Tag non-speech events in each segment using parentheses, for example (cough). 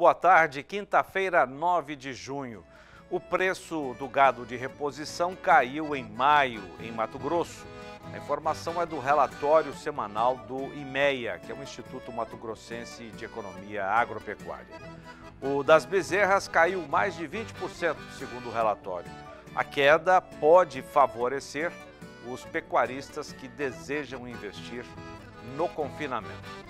Boa tarde, quinta-feira, 9 de junho. O preço do gado de reposição caiu em maio, em Mato Grosso. A informação é do relatório semanal do IMEA, que é o Instituto Mato Grossense de Economia Agropecuária. O das bezerras caiu mais de 20%, segundo o relatório. A queda pode favorecer os pecuaristas que desejam investir no confinamento.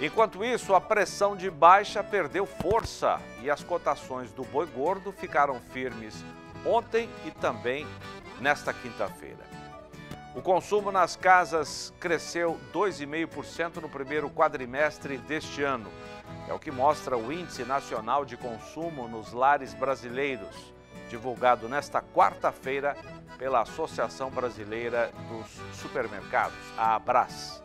Enquanto isso, a pressão de baixa perdeu força e as cotações do boi gordo ficaram firmes ontem e também nesta quinta-feira. O consumo nas casas cresceu 2,5% no primeiro quadrimestre deste ano. É o que mostra o Índice Nacional de Consumo nos Lares Brasileiros, divulgado nesta quarta-feira pela Associação Brasileira dos Supermercados, a Abras.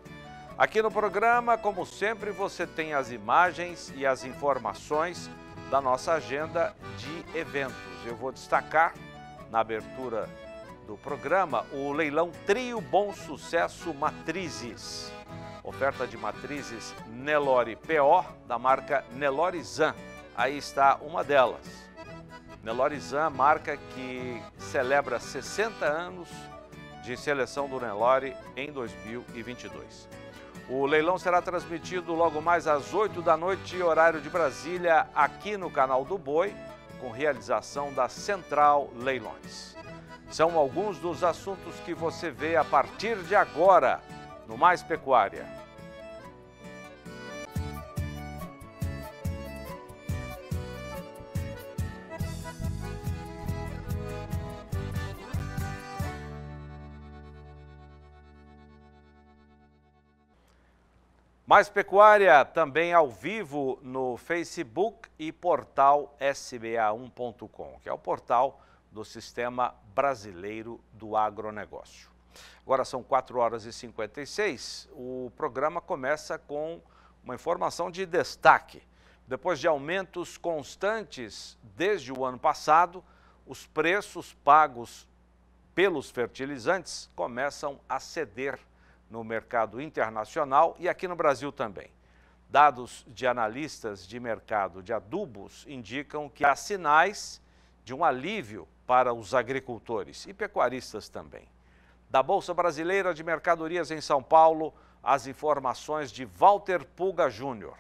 Aqui no programa, como sempre, você tem as imagens e as informações da nossa agenda de eventos. Eu vou destacar na abertura do programa o leilão Trio Bom Sucesso Matrizes. Oferta de matrizes Nelore PO da marca Zan. Aí está uma delas. Zan, marca que celebra 60 anos de seleção do Nelore em 2022. O leilão será transmitido logo mais às 8 da noite, horário de Brasília, aqui no canal do Boi, com realização da Central Leilões. São alguns dos assuntos que você vê a partir de agora no Mais Pecuária. Mais pecuária também ao vivo no Facebook e portal sba1.com, que é o portal do Sistema Brasileiro do Agronegócio. Agora são 4 horas e 56. O programa começa com uma informação de destaque. Depois de aumentos constantes desde o ano passado, os preços pagos pelos fertilizantes começam a ceder no mercado internacional e aqui no Brasil também. Dados de analistas de mercado de adubos indicam que há sinais de um alívio para os agricultores e pecuaristas também. Da Bolsa Brasileira de Mercadorias em São Paulo, as informações de Walter Puga Júnior.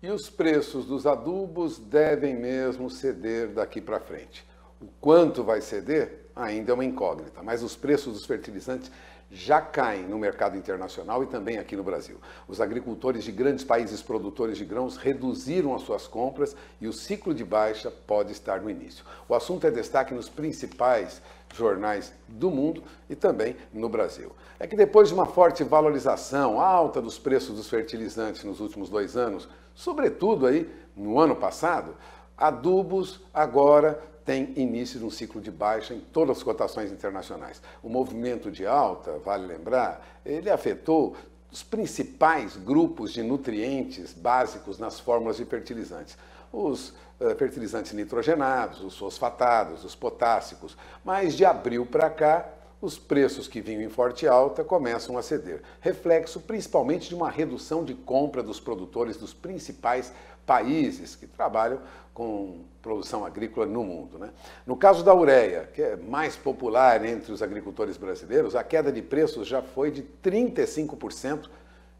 E os preços dos adubos devem mesmo ceder daqui para frente. O quanto vai ceder ainda é uma incógnita, mas os preços dos fertilizantes já caem no mercado internacional e também aqui no Brasil. Os agricultores de grandes países produtores de grãos reduziram as suas compras e o ciclo de baixa pode estar no início. O assunto é destaque nos principais jornais do mundo e também no Brasil. É que depois de uma forte valorização alta dos preços dos fertilizantes nos últimos dois anos, sobretudo aí no ano passado, adubos agora tem início de um ciclo de baixa em todas as cotações internacionais. O movimento de alta, vale lembrar, ele afetou os principais grupos de nutrientes básicos nas fórmulas de fertilizantes. Os eh, fertilizantes nitrogenados, os fosfatados, os potássicos. Mas de abril para cá, os preços que vinham em forte alta começam a ceder, reflexo principalmente de uma redução de compra dos produtores dos principais países que trabalham com produção agrícola no mundo. Né? No caso da ureia, que é mais popular entre os agricultores brasileiros, a queda de preços já foi de 35%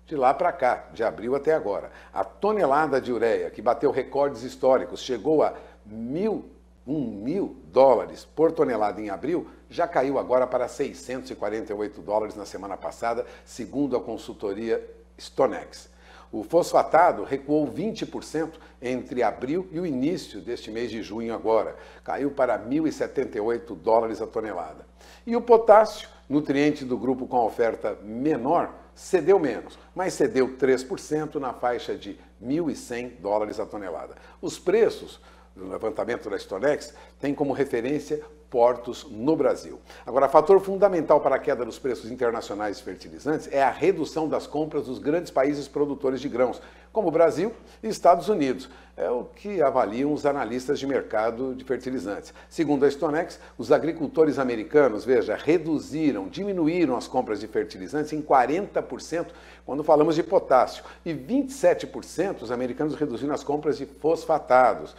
de lá para cá, de abril até agora. A tonelada de ureia, que bateu recordes históricos, chegou a mil, um mil dólares por tonelada em abril, já caiu agora para 648 dólares na semana passada, segundo a consultoria Stonex. O fosfatado recuou 20% entre abril e o início deste mês de junho agora, caiu para 1.078 dólares a tonelada. E o potássio, nutriente do grupo com oferta menor, cedeu menos, mas cedeu 3% na faixa de 1.100 dólares a tonelada. Os preços no levantamento da Stonex, tem como referência portos no Brasil. Agora, fator fundamental para a queda dos preços internacionais de fertilizantes é a redução das compras dos grandes países produtores de grãos, como o Brasil e Estados Unidos. É o que avaliam os analistas de mercado de fertilizantes. Segundo a Stonex, os agricultores americanos, veja, reduziram, diminuíram as compras de fertilizantes em 40% quando falamos de potássio e 27% os americanos reduziram as compras de fosfatados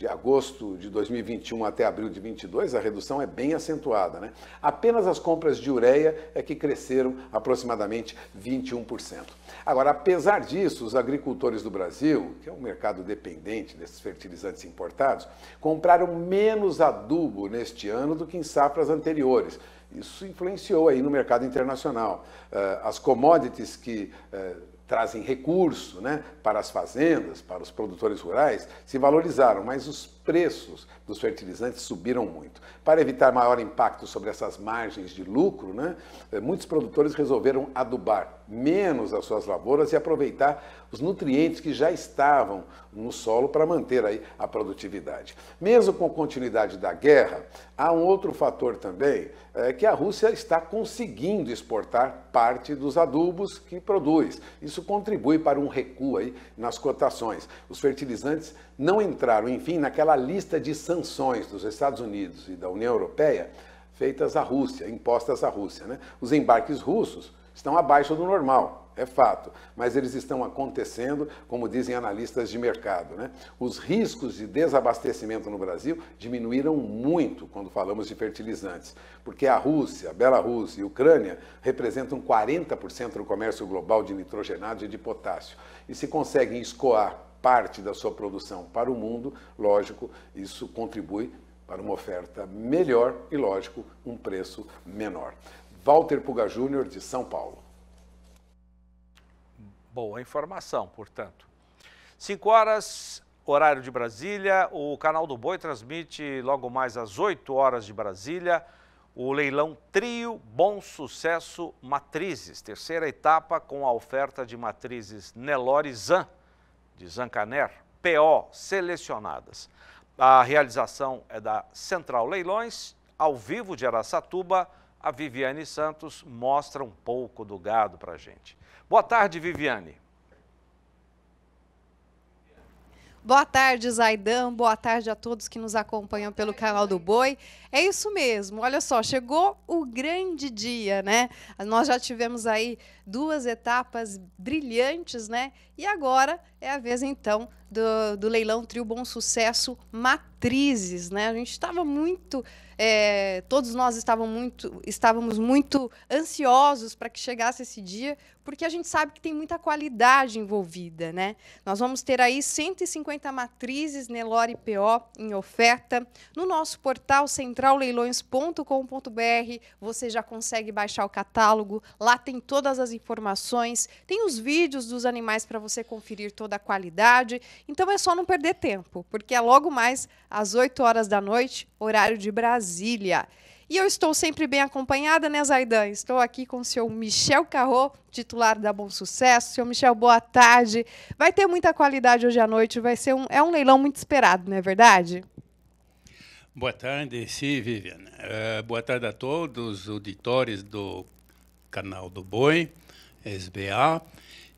de agosto de 2021 até abril de 2022 a redução é bem acentuada. Né? Apenas as compras de ureia é que cresceram aproximadamente 21%. Agora, apesar disso, os agricultores do Brasil, que é um mercado dependente desses fertilizantes importados, compraram menos adubo neste ano do que em safras anteriores. Isso influenciou aí no mercado internacional. Eh, as commodities que eh, trazem recurso né, para as fazendas, para os produtores rurais, se valorizaram, mas os preços dos fertilizantes subiram muito. Para evitar maior impacto sobre essas margens de lucro, né, eh, muitos produtores resolveram adubar menos as suas lavouras e aproveitar os nutrientes que já estavam no solo para manter aí a produtividade. Mesmo com a continuidade da guerra, há um outro fator também, é que a Rússia está conseguindo exportar parte dos adubos que produz. Isso contribui para um recuo aí nas cotações. Os fertilizantes não entraram, enfim, naquela lista de sanções sanções dos Estados Unidos e da União Europeia feitas à Rússia, impostas à Rússia. Né? Os embarques russos estão abaixo do normal, é fato, mas eles estão acontecendo, como dizem analistas de mercado. Né? Os riscos de desabastecimento no Brasil diminuíram muito quando falamos de fertilizantes, porque a Rússia, a Bela-Rússia e a Ucrânia representam 40% do comércio global de nitrogenado e de potássio e se conseguem escoar parte da sua produção para o mundo, lógico, isso contribui para uma oferta melhor e, lógico, um preço menor. Walter Puga Júnior, de São Paulo. Boa informação, portanto. 5 horas, horário de Brasília. O canal do Boi transmite logo mais às 8 horas de Brasília o leilão Trio Bom Sucesso Matrizes, terceira etapa com a oferta de matrizes Nelorizan. Zan de Zancaner, PO selecionadas. A realização é da Central Leilões, ao vivo de Araçatuba. A Viviane Santos mostra um pouco do gado para gente. Boa tarde, Viviane. Boa tarde, Zaidan. Boa tarde a todos que nos acompanham pelo canal do Boi. É isso mesmo. Olha só, chegou o grande dia, né? Nós já tivemos aí duas etapas brilhantes, né? E agora é a vez então do, do leilão Trio Bom Sucesso Matrizes, né? A gente estava muito, é, todos nós estávamos muito, estávamos muito ansiosos para que chegasse esse dia, porque a gente sabe que tem muita qualidade envolvida, né? Nós vamos ter aí 150 matrizes Nelore PO em oferta. No nosso portal centralleilões.com.br você já consegue baixar o catálogo, lá tem todas as informações, tem os vídeos dos animais para você conferir toda a qualidade então é só não perder tempo, porque é logo mais às 8 horas da noite, horário de Brasília. E eu estou sempre bem acompanhada, né, Zaidan? Estou aqui com o senhor Michel Carro, titular da Bom Sucesso. Senhor Michel, boa tarde. Vai ter muita qualidade hoje à noite, vai ser um, é um leilão muito esperado, não é verdade? Boa tarde, sim, Vivian. Uh, é, boa tarde a todos os auditores do canal do Boi, SBA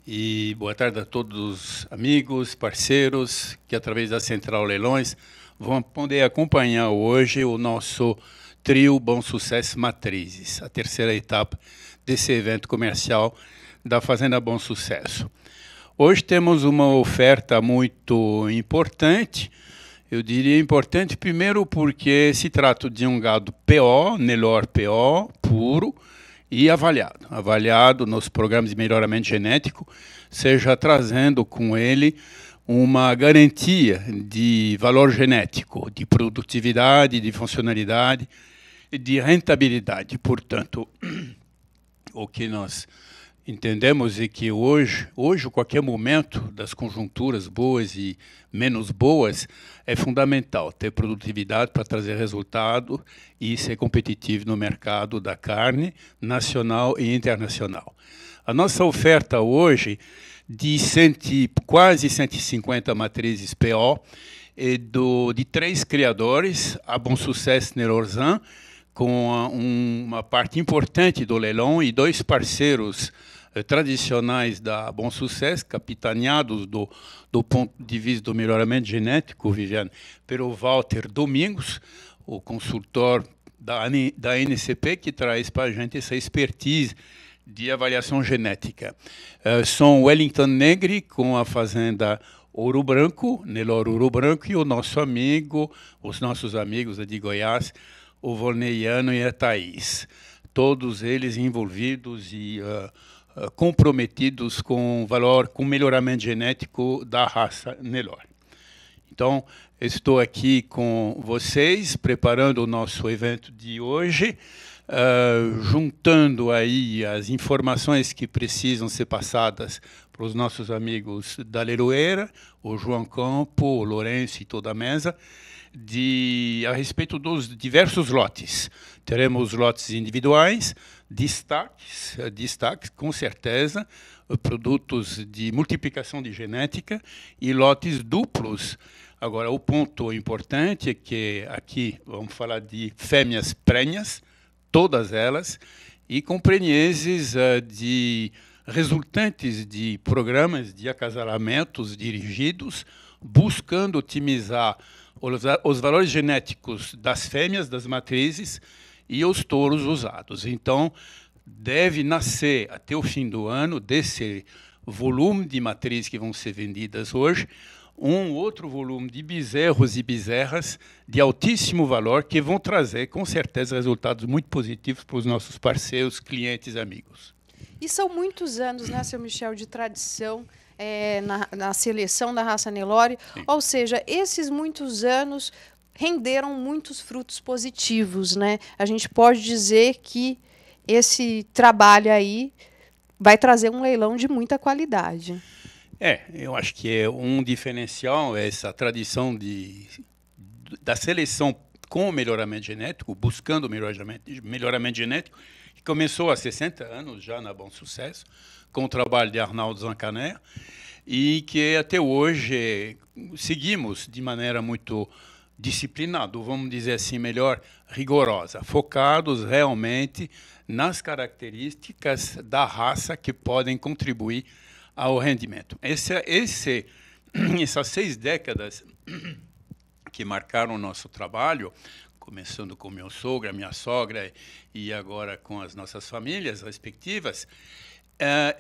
e boa tarde a todos os amigos, parceiros que através da Central Leilões vão poder acompanhar hoje o nosso trio Bom Sucesso Matrizes, a terceira etapa desse evento comercial da Fazenda Bom Sucesso. Hoje temos uma oferta muito importante. Eu diria importante primeiro porque se trata de um gado PO, melhor PO, puro, e avaliado. Avaliado nos programas de melhoramento genético, seja trazendo com ele uma garantia de valor genético, de produtividade, de funcionalidade, de rentabilidade. Portanto, (clears throat) o que nós Entendemos e que hoje, hoje, qualquer momento das conjunturas boas e menos boas, é fundamental ter produtividade para trazer resultado e ser competitivo no mercado da carne nacional e internacional. A nossa oferta hoje de centi, quase 150 matrizes PO e do, de três criadores, a Bom Sucesso Nerorzan, com uma parte importante do leilão e dois parceiros eh, tradicionais da Bom Sucesso, capitaneados do, do ponto de vista do melhoramento genético, Viviane, pelo Walter Domingos, o consultor da, da NCP, que traz para a gente essa expertise de avaliação genética. Uh, são Wellington Negri, com a fazenda Ouro Branco, Nelor Ouro Branco, e o nosso amigo, os nossos amigos de Goiás, o Volneiano e a Thais. Todos eles envolvidos e uh, eh, comprometidos com o valor, com o melhoramento genético da raça Nelore. Então, estou aqui com vocês, preparando o nosso evento de hoje, uh, juntando aí as informações que precisam ser passadas para os nossos amigos da Leroeira, o João Campo, o Lourenço e toda a mesa, de, a respeito dos diversos lotes. Teremos lotes individuais, destaques, eh, destaques com certeza, eh, produtos de multiplicação de genética e lotes duplos. Agora, o ponto importante é que aqui vamos falar de fêmeas prenhas, todas elas, e com prenheses eh, de resultantes de programas de acasalamentos dirigidos, buscando otimizar os valores genéticos das fêmeas, das matrizes, e os touros usados. Então, deve nascer até o fim do ano desse volume de matrizes que vão ser vendidas hoje, um outro volume de bezerros e bezerras de altíssimo valor que vão trazer, com certeza, resultados muito positivos para os nossos parceiros, clientes, amigos. E são muitos anos, né, seu Michel, de tradição é, na, na, seleção da raça Nelore. Sim. Ou seja, esses muitos anos renderam muitos frutos positivos, né? A gente pode dizer que esse trabalho aí vai trazer um leilão de muita qualidade. É, eu acho que é um diferencial é essa tradição de, da seleção com o melhoramento genético, buscando o melhoramento, melhoramento genético, que começou há 60 anos já na Bom Sucesso, com o trabalho de Arnaldo Zancaner, e que até hoje é, seguimos de maneira muito disciplinado, vamos dizer assim melhor, rigorosa, focados realmente nas características da raça que podem contribuir ao rendimento. Esse, esse, (clears throat) essas seis décadas (clears throat) que marcaram o nosso trabalho, começando com meu sogro, minha sogra e agora com as nossas famílias respectivas, eh,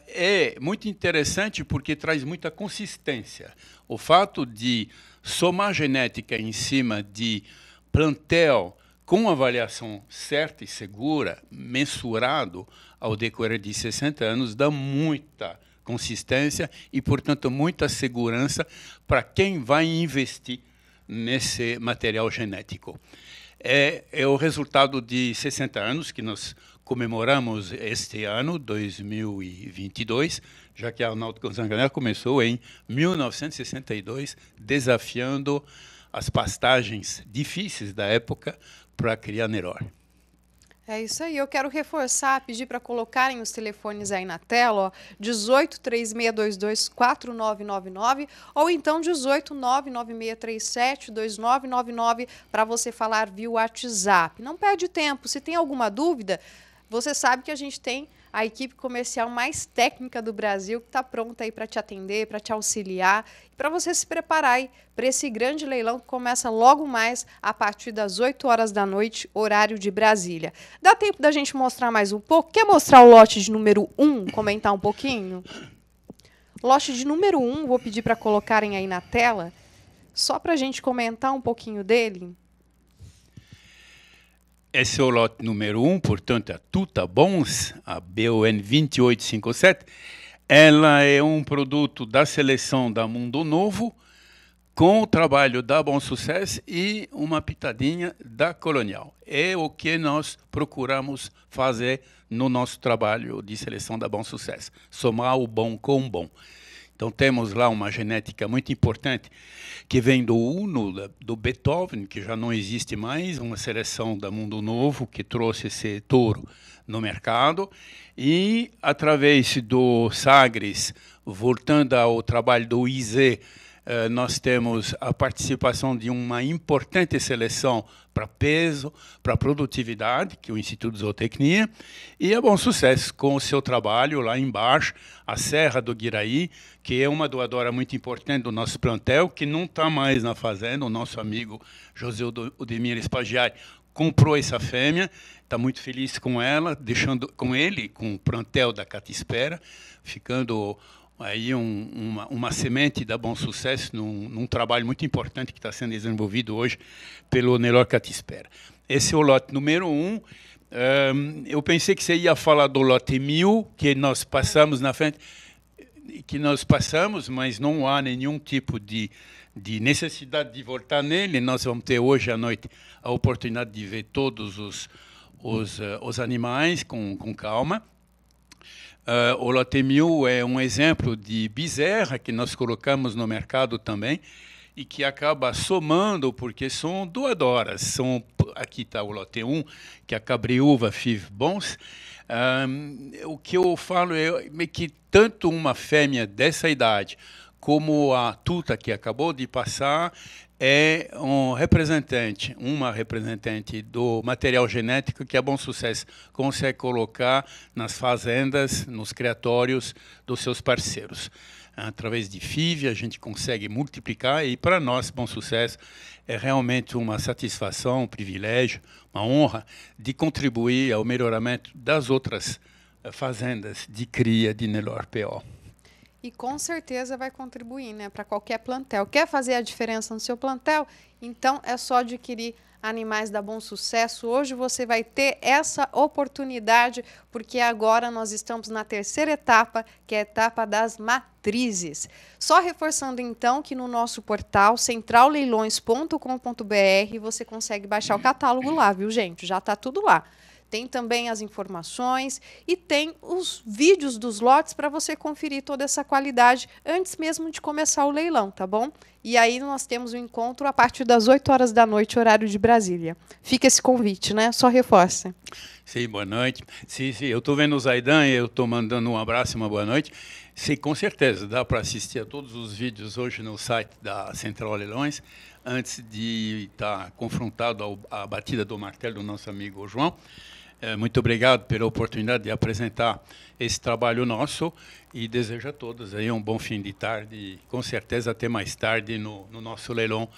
é muito interessante porque traz muita consistência. O fato de somar genética em cima de plantel com avaliação certa e segura, mensurado ao decorrer de 60 anos, dá muita consistência e, portanto, muita segurança para quem vai investir nesse material genético. É, é, o resultado de 60 anos que nós comemoramos este ano, 2022, já que a Arnaldo Zancanella começou em 1962, desafiando as pastagens difíceis da época para criar Neror. É isso aí. Eu quero reforçar, pedir para colocarem os telefones aí na tela, ó, 18 3622 4999 ou então 18 99637 2999 para você falar via WhatsApp. Não perde tempo. Se tem alguma dúvida, você sabe que a gente tem a equipe comercial mais técnica do Brasil que está pronta aí para te atender, para te auxiliar e para você se preparar aí para esse grande leilão que começa logo mais a partir das 8 horas da noite, horário de Brasília. Dá tempo da gente mostrar mais um pouco? Quer mostrar o lote de número 1, comentar um pouquinho? Lote de número 1, vou pedir para colocarem aí na tela, só para a gente comentar um pouquinho dele. Esse é o lote número 1, um, portanto, a Tuta Bons, a BON 2857. Ela é um produto da seleção da Mundo Novo, com o trabalho da Bom Sucesso e uma pitadinha da Colonial. É o que nós procuramos fazer no nosso trabalho de seleção da Bom Sucesso: somar o bom com o bom. Então temos lá uma genética muito importante que vem do Uno, do Beethoven, que já não existe mais, uma seleção da Mundo Novo que trouxe esse touro no mercado e através do Sagres, voltando ao trabalho do IZ, eh, nós temos a participação de uma importante seleção para peso, para produtividade, que é o Instituto de Zootecnia, e é bom sucesso com o seu trabalho lá embaixo, a Serra do Guiraí, que é uma doadora muito importante do nosso plantel, que não está mais na fazenda, o nosso amigo José Odemir Espagiari comprou essa fêmea, está muito feliz com ela, deixando com ele, com o plantel da Catispera, ficando aí um, uma, uma, semente da bom sucesso num, num trabalho muito importante que está sendo desenvolvido hoje pelo Nelor Catispera. Esse é o lote número um. Um, eu pensei que você ia falar do lote mil que nós passamos na frente, que nós passamos, mas não há nenhum tipo de, de necessidade de voltar nele. Nós vamos ter hoje à noite a oportunidade de ver todos os, os, eh, os animais com, com calma. Uh, o Mil é um exemplo de bezerra que nós colocamos no mercado também e que acaba somando, porque são doadoras. São, aqui está o lote 1, que é a cabriúva Five Bons. Um, ah, o que eu falo é, é que tanto uma fêmea dessa idade como a tuta que acabou de passar, é um representante, uma representante do material genético que a é Bom Sucesso consegue colocar nas fazendas, nos criatórios dos seus parceiros. Através de FIV, a gente consegue multiplicar e, para nós, Bom Sucesso, é realmente uma satisfação, um privilégio, uma honra de contribuir ao melhoramento das outras eh, fazendas de cria de Nelor PO e com certeza vai contribuir né, para qualquer plantel. Quer fazer a diferença no seu plantel? Então é só adquirir Animais da Bom Sucesso. Hoje você vai ter essa oportunidade, porque agora nós estamos na terceira etapa, que é a etapa das matrizes. Só reforçando então que no nosso portal centralleilões.com.br você consegue baixar o catálogo lá, viu, gente? Já está tudo lá tem também as informações e tem os vídeos dos lotes para você conferir toda essa qualidade antes mesmo de começar o leilão, tá bom? E aí nós temos o um encontro a partir das 8 horas da noite, horário de Brasília. Fica esse convite, né? Só reforça. Sim, boa noite. Sim, sim, eu estou vendo o Zaidan e eu estou mandando um abraço e uma boa noite. Sim, com certeza, dá para assistir a todos os vídeos hoje no site da Central Leilões, antes de estar tá confrontado à batida do martelo do nosso amigo João. É, muito obrigado pela oportunidade de apresentar esse trabalho nosso e desejo a todos aí um bom fim de tarde e com certeza até mais tarde no, no nosso leilão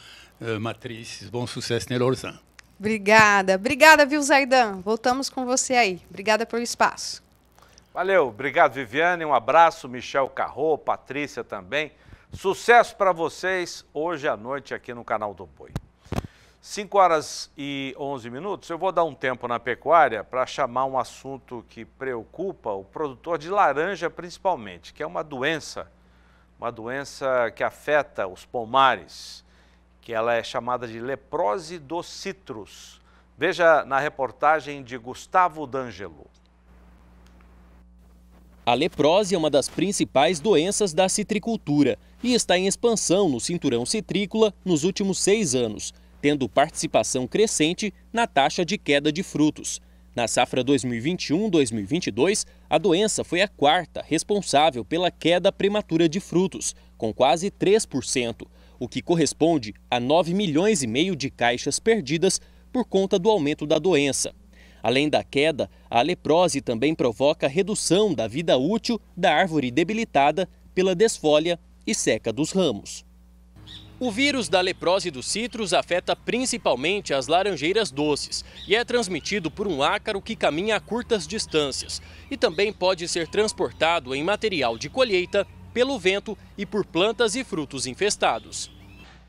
uh, é, Matrizes. Bom sucesso em Obrigada, obrigada, viu, Zaidan? Voltamos com você aí. Obrigada pelo espaço. Valeu, obrigado, Viviane. Um abraço, Michel Carro, Patrícia também. Sucesso para vocês hoje à noite aqui no canal do Boi. 5 horas e 11 minutos, eu vou dar um tempo na pecuária para chamar um assunto que preocupa o produtor de laranja principalmente, que é uma doença, uma doença que afeta os pomares, que ela é chamada de leprose dos citros. Veja na reportagem de Gustavo D'Angelo. A leprose é uma das principais doenças da citricultura e está em expansão no cinturão citrícola nos últimos seis anos – tendo participação crescente na taxa de queda de frutos. Na safra 2021-2022, a doença foi a quarta responsável pela queda prematura de frutos, com quase 3%, o que corresponde a 9 milhões e meio de caixas perdidas por conta do aumento da doença. Além da queda, a leprose também provoca redução da vida útil da árvore debilitada pela desfolha e seca dos ramos. O vírus da leprose dos citros afeta principalmente as laranjeiras doces e é transmitido por um ácaro que caminha a curtas distâncias e também pode ser transportado em material de colheita, pelo vento e por plantas e frutos infestados.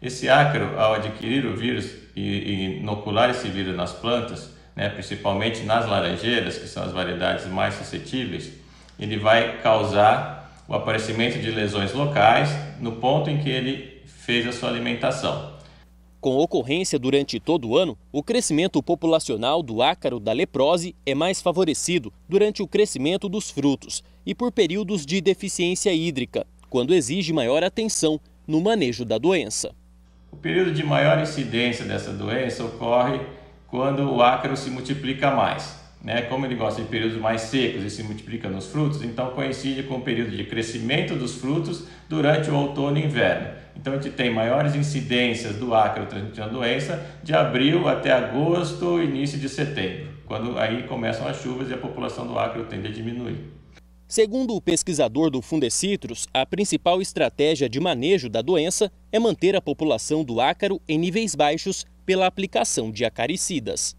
Esse ácaro, ao adquirir o vírus e inocular esse vírus nas plantas, né, principalmente nas laranjeiras, que são as variedades mais suscetíveis, ele vai causar o aparecimento de lesões locais no ponto em que ele fez a sua alimentação. Com ocorrência durante todo o ano, o crescimento populacional do ácaro da leprose é mais favorecido durante o crescimento dos frutos e por períodos de deficiência hídrica, quando exige maior atenção no manejo da doença. O período de maior incidência dessa doença ocorre quando o ácaro se multiplica mais né? Como ele gosta de períodos mais secos e se multiplica nos frutos, então coincide com o período de crescimento dos frutos durante o outono e inverno. Então a gente tem maiores incidências do ácaro transmitindo a doença de abril até agosto, início de setembro, quando aí começam as chuvas e a população do ácaro tende a diminuir. Segundo o pesquisador do Fundecitrus, a principal estratégia de manejo da doença é manter a população do ácaro em níveis baixos pela aplicação de acaricidas.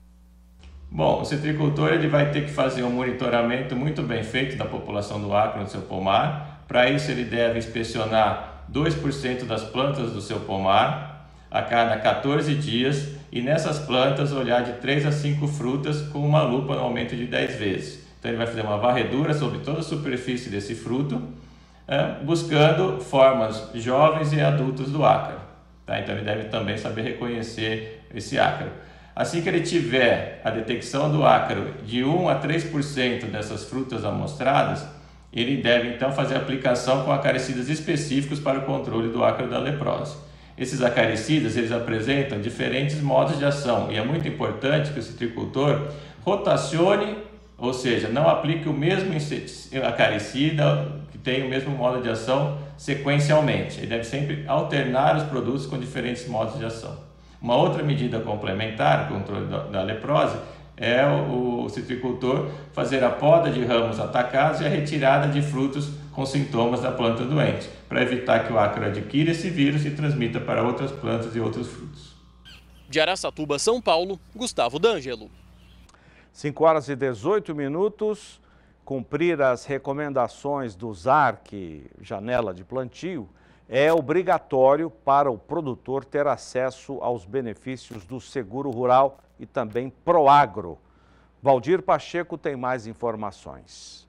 Bom, o citricultor ele vai ter que fazer um monitoramento muito bem feito da população do acro no seu pomar. Para isso ele deve inspecionar 2% das plantas do seu pomar a cada 14 dias e nessas plantas olhar de 3 a 5 frutas com uma lupa no aumento de 10 vezes. Então ele vai fazer uma varredura sobre toda a superfície desse fruto, é, buscando formas jovens e adultos do ácaro. Tá? Então ele deve também saber reconhecer esse ácaro. Assim que ele tiver a detecção do ácaro de 1 a 3% dessas frutas amostradas, ele deve então fazer aplicação com acaricidas específicos para o controle do ácaro da leprose. Esses acaricidas eles apresentam diferentes modos de ação e é muito importante que o citricultor rotacione, ou seja, não aplique o mesmo acaricida que tem o mesmo modo de ação sequencialmente. Ele deve sempre alternar os produtos com diferentes modos de ação. Uma outra medida complementar, controle da, da leprose, é o, o, citricultor fazer a poda de ramos atacados e a retirada de frutos com sintomas da planta doente, para evitar que o ácaro adquira esse vírus e transmita para outras plantas e outros frutos. De Araçatuba, São Paulo, Gustavo D'Angelo. 5 horas e 18 minutos. Cumprir as recomendações do ZARC, janela de plantio, é obrigatório para o produtor ter acesso aos benefícios do Seguro Rural e também Proagro. Valdir Pacheco tem mais informações.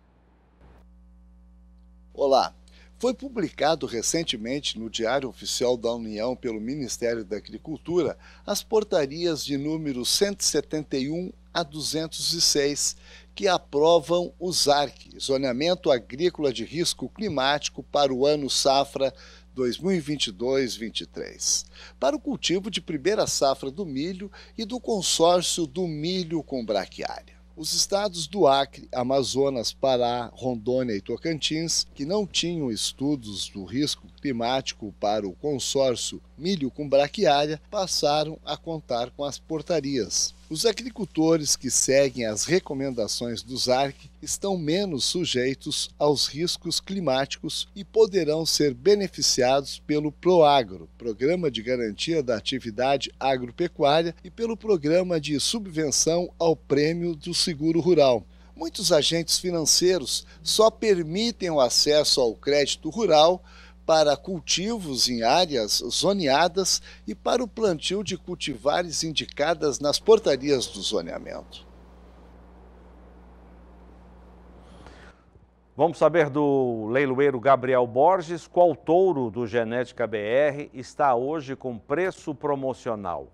Olá. Foi publicado recentemente no Diário Oficial da União pelo Ministério da Agricultura as portarias de número 171 a 206, que aprovam o ZARC, Zoneamento Agrícola de Risco Climático para o Ano Safra 2022-23, para o cultivo de primeira safra do milho e do consórcio do milho com braquiária. Os estados do Acre, Amazonas, Pará, Rondônia e Tocantins, que não tinham estudos do risco climático para o consórcio milho com braquiária passaram a contar com as portarias. Os agricultores que seguem as recomendações do ZARC estão menos sujeitos aos riscos climáticos e poderão ser beneficiados pelo Proagro, Programa de Garantia da Atividade Agropecuária, e pelo Programa de Subvenção ao Prêmio do Seguro Rural. Muitos agentes financeiros só permitem o acesso ao crédito rural para cultivos em áreas zoneadas e para o plantio de cultivares indicadas nas portarias do zoneamento. Vamos saber do leiloeiro Gabriel Borges qual touro do Genética BR está hoje com preço promocional.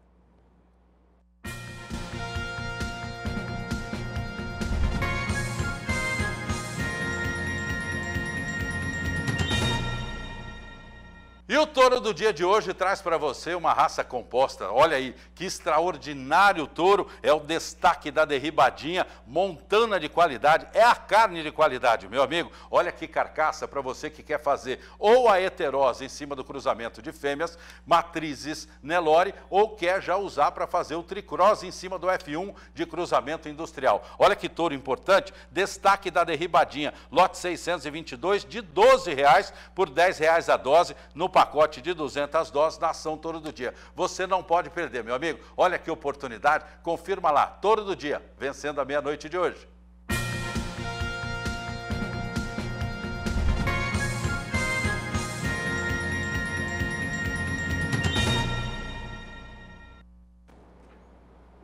E o touro do dia de hoje traz para você uma raça composta. Olha aí, que extraordinário touro! É o destaque da derribadinha, montana de qualidade, é a carne de qualidade, meu amigo. Olha que carcaça para você que quer fazer ou a heterose em cima do cruzamento de fêmeas, matrizes Nelore, ou quer já usar para fazer o tricrose em cima do F1 de cruzamento industrial. Olha que touro importante, destaque da derribadinha, lote 622 de R$ reais por R$ reais a dose no pacote de 200 doses na ação todo do Dia. Você não pode perder, meu amigo. Olha que oportunidade. Confirma lá, Todo do Dia, vencendo a meia-noite de hoje.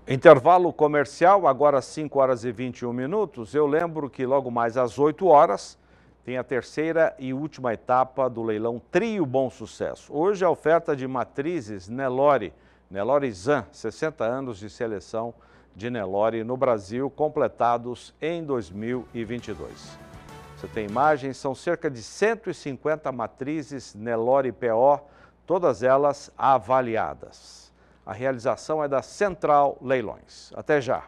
Intervalo comercial, agora 5 horas e 21 minutos. Eu lembro que logo mais às 8 horas tem a terceira e última etapa do leilão Trio Bom Sucesso. Hoje a oferta de matrizes Nelore, Nelore Zan, 60 anos de seleção de Nelore no Brasil, completados em 2022. Você tem imagens, são cerca de 150 matrizes Nelore PO, todas elas avaliadas. A realização é da Central Leilões. Até já!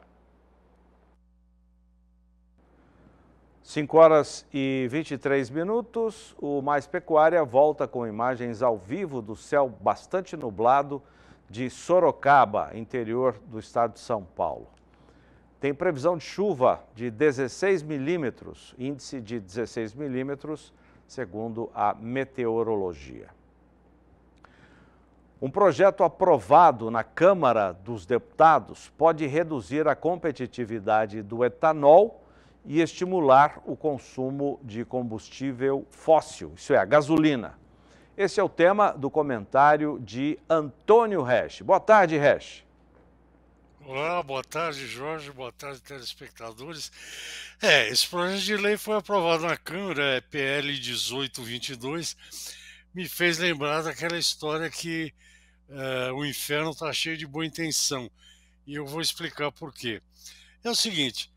5 horas e 23 minutos, o Mais Pecuária volta com imagens ao vivo do céu bastante nublado de Sorocaba, interior do estado de São Paulo. Tem previsão de chuva de 16 milímetros, índice de 16 milímetros, segundo a meteorologia. Um projeto aprovado na Câmara dos Deputados pode reduzir a competitividade do etanol e estimular o consumo de combustível fóssil, isso é, a gasolina. Esse é o tema do comentário de Antônio Resch. Boa tarde, Resch. Olá, boa tarde, Jorge, boa tarde, telespectadores. É, esse projeto de lei foi aprovado na Câmara, é PL 1822, me fez lembrar daquela história que é, o inferno está cheio de boa intenção. E eu vou explicar por quê. É o seguinte: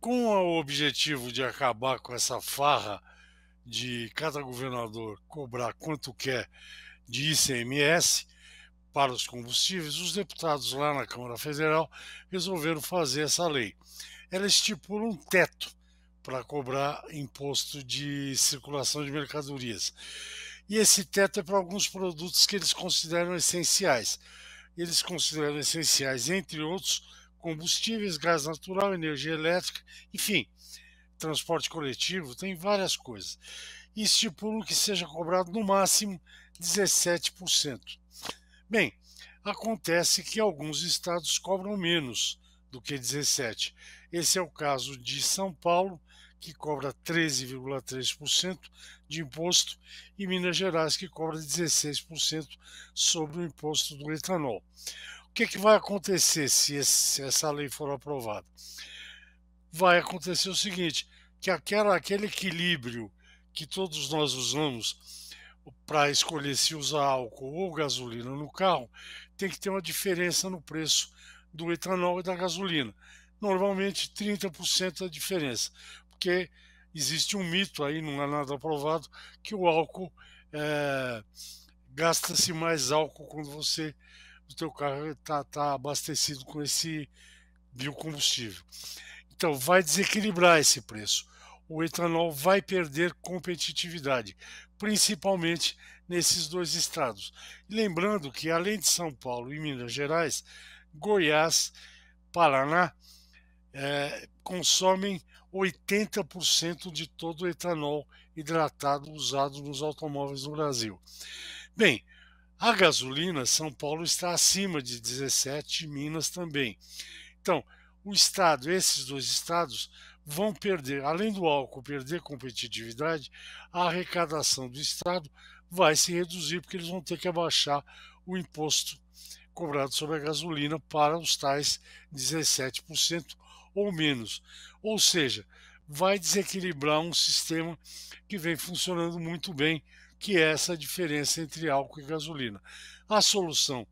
com o objetivo de acabar com essa farra de cada governador cobrar quanto quer de ICMS para os combustíveis, os deputados lá na Câmara Federal resolveram fazer essa lei. Ela estipula um teto para cobrar imposto de circulação de mercadorias. E esse teto é para alguns produtos que eles consideram essenciais. Eles consideram essenciais, entre outros, combustíveis, gás natural, energia elétrica, enfim, transporte coletivo, tem várias coisas. E estipulam que seja cobrado no máximo 17%. Bem, acontece que alguns estados cobram menos do que 17. Esse é o caso de São Paulo, que cobra 13,3% de imposto, e Minas Gerais, que cobra 16% sobre o imposto do etanol que, é que vai acontecer se, esse, se essa lei for aprovada? Vai acontecer o seguinte: que aquela, aquele equilíbrio que todos nós usamos para escolher se usar álcool ou gasolina no carro, tem que ter uma diferença no preço do etanol e da gasolina. Normalmente 30% da diferença, porque existe um mito aí, não é nada provado, que o álcool é, gasta-se mais álcool quando você o teu carro está tá abastecido com esse biocombustível. Então, vai desequilibrar esse preço. O etanol vai perder competitividade, principalmente nesses dois estados. lembrando que, além de São Paulo e Minas Gerais, Goiás, Paraná é, consomem 80% de todo o etanol hidratado usado nos automóveis no Brasil. Bem, a gasolina, São Paulo está acima de 17, Minas também. Então, o estado, esses dois estados vão perder, além do álcool perder competitividade, a arrecadação do estado vai se reduzir porque eles vão ter que abaixar o imposto cobrado sobre a gasolina para os tais 17% ou menos. Ou seja, vai desequilibrar um sistema que vem funcionando muito bem que é essa diferença entre álcool e gasolina. A solução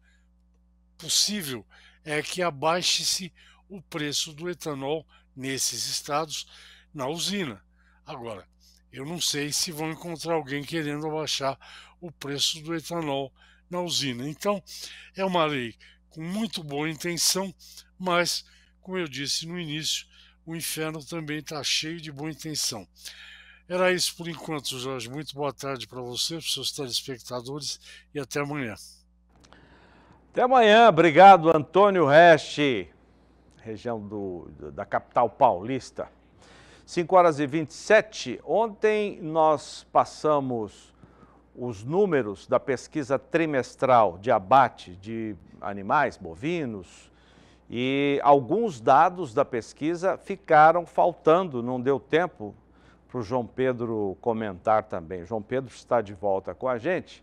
possível é que abaixe-se o preço do etanol nesses estados na usina. Agora, eu não sei se vão encontrar alguém querendo abaixar o preço do etanol na usina. Então, é uma lei com muito boa intenção, mas, como eu disse no início, o inferno também está cheio de boa intenção. Era isso por enquanto, Jorge. Muito boa tarde para você, para os seus telespectadores e até amanhã. Até amanhã. Obrigado, Antônio Reste, região do, da capital paulista. 5 horas e 27. Ontem nós passamos os números da pesquisa trimestral de abate de animais bovinos e alguns dados da pesquisa ficaram faltando, não deu tempo para o João Pedro comentar também. João Pedro está de volta com a gente.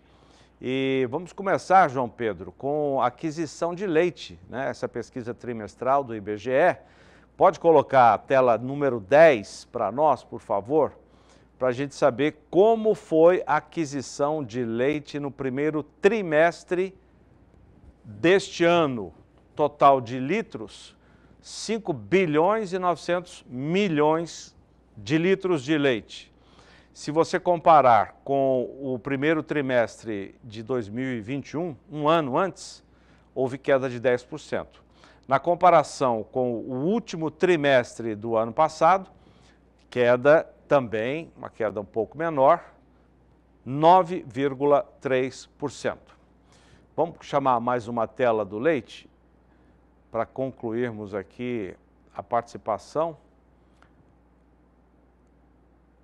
E vamos começar, João Pedro, com aquisição de leite, né? essa pesquisa trimestral do IBGE. Pode colocar a tela número 10 para nós, por favor, para a gente saber como foi a aquisição de leite no primeiro trimestre deste ano. Total de litros, 5 bilhões e 900 milhões de litros de leite. Se você comparar com o primeiro trimestre de 2021, um ano antes, houve queda de 10%. Na comparação com o último trimestre do ano passado, queda também, uma queda um pouco menor, 9,3%. Vamos chamar mais uma tela do leite para concluirmos aqui a participação.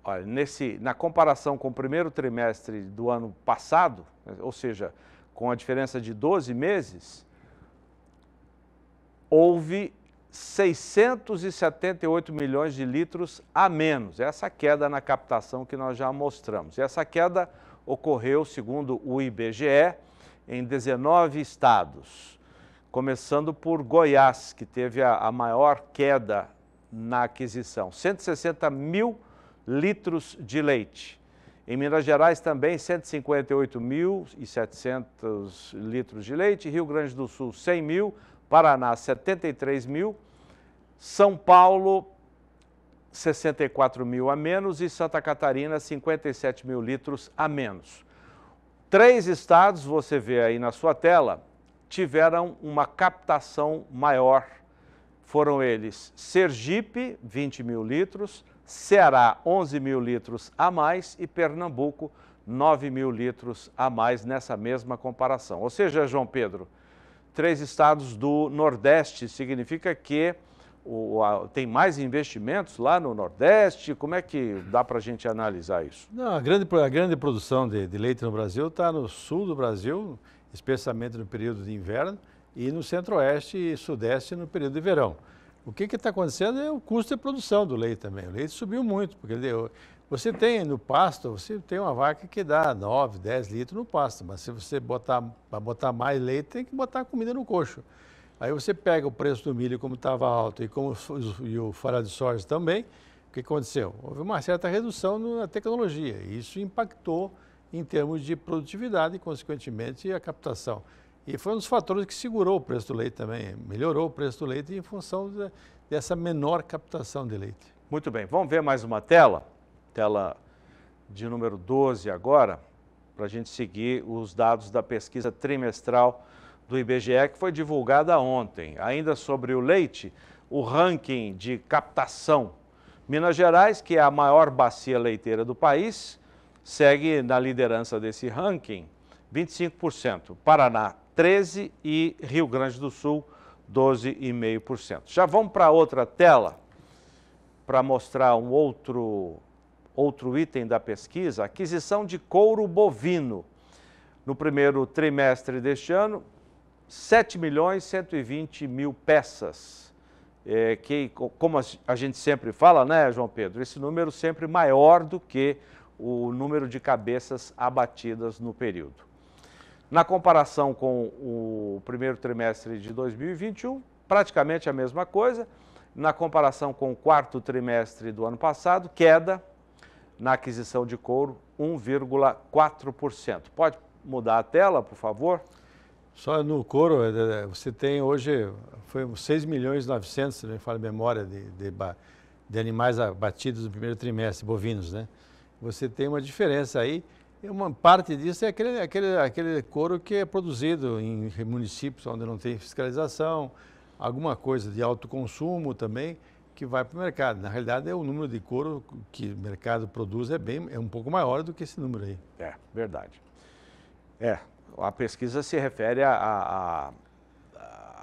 Olha, nesse, na comparação com o primeiro trimestre do ano passado, né, ou seja, com a diferença de 12 meses, houve 678 milhões de litros a menos. Essa queda na captação que nós já mostramos. E essa queda ocorreu, segundo o IBGE, em 19 estados, começando por Goiás, que teve a, a maior queda na aquisição, 160 mil litros de leite. Em Minas Gerais também 158.700 litros de leite, Rio Grande do Sul 100 mil, Paraná 73 mil, São Paulo 64 mil a menos e Santa Catarina 57 mil litros a menos. Três estados, você vê aí na sua tela, tiveram uma captação maior. Foram eles Sergipe, 20 mil litros, Ceará 11 mil litros a mais e Pernambuco 9 mil litros a mais nessa mesma comparação. Ou seja, João Pedro, três estados do Nordeste significa que o, a, tem mais investimentos lá no Nordeste? Como é que dá para a gente analisar isso? Não, a, grande, a grande produção de, de leite no Brasil está no sul do Brasil, especialmente no período de inverno, e no centro-oeste e sudeste no período de verão. O que está acontecendo é o custo de produção do leite também. O leite subiu muito, porque você tem no pasto, você tem uma vaca que dá 9, 10 litros no pasto, mas se você botar para botar mais leite, tem que botar comida no coxo. Aí você pega o preço do milho como estava alto e como e o farelo de soja também, o que aconteceu? Houve uma certa redução na tecnologia, e isso impactou em termos de produtividade e, consequentemente, a captação. E foi um dos fatores que segurou o preço do leite também, melhorou o preço do leite em função de, dessa menor captação de leite. Muito bem, vamos ver mais uma tela, tela de número 12 agora, para a gente seguir os dados da pesquisa trimestral do IBGE, que foi divulgada ontem. Ainda sobre o leite, o ranking de captação. Minas Gerais, que é a maior bacia leiteira do país, segue na liderança desse ranking, 25%. Paraná, 13% e Rio Grande do Sul, 12,5%. Já vamos para outra tela para mostrar um outro, outro item da pesquisa, aquisição de couro bovino. No primeiro trimestre deste ano, 7 milhões 120 mil peças, é, que, como a gente sempre fala, né, João Pedro, esse número sempre maior do que o número de cabeças abatidas no período. Na comparação com o primeiro trimestre de 2021, praticamente a mesma coisa. Na comparação com o quarto trimestre do ano passado, queda na aquisição de couro 1,4%. Pode mudar a tela, por favor? Só no couro, é, é, você tem hoje, foi 6 milhões e 900, se não me falo a memória, de, de, de animais abatidos no primeiro trimestre, bovinos, né? Você tem uma diferença aí uma parte disso é aquele, aquele, aquele couro que é produzido em municípios onde não tem fiscalização, alguma coisa de alto consumo também que vai para o mercado. Na realidade, é o número de couro que o mercado produz é, bem, é um pouco maior do que esse número aí. É, verdade. É, a pesquisa se refere a, a, a, a,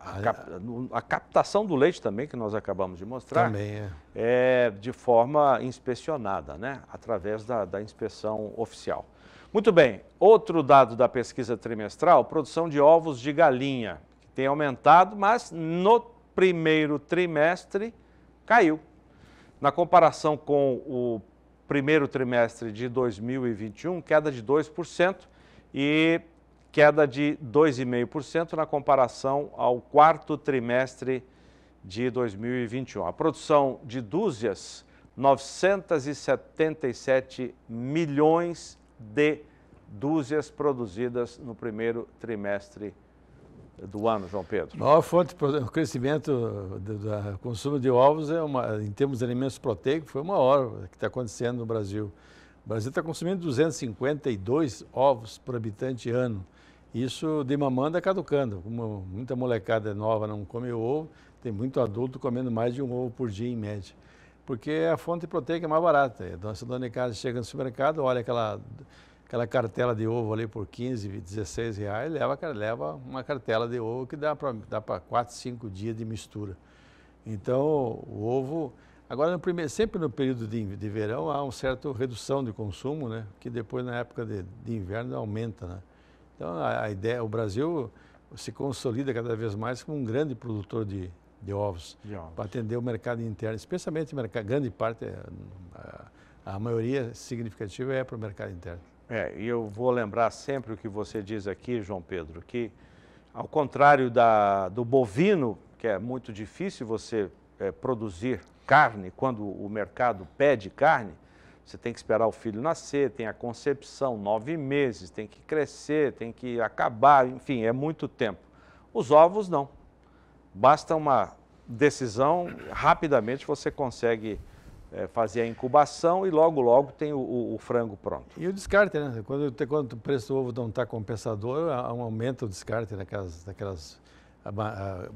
ah, é. captação do leite também, que nós acabamos de mostrar. Também é. é de forma inspecionada, né? Através da, da inspeção oficial. Muito bem, outro dado da pesquisa trimestral, produção de ovos de galinha, que tem aumentado, mas no primeiro trimestre caiu. Na comparação com o primeiro trimestre de 2021, queda de 2% e queda de 2,5% na comparação ao quarto trimestre de 2021. A produção de dúzias, 977 milhões de de dúzias produzidas no primeiro trimestre do ano, João Pedro? A maior fonte, o crescimento do consumo de ovos, é uma, em termos de alimentos proteicos, foi uma hora que está acontecendo no Brasil. O Brasil está consumindo 252 ovos por habitante ano. Isso de mamanda tá caducando. Uma, muita molecada nova não come ovo, tem muito adulto comendo mais de um ovo por dia em média porque é a fonte proteica é mais barata. É, então, se a dona de casa chega no supermercado, olha aquela, aquela cartela de ovo ali por 15, 16 reais, leva, leva uma cartela de ovo que dá para dá 4, 5 dias de mistura. Então, o ovo... Agora, no primeiro, sempre no período de, de verão, há uma certa redução de consumo, né? Que depois, na época de, de inverno, aumenta, né? Então, a, a ideia... O Brasil se consolida cada vez mais como um grande produtor de, de ovos, ovos. para atender o mercado interno, especialmente o mercado, grande parte, eh, a, a maioria significativa é para o mercado interno. É, e eu vou lembrar sempre o que você diz aqui, João Pedro, que ao contrário da, do bovino, que é muito difícil você é, produzir carne quando o mercado pede carne, você tem que esperar o filho nascer, tem a concepção, nove meses, tem que crescer, tem que acabar, enfim, é muito tempo. Os ovos não. Basta uma decisão, rapidamente você consegue é, fazer a incubação e logo, logo tem o, o, o frango pronto. E o descarte, né? Quando, quando o preço do ovo não está compensador, há um aumento do descarte daquelas, daquelas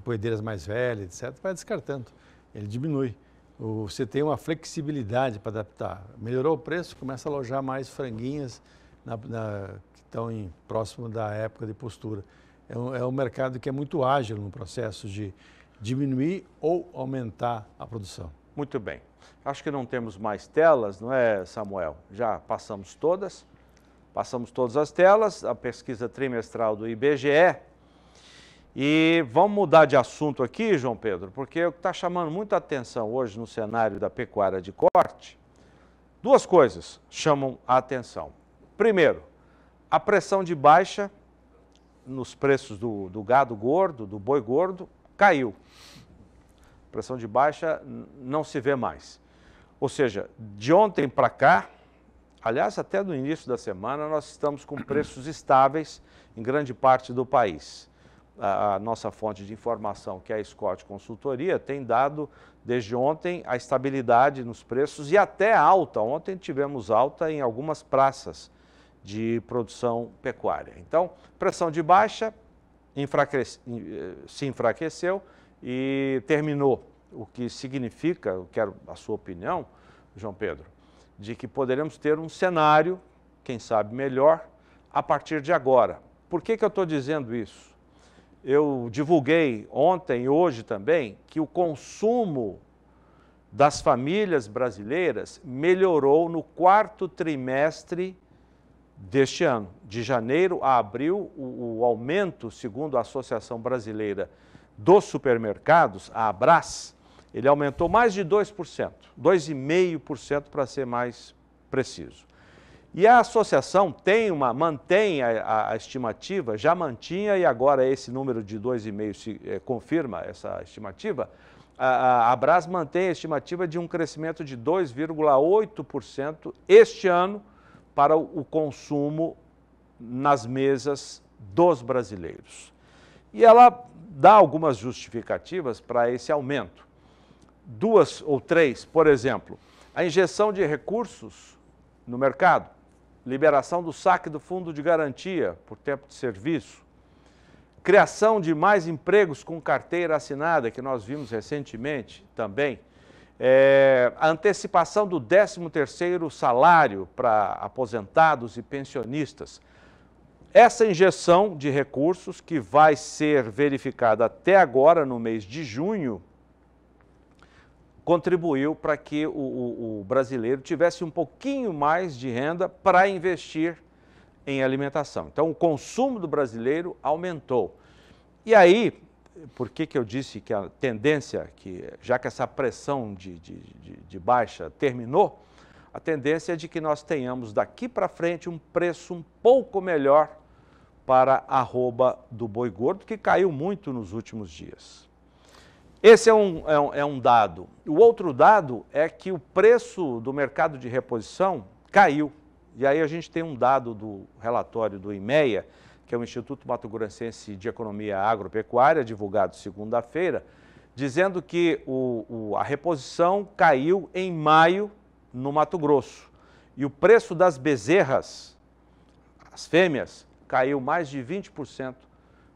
poedeiras mais velhas, etc. Vai descartando, ele diminui. O, você tem uma flexibilidade para adaptar. Melhorou o preço, começa a alojar mais franguinhas na, na, que estão em, próximo da época de postura é um, é um mercado que é muito ágil no processo de diminuir ou aumentar a produção. Muito bem. Acho que não temos mais telas, não é, Samuel? Já passamos todas. Passamos todas as telas, a pesquisa trimestral do IBGE. E vamos mudar de assunto aqui, João Pedro, porque o que está chamando muita atenção hoje no cenário da pecuária de corte, duas coisas chamam a atenção. Primeiro, a pressão de baixa nos preços do, do gado gordo, do boi gordo, caiu. Pressão de baixa não se vê mais. Ou seja, de ontem para cá, aliás, até no início da semana, nós estamos com preços estáveis em grande parte do país. A, a nossa fonte de informação, que é a Scott Consultoria, tem dado desde ontem a estabilidade nos preços e até alta. Ontem tivemos alta em algumas praças de produção pecuária. Então, pressão de baixa enfraquece, eh, se enfraqueceu e terminou, o que significa, eu quero a sua opinião, João Pedro, de que poderemos ter um cenário, quem sabe melhor, a partir de agora. Por que, que eu estou dizendo isso? Eu divulguei ontem e hoje também que o consumo das famílias brasileiras melhorou no quarto trimestre deste ano. De janeiro a abril, o, o aumento, segundo a Associação Brasileira dos Supermercados, a Abras, ele aumentou mais de 2%, 2,5% para ser mais preciso. E a associação tem uma, mantém a, a, estimativa, já mantinha e agora esse número de 2,5 se é, confirma essa estimativa. A, a, a mantém a estimativa de um crescimento de 2,8% este ano para o consumo nas mesas dos brasileiros. E ela dá algumas justificativas para esse aumento. Duas ou três, por exemplo, a injeção de recursos no mercado, liberação do saque do fundo de garantia por tempo de serviço, criação de mais empregos com carteira assinada, que nós vimos recentemente também, é, a antecipação do 13º salário para aposentados e pensionistas. Essa injeção de recursos que vai ser verificada até agora no mês de junho contribuiu para que o, o, o brasileiro tivesse um pouquinho mais de renda para investir em alimentação. Então, o consumo do brasileiro aumentou. E aí, por que, que eu disse que a tendência, que já que essa pressão de, de, de, de baixa terminou, a tendência é de que nós tenhamos daqui para frente um preço um pouco melhor para a arroba do boi gordo, que caiu muito nos últimos dias. Esse é um, é um, é um dado. O outro dado é que o preço do mercado de reposição caiu. E aí a gente tem um dado do relatório do IMEA, que é o Instituto Mato Grossense de Economia Agropecuária, divulgado segunda-feira, dizendo que o, o, a reposição caiu em maio no Mato Grosso. E o preço das bezerras, as fêmeas, caiu mais de 20%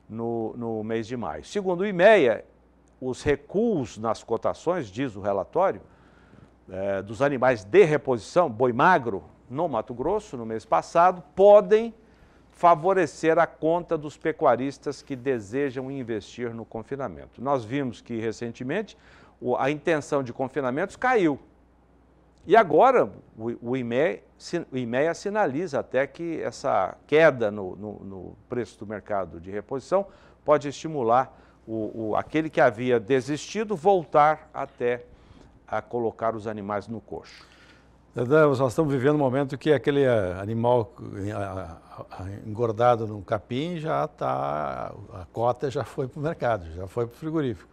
no, no mês de maio. Segundo o IMEA, os recuos nas cotações, diz o relatório, é, dos animais de reposição, boi magro, no Mato Grosso, no mês passado, podem favorecer a conta dos pecuaristas que desejam investir no confinamento. Nós vimos que recentemente a intenção de confinamentos caiu. E agora o IMEA, o IMEA sinaliza até que essa queda no, no, no, preço do mercado de reposição pode estimular o, o, aquele que havia desistido voltar até a colocar os animais no coxo. Nós estamos vivendo um momento que aquele eh, animal eh, engordado num capim já está, a cota já foi para o mercado, já foi para o frigorífico.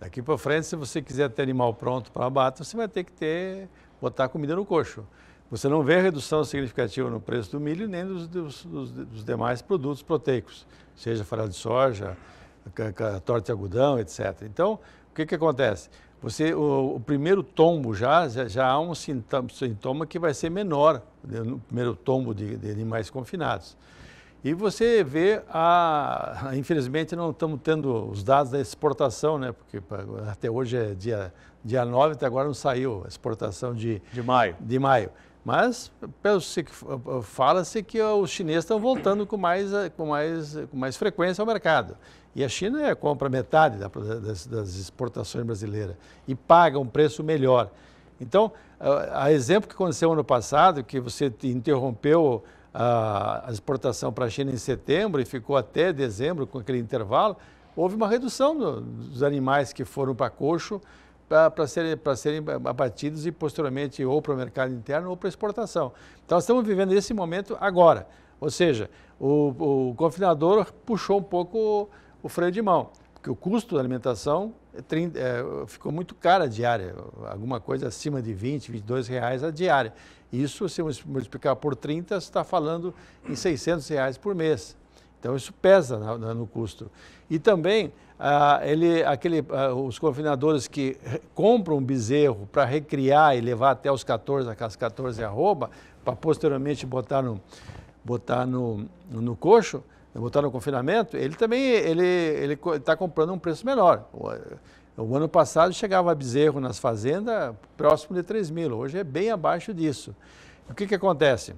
Daqui para frente, se você quiser ter animal pronto para abate, você vai ter que ter, botar comida no coxo. Você não vê redução significativa no preço do milho nem dos, dos, dos demais produtos proteicos, seja farelo de soja, torta de algodão, etc. Então, o que, que acontece? você o, o, primeiro tombo já, já, já há um sintoma, sintoma, que vai ser menor né, no primeiro tombo de, de animais confinados. E você vê, a, infelizmente não estamos tendo os dados da exportação, né? porque até hoje é dia, dia 9, até agora não saiu a exportação de, de maio. De maio. Mas fala-se que os chineses estão voltando com mais, com, mais, com mais frequência ao mercado. E a China é, compra metade das, exportações brasileiras e paga um preço melhor. Então, a exemplo que aconteceu ano passado, que você interrompeu a, exportação para a China em setembro e ficou até dezembro com aquele intervalo, houve uma redução dos animais que foram para coxo para serem, para serem abatidos e posteriormente ou para o mercado interno ou para exportação. Então, estamos vivendo esse momento agora. Ou seja, o, o confinador puxou um pouco o freio de mão, porque o custo da alimentação é 30, é, ficou muito cara a diária, alguma coisa acima de 20, 22 reais a diária. Isso, se multiplicar por 30, está falando em 600 reais por mês. Então isso pesa no, no custo. E também ah, ele, aquele, ah, os confinadores que compram um bezerro para recriar e levar até os 14, aquelas 14 arroba, para posteriormente botar no, botar no, no coxo, botar no confinamento, ele também ele ele está comprando um preço menor. O, o, ano passado chegava a bezerro nas fazendas próximo de 3 mil, hoje é bem abaixo disso. O que, que acontece?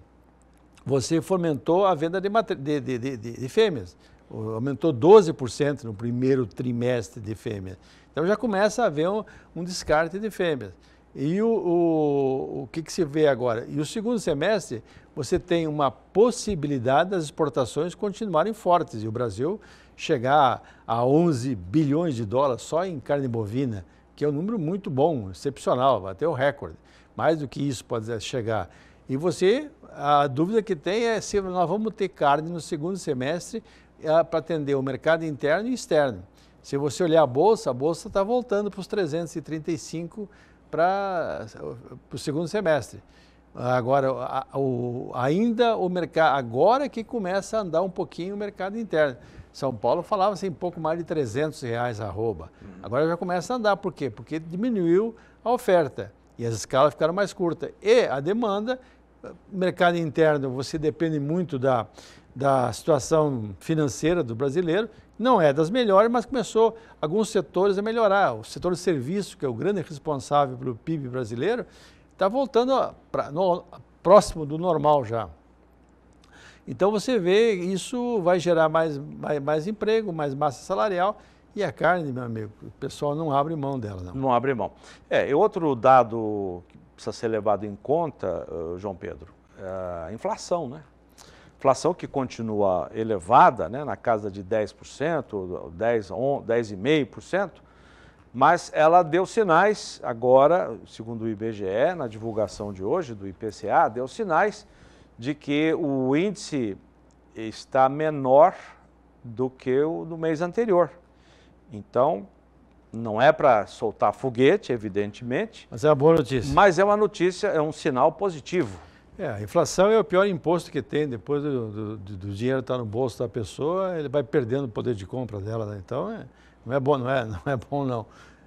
Você fomentou a venda de, de, de, de, de fêmeas, aumentou 12% no primeiro trimestre de fêmeas. Então já começa a haver um, um descarte de fêmeas. E o, o, o que, que se vê agora? E o segundo semestre, você tem uma possibilidade das exportações continuarem fortes e o Brasil chegar a 11 bilhões de dólares só em carne bovina, que é um número muito bom, excepcional, até o recorde. Mais do que isso pode chegar. E você, a dúvida que tem é se nós vamos ter carne no segundo semestre eh, para atender o mercado interno e externo. Se você olhar a bolsa, a bolsa está voltando para os 335 eh, para o segundo semestre. Agora, a, o, ainda o mercado, agora é que começa a andar um pouquinho o mercado interno. São Paulo falava assim, pouco mais de 300 reais arroba. Uhum. Agora já começa a andar, por quê? Porque diminuiu a oferta e as escalas ficaram mais curtas. E a demanda, eh, mercado interno, você depende muito da, da situação financeira do brasileiro, não é das melhores, mas começou alguns setores a melhorar. O setor de serviço, que é o grande responsável pelo PIB brasileiro, está voltando a, pra, no, próximo do normal já. Então você vê, isso vai gerar mais, mais, mais, emprego, mais massa salarial. E a carne, meu amigo, o pessoal não abre mão dela, não. Não abre mão. É, e outro dado que precisa ser levado em conta, João Pedro, é a inflação, né? Inflação que continua elevada, né, na casa de 10%, 10, 10,5%, mas ela deu sinais agora, segundo o IBGE, na divulgação de hoje do IPCA, deu sinais de que o índice está menor do que o do mês anterior. Então, não é para soltar foguete, evidentemente. Mas é uma boa notícia. Mas é uma notícia, é um sinal positivo. É, a inflação é o pior imposto que tem. Depois do, do, do dinheiro estar tá no bolso da pessoa, ele vai perdendo o poder de compra dela. Né? Então, é, não é bom, não é? (laughs) Não é bom, não.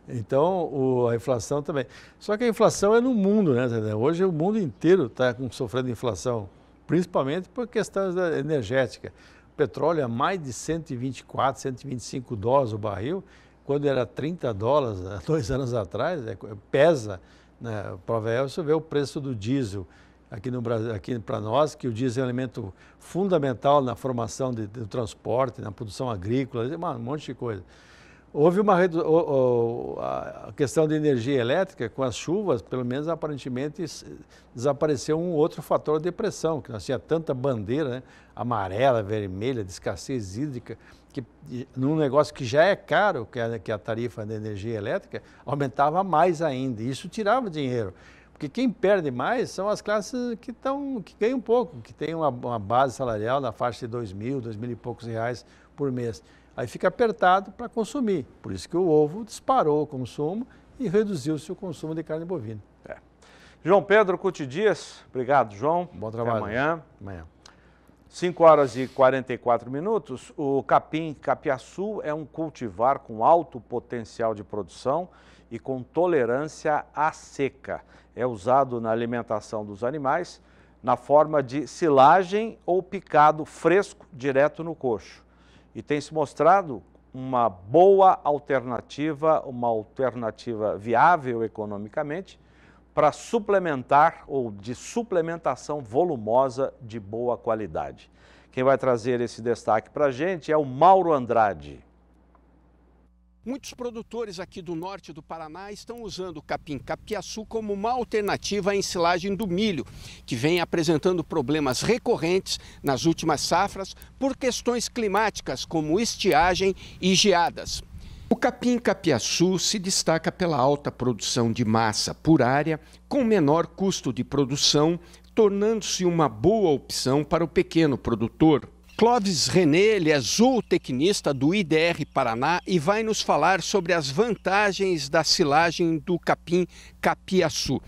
Então, o, a inflação também. Só que a inflação é no mundo, né? Hoje o mundo inteiro está sofrendo inflação, principalmente por questões da energética. O petróleo é mais de 124, 125 dólares o barril, quando era 30 dólares há (laughs) dois anos atrás, é, pesa. Né? Prova é você vê o preço do diesel aqui no Brasil, aqui para nós, que o diesel é um elemento fundamental na formação do transporte, na produção agrícola, um monte de coisa. Houve uma a questão de energia elétrica com as chuvas, pelo menos aparentemente desapareceu um outro fator de pressão, que nós tinha tanta bandeira né, amarela, vermelha, de escassez hídrica, que num negócio que já é caro, que é, que é a tarifa da energia elétrica, aumentava mais ainda. isso tirava dinheiro. Porque quem perde mais são as classes que, tão, que ganham pouco, que têm uma, uma base salarial na faixa de dois mil, dois mil e poucos reais por mês. Aí fica apertado para consumir. Por isso que o ovo disparou o consumo e reduziu-se o consumo de carne bovina. É. João Pedro Dias, obrigado, João. Bom trabalho. Até amanhã. amanhã. 5 horas e 44 minutos. O capim capiaçu é um cultivar com alto potencial de produção e com tolerância à seca. É usado na alimentação dos animais na forma de silagem ou picado fresco direto no coxo e tem se mostrado uma boa alternativa, uma alternativa viável economicamente para suplementar ou de suplementação volumosa de boa qualidade. Quem vai trazer esse destaque para a gente é o Mauro Andrade. Muitos produtores aqui do norte do Paraná estão usando o capim capiaçu como uma alternativa à ensilagem do milho, que vem apresentando problemas recorrentes nas últimas safras por questões climáticas como estiagem e geadas. O capim capiaçu se destaca pela alta produção de massa por área, com menor custo de produção, tornando-se uma boa opção para o pequeno produtor. Clóvis René, ele é zootecnista do IDR Paraná e vai nos falar sobre as vantagens da silagem do capim capiaçu.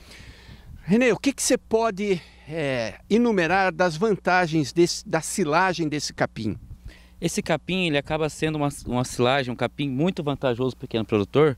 René, o que, que você pode é, enumerar das vantagens desse, da silagem desse capim? Esse capim ele acaba sendo uma, uma silagem, um capim muito vantajoso para o pequeno produtor,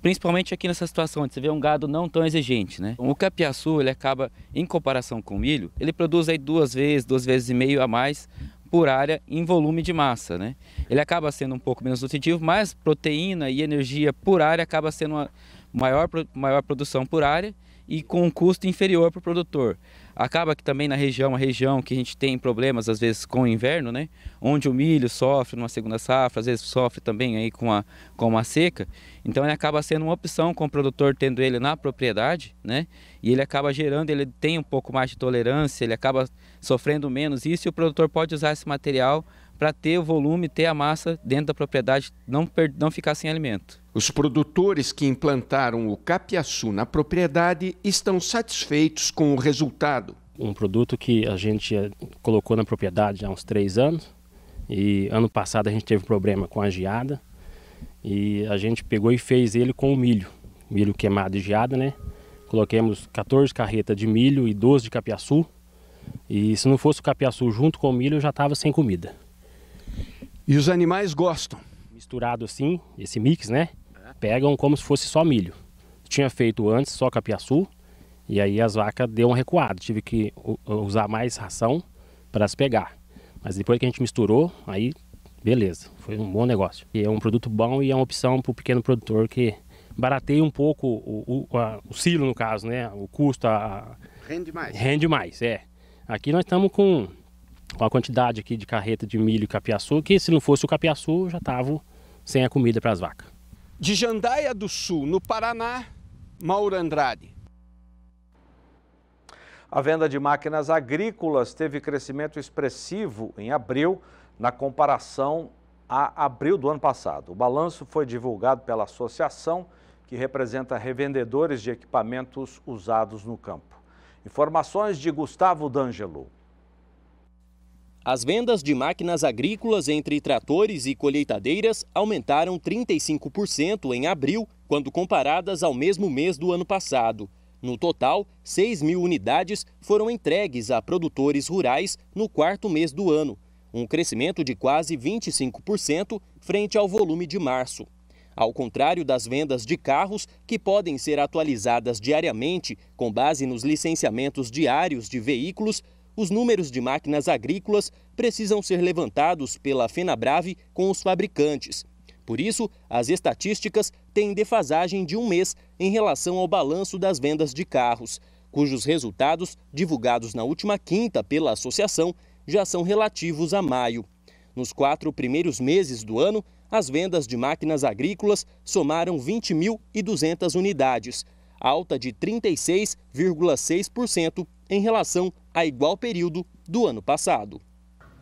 principalmente aqui nessa situação onde você vê um gado não tão exigente, né? O capiaçu, ele acaba, em comparação com o milho, ele produz aí duas vezes, duas vezes e meio a mais por área em volume de massa. Né? Ele acaba sendo um pouco menos nutritivo, mas proteína e energia por área acaba sendo uma maior, maior produção por área e com um custo inferior para o produtor. Acaba que também na região, a região que a gente tem problemas às vezes com o inverno, né? Onde o milho sofre numa segunda safra, às vezes sofre também aí com a com uma seca. Então ele acaba sendo uma opção com o produtor tendo ele na propriedade, né? E ele acaba gerando, ele tem um pouco mais de tolerância, ele acaba sofrendo menos isso e o produtor pode usar esse material para ter o volume, ter a massa dentro da propriedade, não, não ficar sem alimento. Os produtores que implantaram o capiaçu na propriedade estão satisfeitos com o resultado. Um produto que a gente eh, colocou na propriedade há uns três anos e ano passado a gente teve problema com a geada e a gente pegou e fez ele com o milho, milho queimado e geada, né? Coloquemos 14 carretas de milho e 12 de capiaçu e se não fosse o capiaçu junto com o milho eu já estava sem comida. E os animais gostam. Misturado assim, esse mix, né? Pegam como se fosse só milho. Tinha feito antes só capiaçu, e aí as vacas deu um recuado. Tive que usar mais ração para as pegar. Mas depois que a gente misturou, aí beleza, foi um bom negócio. E é um produto bom e é uma opção para o pequeno produtor que barateia um pouco o, o, a, o silo, no caso, né? O custo. A... Rende mais. Rende mais, é. Aqui nós estamos com com a quantidade aqui de carreta de milho e capiaçu, que se não fosse o capiaçu já estava sem a comida para as vacas. De Jandaia do Sul, no Paraná, Mauro Andrade. A venda de máquinas agrícolas teve crescimento expressivo em abril, na comparação a abril do ano passado. O balanço foi divulgado pela associação, que representa revendedores de equipamentos usados no campo. Informações de Gustavo D'Angelo. As vendas de máquinas agrícolas entre tratores e colheitadeiras aumentaram 35% em abril, quando comparadas ao mesmo mês do ano passado. No total, 6 mil unidades foram entregues a produtores rurais no quarto mês do ano, um crescimento de quase 25% frente ao volume de março. Ao contrário das vendas de carros, que podem ser atualizadas diariamente com base nos licenciamentos diários de veículos, os números de máquinas agrícolas precisam ser levantados pela FenaBrave com os fabricantes. Por isso, as estatísticas têm defasagem de um mês em relação ao balanço das vendas de carros, cujos resultados, divulgados na última quinta pela associação, já são relativos a maio. Nos quatro primeiros meses do ano, as vendas de máquinas agrícolas somaram 20.200 unidades, alta de 36,6% em relação a igual período do ano passado.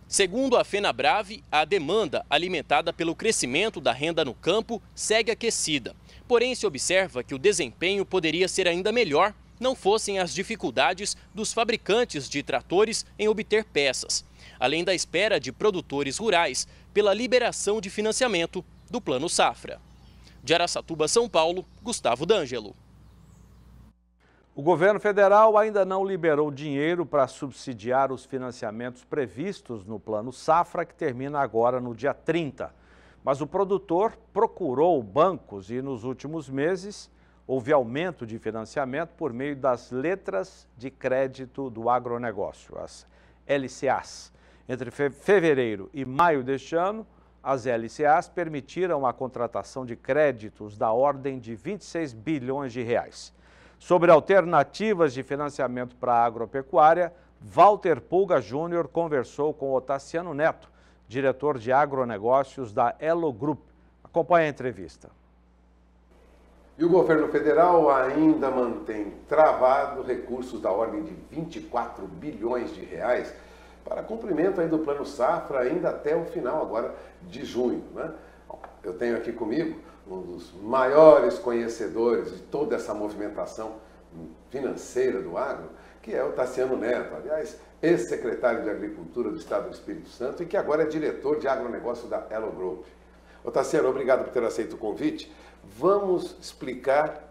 Segundo a FenaBrave, a demanda alimentada pelo crescimento da renda no campo segue aquecida. Porém, se observa que o desempenho poderia ser ainda melhor não fossem as dificuldades dos fabricantes de tratores em obter peças, além da espera de produtores rurais pela liberação de financiamento do Plano Safra. De Araçatuba, São Paulo, Gustavo D'Angelo. O governo federal ainda não liberou dinheiro para subsidiar os financiamentos previstos no Plano Safra, que termina agora no dia 30. Mas o produtor procurou bancos e, nos últimos meses, houve aumento de financiamento por meio das letras de crédito do agronegócio, as LCAs. Entre fevereiro e maio deste ano, as LCAs permitiram a contratação de créditos da ordem de 26 bilhões de reais. Sobre alternativas de financiamento para a agropecuária, Walter Pulga Júnior conversou com Otaciano Neto, diretor de agronegócios da Elo Group. Acompanhe a entrevista. E o governo federal ainda mantém travado recursos da ordem de 24 bilhões de reais para cumprimento aí do Plano Safra ainda até o final agora de junho. Né? Eu tenho aqui comigo um dos maiores conhecedores de toda essa movimentação financeira do agro, que é o Tassiano Neto, aliás, ex-secretário de Agricultura do Estado do Espírito Santo e que agora é diretor de agronegócio da Elo Group. Ô Tassiano, obrigado por ter aceito o convite. Vamos explicar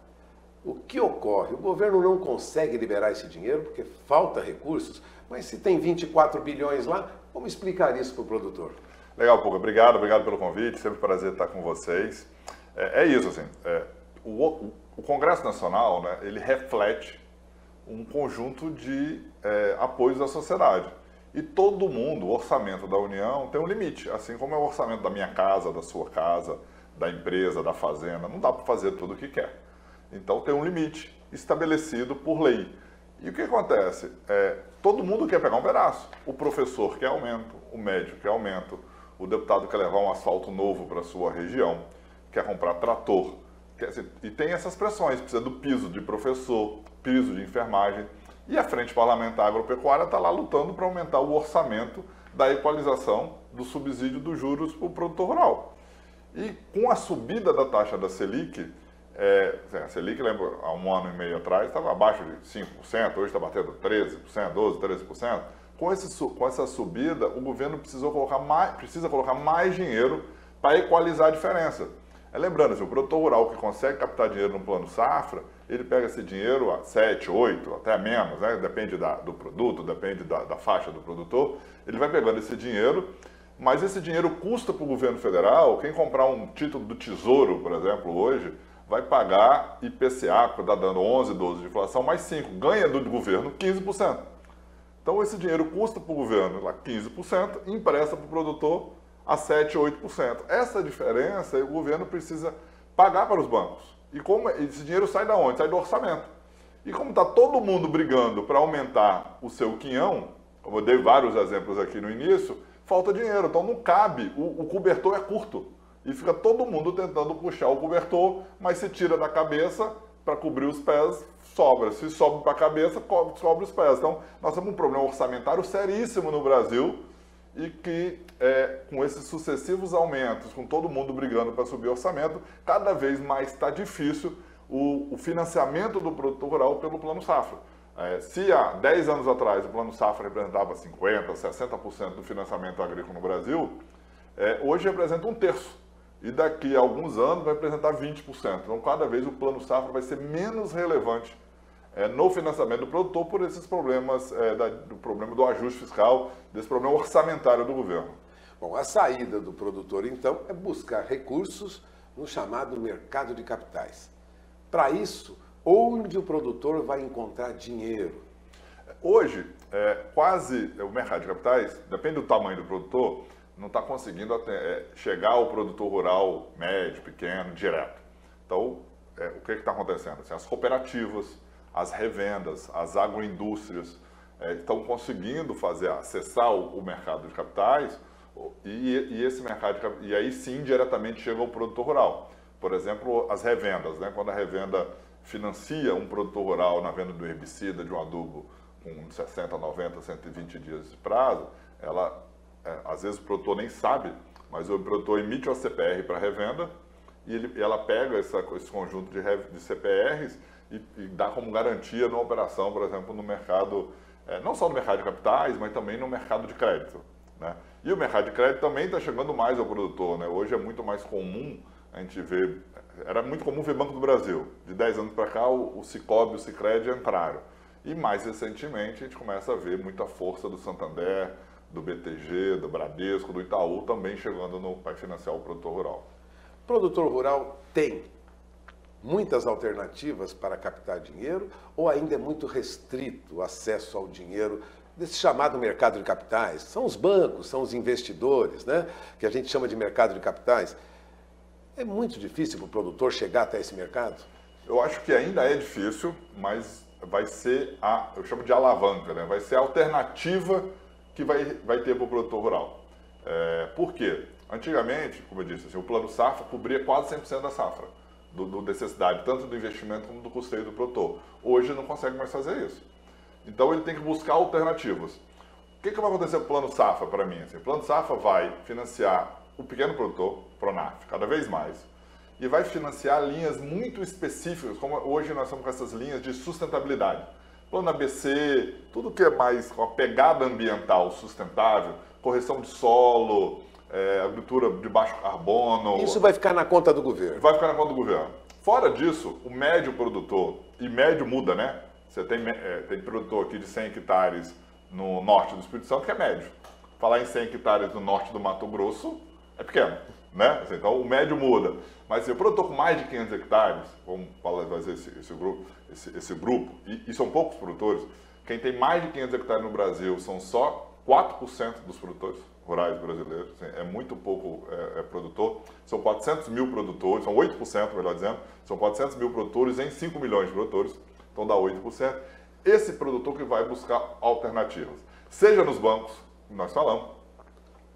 o que ocorre. O governo não consegue liberar esse dinheiro porque falta recursos, mas se tem 24 bilhões lá, como explicar isso para o produtor? Legal, Puga. Obrigado, obrigado pelo convite. Sempre um prazer estar com vocês. É, é isso, assim. É, o, o, Congresso Nacional, né, ele reflete um conjunto de é, apoios da sociedade. E todo mundo, o orçamento da União tem um limite, assim como é o orçamento da minha casa, da sua casa, da empresa, da fazenda. Não dá para fazer tudo o que quer. Então tem um limite estabelecido por lei. E o que acontece? É, todo mundo quer pegar um pedaço. O professor quer aumento, o médico quer aumento, o deputado quer levar um asfalto novo para sua região quer comprar trator. Quer, assim, e tem essas pressões, precisa do piso de professor, piso de enfermagem. E a Frente Parlamentar Agropecuária está lá lutando para aumentar o orçamento da equalização do subsídio dos juros para o produtor rural. E com a subida da taxa da Selic, é, assim, a Selic, lembro, há um ano e meio atrás estava abaixo de 5%, hoje está batendo 13%, 12%, 13%. Com, esse, com essa subida, o governo precisou colocar mais, precisa colocar mais dinheiro para equalizar a diferença. É, lembrando, se assim, o produtor rural que consegue captar dinheiro no plano safra, ele pega esse dinheiro a 7, 8, até menos, né? depende da, do produto, depende da, da faixa do produtor, ele vai pegando esse dinheiro, mas esse dinheiro custa para o governo federal, quem comprar um título do Tesouro, por exemplo, hoje, vai pagar IPCA, que está dando 11, 12 de inflação, mais 5, ganha do governo 15%. Então esse dinheiro custa para o governo lá 15%, empresta para o produtor a 7, 8%. Essa diferença o governo precisa pagar para os bancos. E como é, esse dinheiro sai da onde? Sai do orçamento. E como está todo mundo brigando para aumentar o seu quinhão, como eu dei vários exemplos aqui no início, falta dinheiro. Então não cabe, o, o cobertor é curto. E fica todo mundo tentando puxar o cobertor, mas se tira da cabeça para cobrir os pés, sobra. Se sobe para a cabeça, sobra os pés. Então, nós temos um problema orçamentário seríssimo no Brasil e que, é, com esses sucessivos aumentos, com todo mundo brigando para subir orçamento, cada vez mais está difícil o, o, financiamento do produtor rural pelo Plano Safra. É, se há 10 anos atrás o Plano Safra representava 50%, 60% do financiamento agrícola no Brasil, é, hoje representa um terço. E daqui a alguns anos vai representar 20%. Então, cada vez o Plano Safra vai ser menos relevante é, no financiamento do produtor por esses problemas, é, da, do problema do ajuste fiscal, desse problema orçamentário do governo. Bom, a saída do produtor, então, é buscar recursos no chamado mercado de capitais. Para isso, onde o produtor vai encontrar dinheiro? Hoje, é, quase é, o mercado de capitais, depende do tamanho do produtor, não está conseguindo até, é, chegar ao produtor rural médio, pequeno, direto. Então, é, o que está acontecendo? Assim, as cooperativas, as revendas, as agroindústrias é, estão conseguindo fazer acessar o, mercado de capitais e, e, esse mercado de, e aí sim diretamente chega ao produtor rural. Por exemplo, as revendas, né? Quando a revenda financia um produtor rural na venda do herbicida, de um adubo com 60, 90, 120 dias de prazo, ela é, às vezes o produtor nem sabe, mas o produtor emite o CPR para revenda e ele, ela pega essa, esse conjunto de, de CPRs e, e como garantia numa operação, por exemplo, no mercado, é, não só no mercado de capitais, mas também no mercado de crédito. Né? E o mercado de crédito também está chegando mais ao produtor. Né? Hoje é muito mais comum a gente ver, era muito comum ver Banco do Brasil. De 10 anos para cá, o, o Cicobi e o Cicred entraram. E mais recentemente a gente começa a ver muita força do Santander, do BTG, do Bradesco, do Itaú também chegando no, para financiar o produtor rural. Produtor rural tem muitas alternativas para captar dinheiro ou ainda é muito restrito o acesso ao dinheiro desse chamado mercado de capitais? São os bancos, são os investidores, né? que a gente chama de mercado de capitais. É muito difícil para o produtor chegar até esse mercado? Eu acho que ainda é difícil, mas vai ser a, eu chamo de alavanca, né? vai ser a alternativa que vai, vai ter para o produtor rural. É, por quê? Antigamente, como eu disse, assim, o plano safra cobria quase 100% da safra do, do necessidade tanto do investimento como do custeio do produtor. Hoje não consegue mais fazer isso. Então ele tem que buscar alternativas. O que, que vai acontecer com o plano Safra para mim? Assim, o plano Safra vai financiar o pequeno produtor, Pronaf, cada vez mais, e vai financiar linhas muito específicas, como hoje nós estamos com essas linhas de sustentabilidade. Plano ABC, tudo que é mais com a pegada ambiental sustentável, correção de solo, é, agricultura de baixo carbono. Isso vai ficar na conta do governo. Vai ficar na conta do governo. Fora disso, o médio produtor, e médio muda, né? Você tem, é, tem produtor aqui de 100 hectares no norte do Espírito Santo que é médio. Falar em 100 hectares no norte do Mato Grosso é pequeno, né? Assim, então o médio muda. Mas se assim, o produtor com mais de 500 hectares, vamos fazer esse, esse grupo, esse, esse grupo e, e são poucos produtores, quem tem mais de 500 hectares no Brasil são só 4% dos produtores rurais brasileiros, assim, é muito pouco é, é produtor. São 400 mil produtores, são 8%, melhor dizendo, são 400 mil produtores em 5 milhões de produtores, então dá 8%. Esse produtor que vai buscar alternativas, seja nos bancos, nós falamos,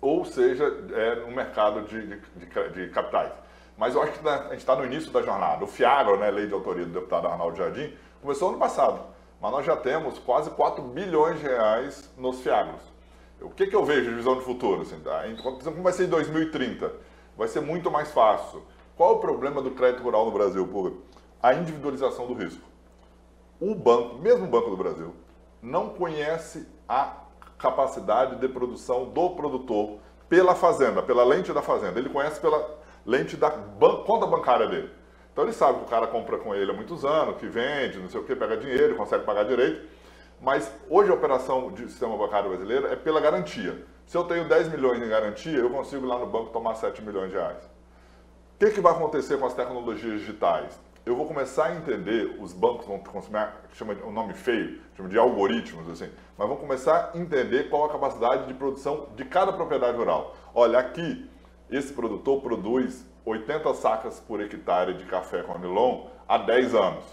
ou seja é, no mercado de, de, de, de capitais. Mas eu acho que né, a gente está no início da jornada. O FIAGRO, né, lei de autoria do deputado Arnaldo Jardim, começou ano passado, mas nós já temos quase 4 bilhões de reais nos FIAGROS o que, que eu vejo de visão de futuro? Assim, tá? Como vai ser em 2030? Vai ser muito mais fácil. Qual é o problema do crédito rural no Brasil, Puga? A individualização do risco. O banco, mesmo o Banco do Brasil, não conhece a capacidade de produção do produtor pela fazenda, pela lente da fazenda. Ele conhece pela lente da ban conta bancária dele. Então ele sabe que o cara compra com ele há muitos anos, que vende, não sei o que, pega dinheiro, consegue pagar direito. Mas hoje a operação do sistema bancário brasileiro é pela garantia. Se eu tenho 10 milhões em garantia, eu consigo ir lá no banco tomar 7 milhões de reais. O que, que vai acontecer com as tecnologias digitais? Eu vou começar a entender, os bancos vão consumir, chama um nome feio, chama de algoritmos, assim, mas vão começar a entender qual a capacidade de produção de cada propriedade rural. Olha, aqui, esse produtor produz 80 sacas por hectare de café com anilon há 10 anos.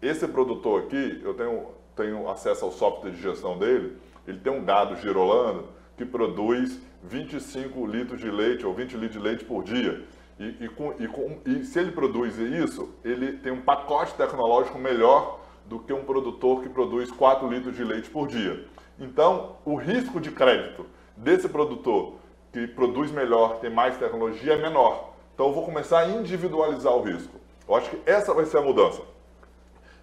Esse produtor aqui, eu tenho tenho acesso ao software de gestão dele, ele tem um gado girolando que produz 25 litros de leite ou 20 litros de leite por dia. E, e, com, e, com, e se ele produz isso, ele tem um pacote tecnológico melhor do que um produtor que produz 4 litros de leite por dia. Então, o risco de crédito desse produtor que produz melhor, tem mais tecnologia, é menor. Então, eu vou começar a individualizar o risco. Eu acho que essa vai ser a mudança.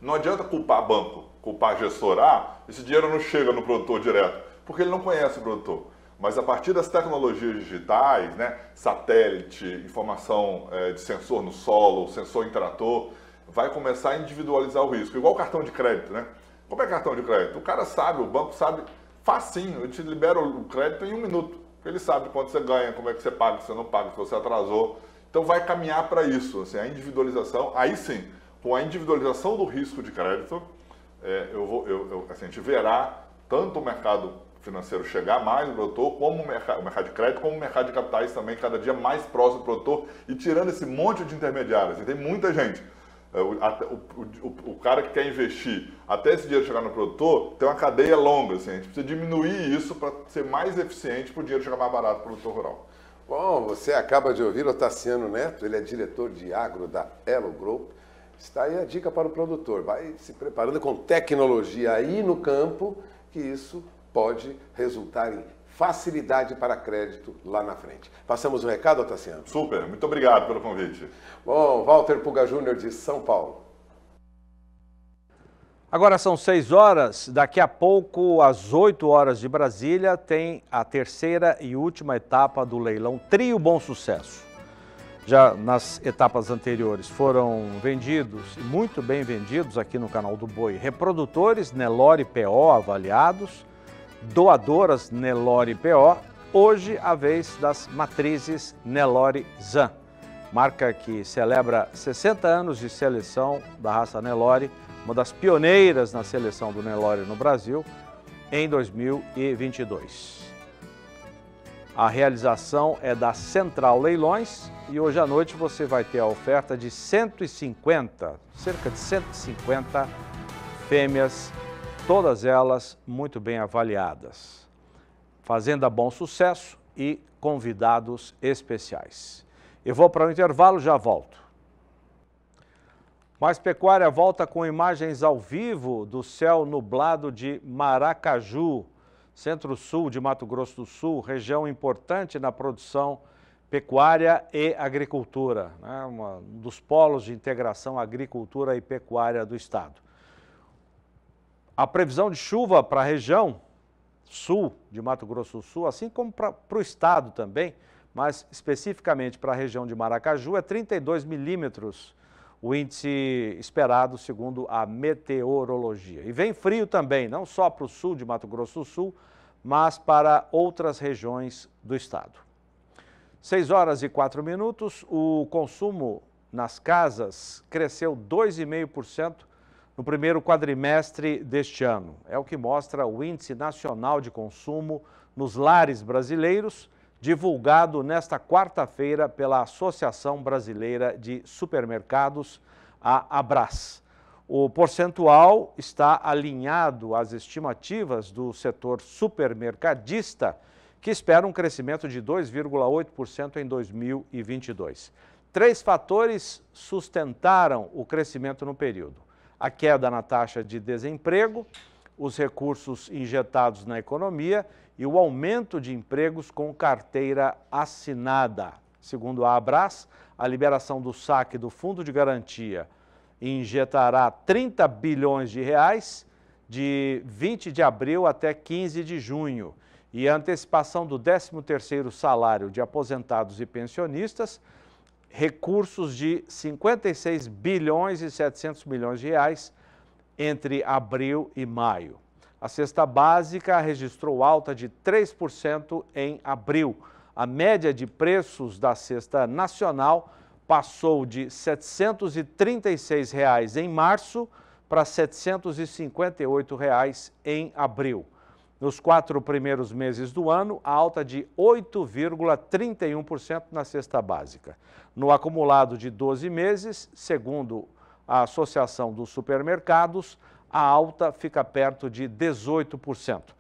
Não adianta culpar banco culpar gestor. Ah, esse dinheiro não chega no produtor direto, porque ele não conhece o produtor. Mas a partir das tecnologias digitais, né, satélite, informação é, de sensor no solo, sensor trator vai começar a individualizar o risco. Igual o cartão de crédito, né? Como é cartão de crédito? O cara sabe, o banco sabe, facinho, ele te libera o crédito em um minuto. Ele sabe quanto você ganha, como é que você paga, se você não paga, se você atrasou. Então vai caminhar para isso, assim, a individualização, aí sim, com a individualização do risco de crédito, é, eu vou, eu, eu, assim, a gente verá tanto o mercado financeiro chegar mais no produtor, como o mercado, o mercado de crédito, como o mercado de capitais também cada dia mais próximo do produtor e tirando esse monte de intermediários. E tem muita gente. É, o, o, o, cara que quer investir até esse dinheiro chegar no produtor tem uma cadeia longa. Assim, a gente precisa diminuir isso para ser mais eficiente para o dinheiro chegar mais barato para o produtor rural. Bom, você acaba de ouvir o Tassiano Neto, ele é diretor de agro da Elo Group. Está aí a dica para o produtor. Vai se preparando com tecnologia aí no campo, que isso pode resultar em facilidade para crédito lá na frente. Passamos o um recado, Otaciano. Super, muito obrigado pelo convite. Bom, Walter Puga Júnior de São Paulo. Agora são 6 horas, daqui a pouco, às 8 horas de Brasília, tem a terceira e última etapa do leilão Trio Bom Sucesso já nas etapas anteriores foram vendidos, muito bem vendidos aqui no canal do Boi, reprodutores Nelore PO avaliados, doadoras Nelore PO, hoje a vez das matrizes Nelore Zan, marca que celebra 60 anos de seleção da raça Nelore, uma das pioneiras na seleção do Nelore no Brasil, em 2022. A realização é da Central Leilões, e hoje à noite você vai ter a oferta de 150, cerca de 150 fêmeas, todas elas muito bem avaliadas. Fazenda Bom Sucesso e convidados especiais. Eu vou para o intervalo, já volto. Mais Pecuária volta com imagens ao vivo do céu nublado de Maracaju, centro-sul de Mato Grosso do Sul, região importante na produção pecuária e agricultura, né, um dos polos de integração agricultura e pecuária do estado. A previsão de chuva para a região sul de Mato Grosso do Sul, assim como para o estado também, mas especificamente para a região de Maracaju, é 32 milímetros o índice esperado segundo a meteorologia. E vem frio também, não só para o sul de Mato Grosso do Sul, mas para outras regiões do estado. 6 horas e 4 minutos, o consumo nas casas cresceu 2,5% no primeiro quadrimestre deste ano. É o que mostra o Índice Nacional de Consumo nos Lares Brasileiros, divulgado nesta quarta-feira pela Associação Brasileira de Supermercados, a Abras. O percentual está alinhado às estimativas do setor supermercadista que espera um crescimento de 2,8% em 2022. Três fatores sustentaram o crescimento no período: a queda na taxa de desemprego, os recursos injetados na economia e o aumento de empregos com carteira assinada. Segundo a Abras, a liberação do saque do Fundo de Garantia injetará 30 bilhões de reais de 20 de abril até 15 de junho e a antecipação do 13º salário de aposentados e pensionistas, recursos de 56 bilhões e 700 milhões de reais entre abril e maio. A cesta básica registrou alta de 3% em abril. A média de preços da cesta nacional passou de R$ 736 reais em março para R$ 758 reais em abril. Nos quatro primeiros meses do ano, a alta de 8,31% na cesta básica. No acumulado de 12 meses, segundo a Associação dos Supermercados, a alta fica perto de 18%.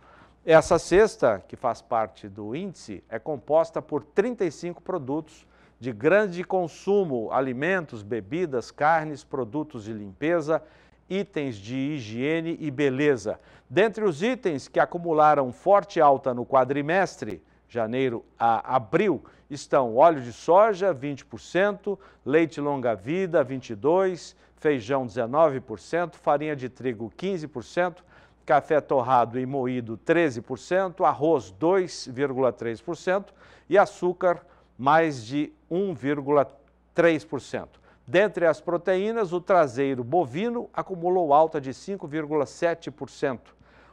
Essa cesta, que faz parte do índice, é composta por 35 produtos de grande consumo, alimentos, bebidas, carnes, produtos de limpeza, itens de higiene e beleza. Dentre os itens que acumularam forte alta no quadrimestre, janeiro a abril, estão óleo de soja, 20%, leite longa-vida, 22%, feijão, 19%, farinha de trigo, 15%, café torrado e moído, 13%, arroz, 2,3% e açúcar, mais de 1,3%. Dentre as proteínas, o traseiro bovino acumulou alta de 5,7%,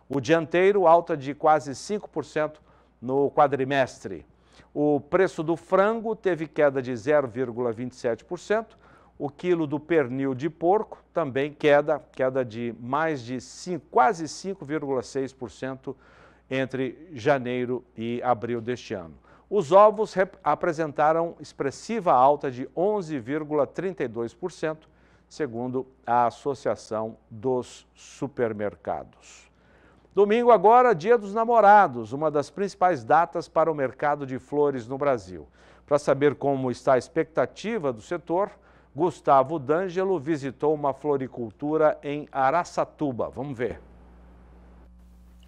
o dianteiro alta de quase 5% no quadrimestre. O preço do frango teve queda de 0,27%, o quilo do pernil de porco também queda, queda de mais de 5, quase 5,6% entre janeiro e abril deste ano. Os ovos apresentaram expressiva alta de 11,32%, segundo a Associação dos Supermercados. Domingo agora, Dia dos Namorados, uma das principais datas para o mercado de flores no Brasil. Para saber como está a expectativa do setor, Gustavo D'Angelo visitou uma floricultura em Araçatuba. Vamos ver.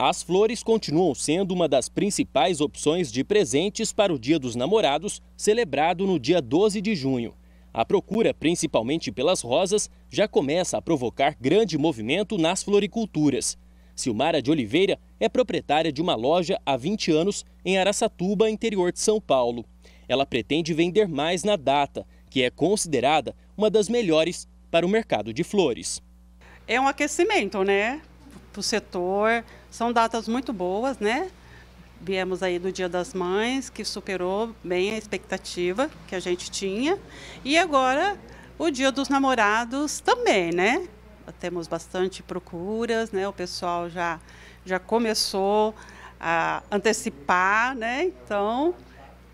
As flores continuam sendo uma das principais opções de presentes para o Dia dos Namorados, celebrado no dia 12 de junho. A procura, principalmente pelas rosas, já começa a provocar grande movimento nas floriculturas. Silmara de Oliveira é proprietária de uma loja há 20 anos em Araçatuba, interior de São Paulo. Ela pretende vender mais na data, que é considerada uma das melhores para o mercado de flores. É um aquecimento, né? Para o setor, são datas muito boas, né? Viemos aí do Dia das Mães, que superou bem a expectativa que a gente tinha. E agora o Dia dos Namorados também, né? Temos bastante procuras, né? O pessoal já, já começou a antecipar, né? Então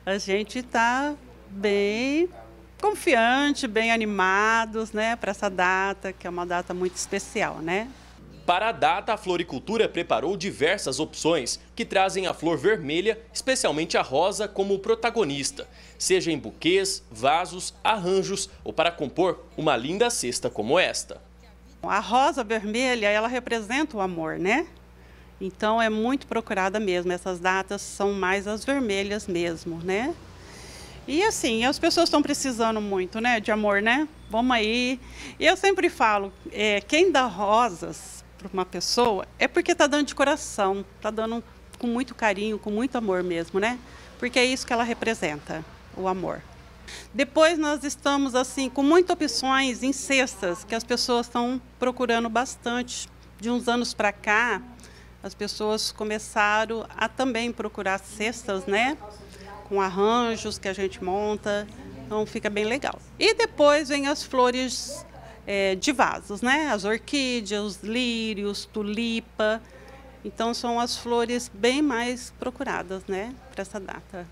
a gente está bem confiante, bem animados, né, para essa data, que é uma data muito especial, né? Para a data, a floricultura preparou diversas opções que trazem a flor vermelha, especialmente a rosa, como protagonista, seja em buquês, vasos, arranjos ou para compor uma linda cesta como esta. A rosa vermelha, ela representa o amor, né? Então é muito procurada mesmo. Essas datas são mais as vermelhas mesmo, né? E assim, as pessoas estão precisando muito, né, de amor, né? Vamos aí. E eu sempre falo, é, quem dá rosas para uma pessoa, é porque está dando de coração, está dando com muito carinho, com muito amor mesmo, né? Porque é isso que ela representa, o amor. Depois nós estamos assim com muitas opções em cestas que as pessoas estão procurando bastante. De uns anos para cá, as pessoas começaram a também procurar cestas, né? Com arranjos que a gente monta, então fica bem legal. E depois vem as flores é, de vasos, né? As orquídeas, lírios, tulipa. Então são as flores bem mais procuradas, né, para essa data.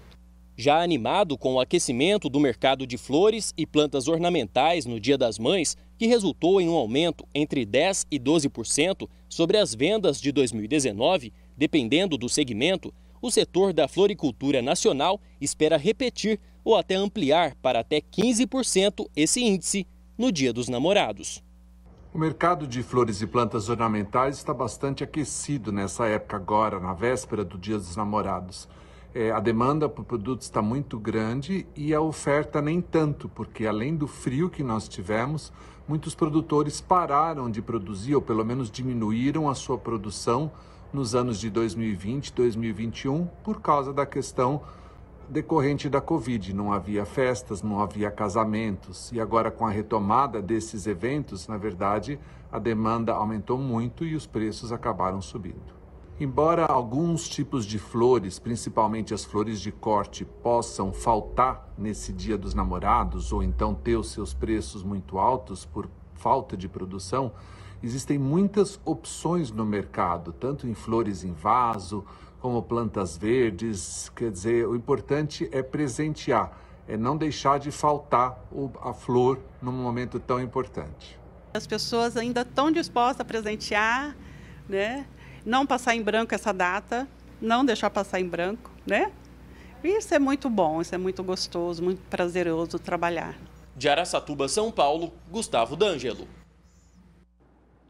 Já animado com o aquecimento do mercado de flores e plantas ornamentais no Dia das Mães, que resultou em um aumento entre 10% e 12% sobre as vendas de 2019, dependendo do segmento, o setor da floricultura nacional espera repetir ou até ampliar para até 15% esse índice no Dia dos Namorados. O mercado de flores e plantas ornamentais está bastante aquecido nessa época agora, na véspera do Dia dos Namorados. É, a demanda por produtos está muito grande e a oferta nem tanto, porque além do frio que nós tivemos, muitos produtores pararam de produzir, ou pelo menos diminuíram a sua produção nos anos de 2020 e 2021 por causa da questão decorrente da Covid. Não havia festas, não havia casamentos. E agora, com a retomada desses eventos, na verdade, a demanda aumentou muito e os preços acabaram subindo. Embora alguns tipos de flores, principalmente as flores de corte, possam faltar nesse dia dos namorados ou então ter os seus preços muito altos por falta de produção, existem muitas opções no mercado, tanto em flores em vaso, como plantas verdes. Quer dizer, o importante é presentear, é não deixar de faltar a flor num momento tão importante. As pessoas ainda estão dispostas a presentear, né? não passar em branco essa data, não deixar passar em branco, né? Isso é muito bom, isso é muito gostoso, muito prazeroso trabalhar. De Aracatuba, São Paulo, Gustavo D'Angelo.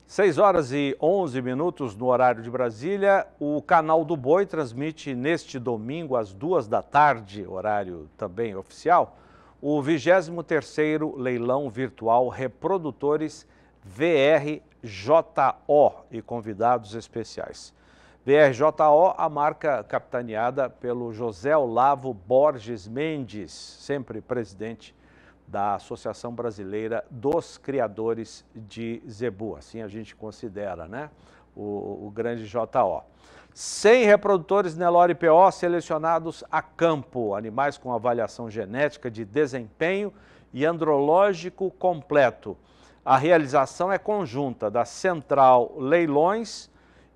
6 horas e 11 minutos no horário de Brasília. O canal do Boi transmite neste domingo às duas da tarde, horário também oficial, o 23º leilão virtual Reprodutores VRJO e convidados especiais. VRJO, a marca capitaneada pelo José Olavo Borges Mendes, sempre presidente da Associação Brasileira dos Criadores de Zebu, assim a gente considera, né? O, o grande JO. 100 reprodutores Nelore PO selecionados a campo, animais com avaliação genética de desempenho e andrológico completo. A realização é conjunta da Central Leilões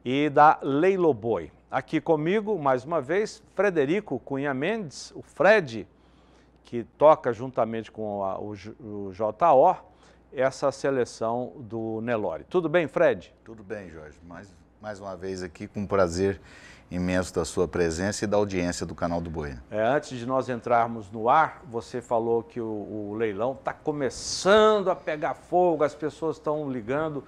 e da Leiloboi. Aqui comigo, mais uma vez, Frederico Cunha Mendes, o Fred, que toca juntamente com a, o, o JO essa seleção do Nelore. Tudo bem, Fred? Tudo bem, Jorge. Mais, mais uma vez aqui, com prazer imenso da sua presença e da audiência do canal do Boi. É, antes de nós entrarmos no ar, você falou que o, o leilão está começando a pegar fogo, as pessoas estão ligando.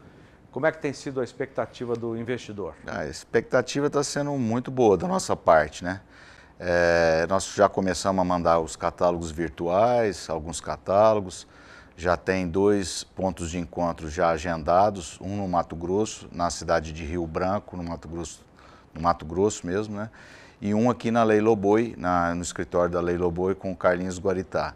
Como é que tem sido a expectativa do investidor? A expectativa está sendo muito boa da nossa parte, né? É, nós já começamos a mandar os catálogos virtuais, alguns catálogos. Já tem dois pontos de encontro já agendados, um no Mato Grosso, na cidade de Rio Branco, no Mato Grosso, no Mato Grosso mesmo, né? E um aqui na Lei Loboi, na, no escritório da Lei Loboi com o Carlinhos Guaritá.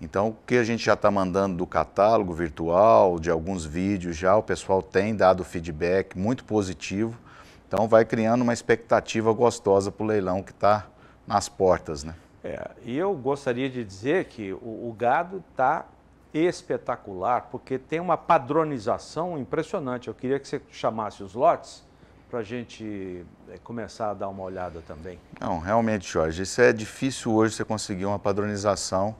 Então, o que a gente já está mandando do catálogo virtual, de alguns vídeos já, o pessoal tem dado feedback muito positivo. Então, vai criando uma expectativa gostosa para o leilão que está nas portas, né? É, e eu gostaria de dizer que o, o gado está espetacular, porque tem uma padronização impressionante. Eu queria que você chamasse os lotes para a gente é, começar a dar uma olhada também. Não, realmente, Jorge, isso é difícil hoje você conseguir uma padronização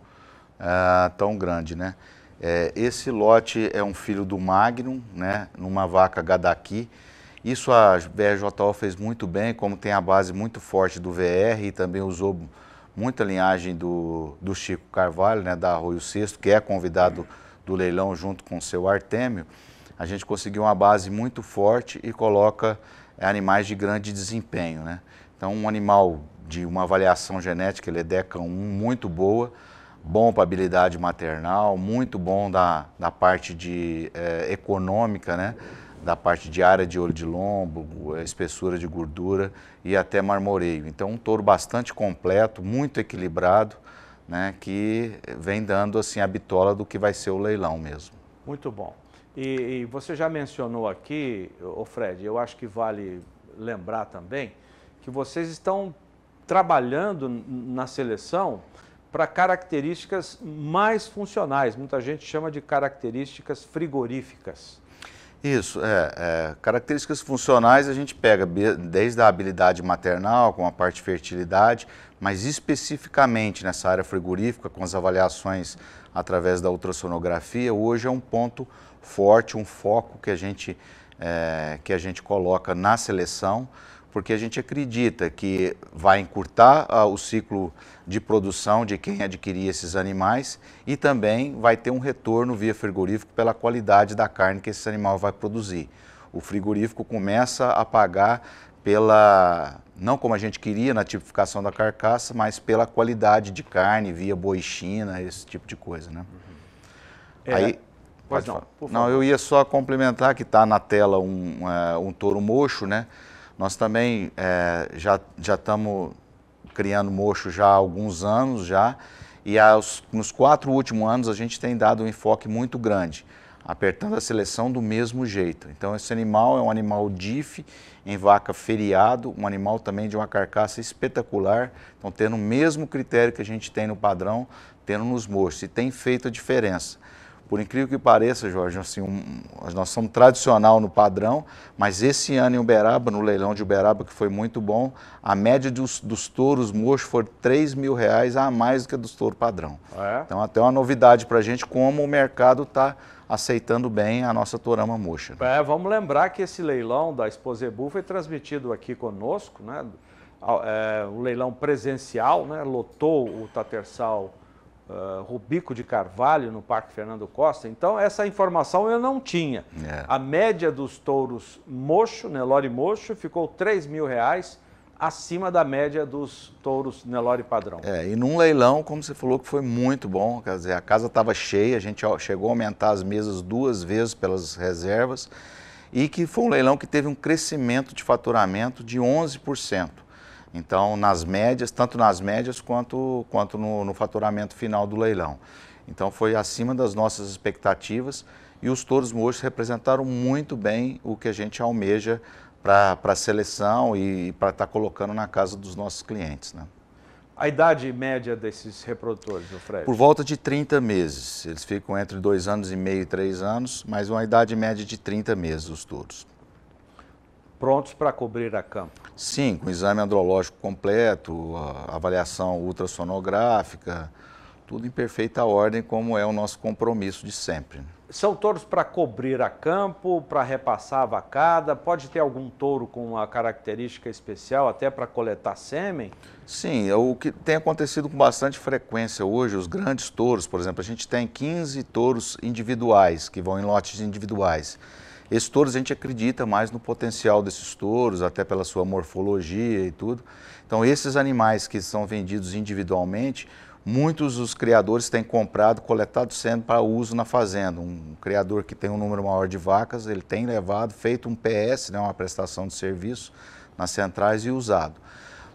uh, tão grande, né? É, esse lote é um filho do Magnum, né? Numa vaca Gadaqui, isso a BRJO fez muito bem, como tem a base muito forte do VR e também usou muita linhagem do, do Chico Carvalho, né, da Arroio Sexto, que é convidado do leilão junto com o seu Artêmio. A gente conseguiu uma base muito forte e coloca é, animais de grande desempenho. Né? Então, um animal de uma avaliação genética, ele é DECA 1, muito boa, bom para habilidade maternal, muito bom da, da parte de, é, econômica, né? da parte de área de olho de lombo, eh, espessura de gordura e até marmoreio. Então um touro bastante completo, muito equilibrado, né, que vem dando assim a bitola do que vai ser o leilão mesmo. Muito bom. E, e você já mencionou aqui, o Fred, eu acho que vale lembrar também que vocês estão trabalhando na seleção para características mais funcionais. Muita gente chama de características frigoríficas. Isso, é, é, Características funcionais a gente pega desde a habilidade maternal, com a parte de fertilidade, mas especificamente nessa área frigorífica, com as avaliações através da ultrassonografia, hoje é um ponto forte, um foco que a gente, é, que a gente coloca na seleção, porque a gente acredita que vai encurtar ah, o ciclo de produção de quem adquirir esses animais e também vai ter um retorno via frigorífico pela qualidade da carne que esse animal vai produzir. O frigorífico começa a pagar pela, não como a gente queria na tipificação da carcaça, mas pela qualidade de carne via china esse tipo de coisa, né? Uhum. Aí, pode não, não, eu ia só complementar que está na tela um, uh, um touro mocho, né? Nós também é, já estamos criando mocho já há alguns anos já, e aos, nos quatro últimos anos a gente tem dado um enfoque muito grande, apertando a seleção do mesmo jeito. Então esse animal é um animal DIF em vaca feriado, um animal também de uma carcaça espetacular, então tendo o mesmo critério que a gente tem no padrão, tendo nos mochos, e tem feito a diferença. Por incrível que pareça, Jorge, assim, um, nós somos tradicional no padrão, mas esse ano em Uberaba, no leilão de Uberaba, que foi muito bom, a média dos, dos touros mochos foi 3 mil reais a mais do que a dos touros padrão. Ah, é? Então, até uma novidade para a gente como o mercado está aceitando bem a nossa Torama Mocha. Né? É, vamos lembrar que esse leilão da Exposebu foi transmitido aqui conosco, né? É, o leilão presencial, né? Lotou o Tatersal uh, Rubico de Carvalho, no Parque Fernando Costa. Então, essa informação eu não tinha. É. A média dos touros mocho, Nelore mocho, ficou 3 mil reais acima da média dos touros Nelore padrão. É, e num leilão, como você falou, que foi muito bom, quer dizer, a casa estava cheia, a gente chegou a aumentar as mesas duas vezes pelas reservas, e que foi um leilão que teve um crescimento de faturamento de 11%. Então, nas médias, tanto nas médias quanto, quanto no, no faturamento final do leilão. Então, foi acima das nossas expectativas e os touros mochos representaram muito bem o que a gente almeja para a seleção e para estar tá colocando na casa dos nossos clientes. Né? A idade média desses reprodutores, o Fred? Por volta de 30 meses. Eles ficam entre 2 anos e meio e 3 anos, mas uma idade média de 30 meses os touros prontos para cobrir a campo? Sim, com exame andrológico completo, avaliação ultrassonográfica, tudo em perfeita ordem, como é o nosso compromisso de sempre. Né? São touros para cobrir a campo, para repassar a vacada? Pode ter algum touro com uma característica especial, até para coletar sêmen? Sim, é o que tem acontecido com bastante frequência hoje, os grandes touros, por exemplo, a gente tem 15 touros individuais, que vão em lotes individuais. Esses touros a gente acredita mais no potencial desses touros, até pela sua morfologia e tudo. Então, esses animais que são vendidos individualmente, muitos dos criadores têm comprado, coletado sendo para uso na fazenda. Um criador que tem um número maior de vacas, ele tem levado, feito um PS, né, uma prestação de serviço, nas centrais e usado.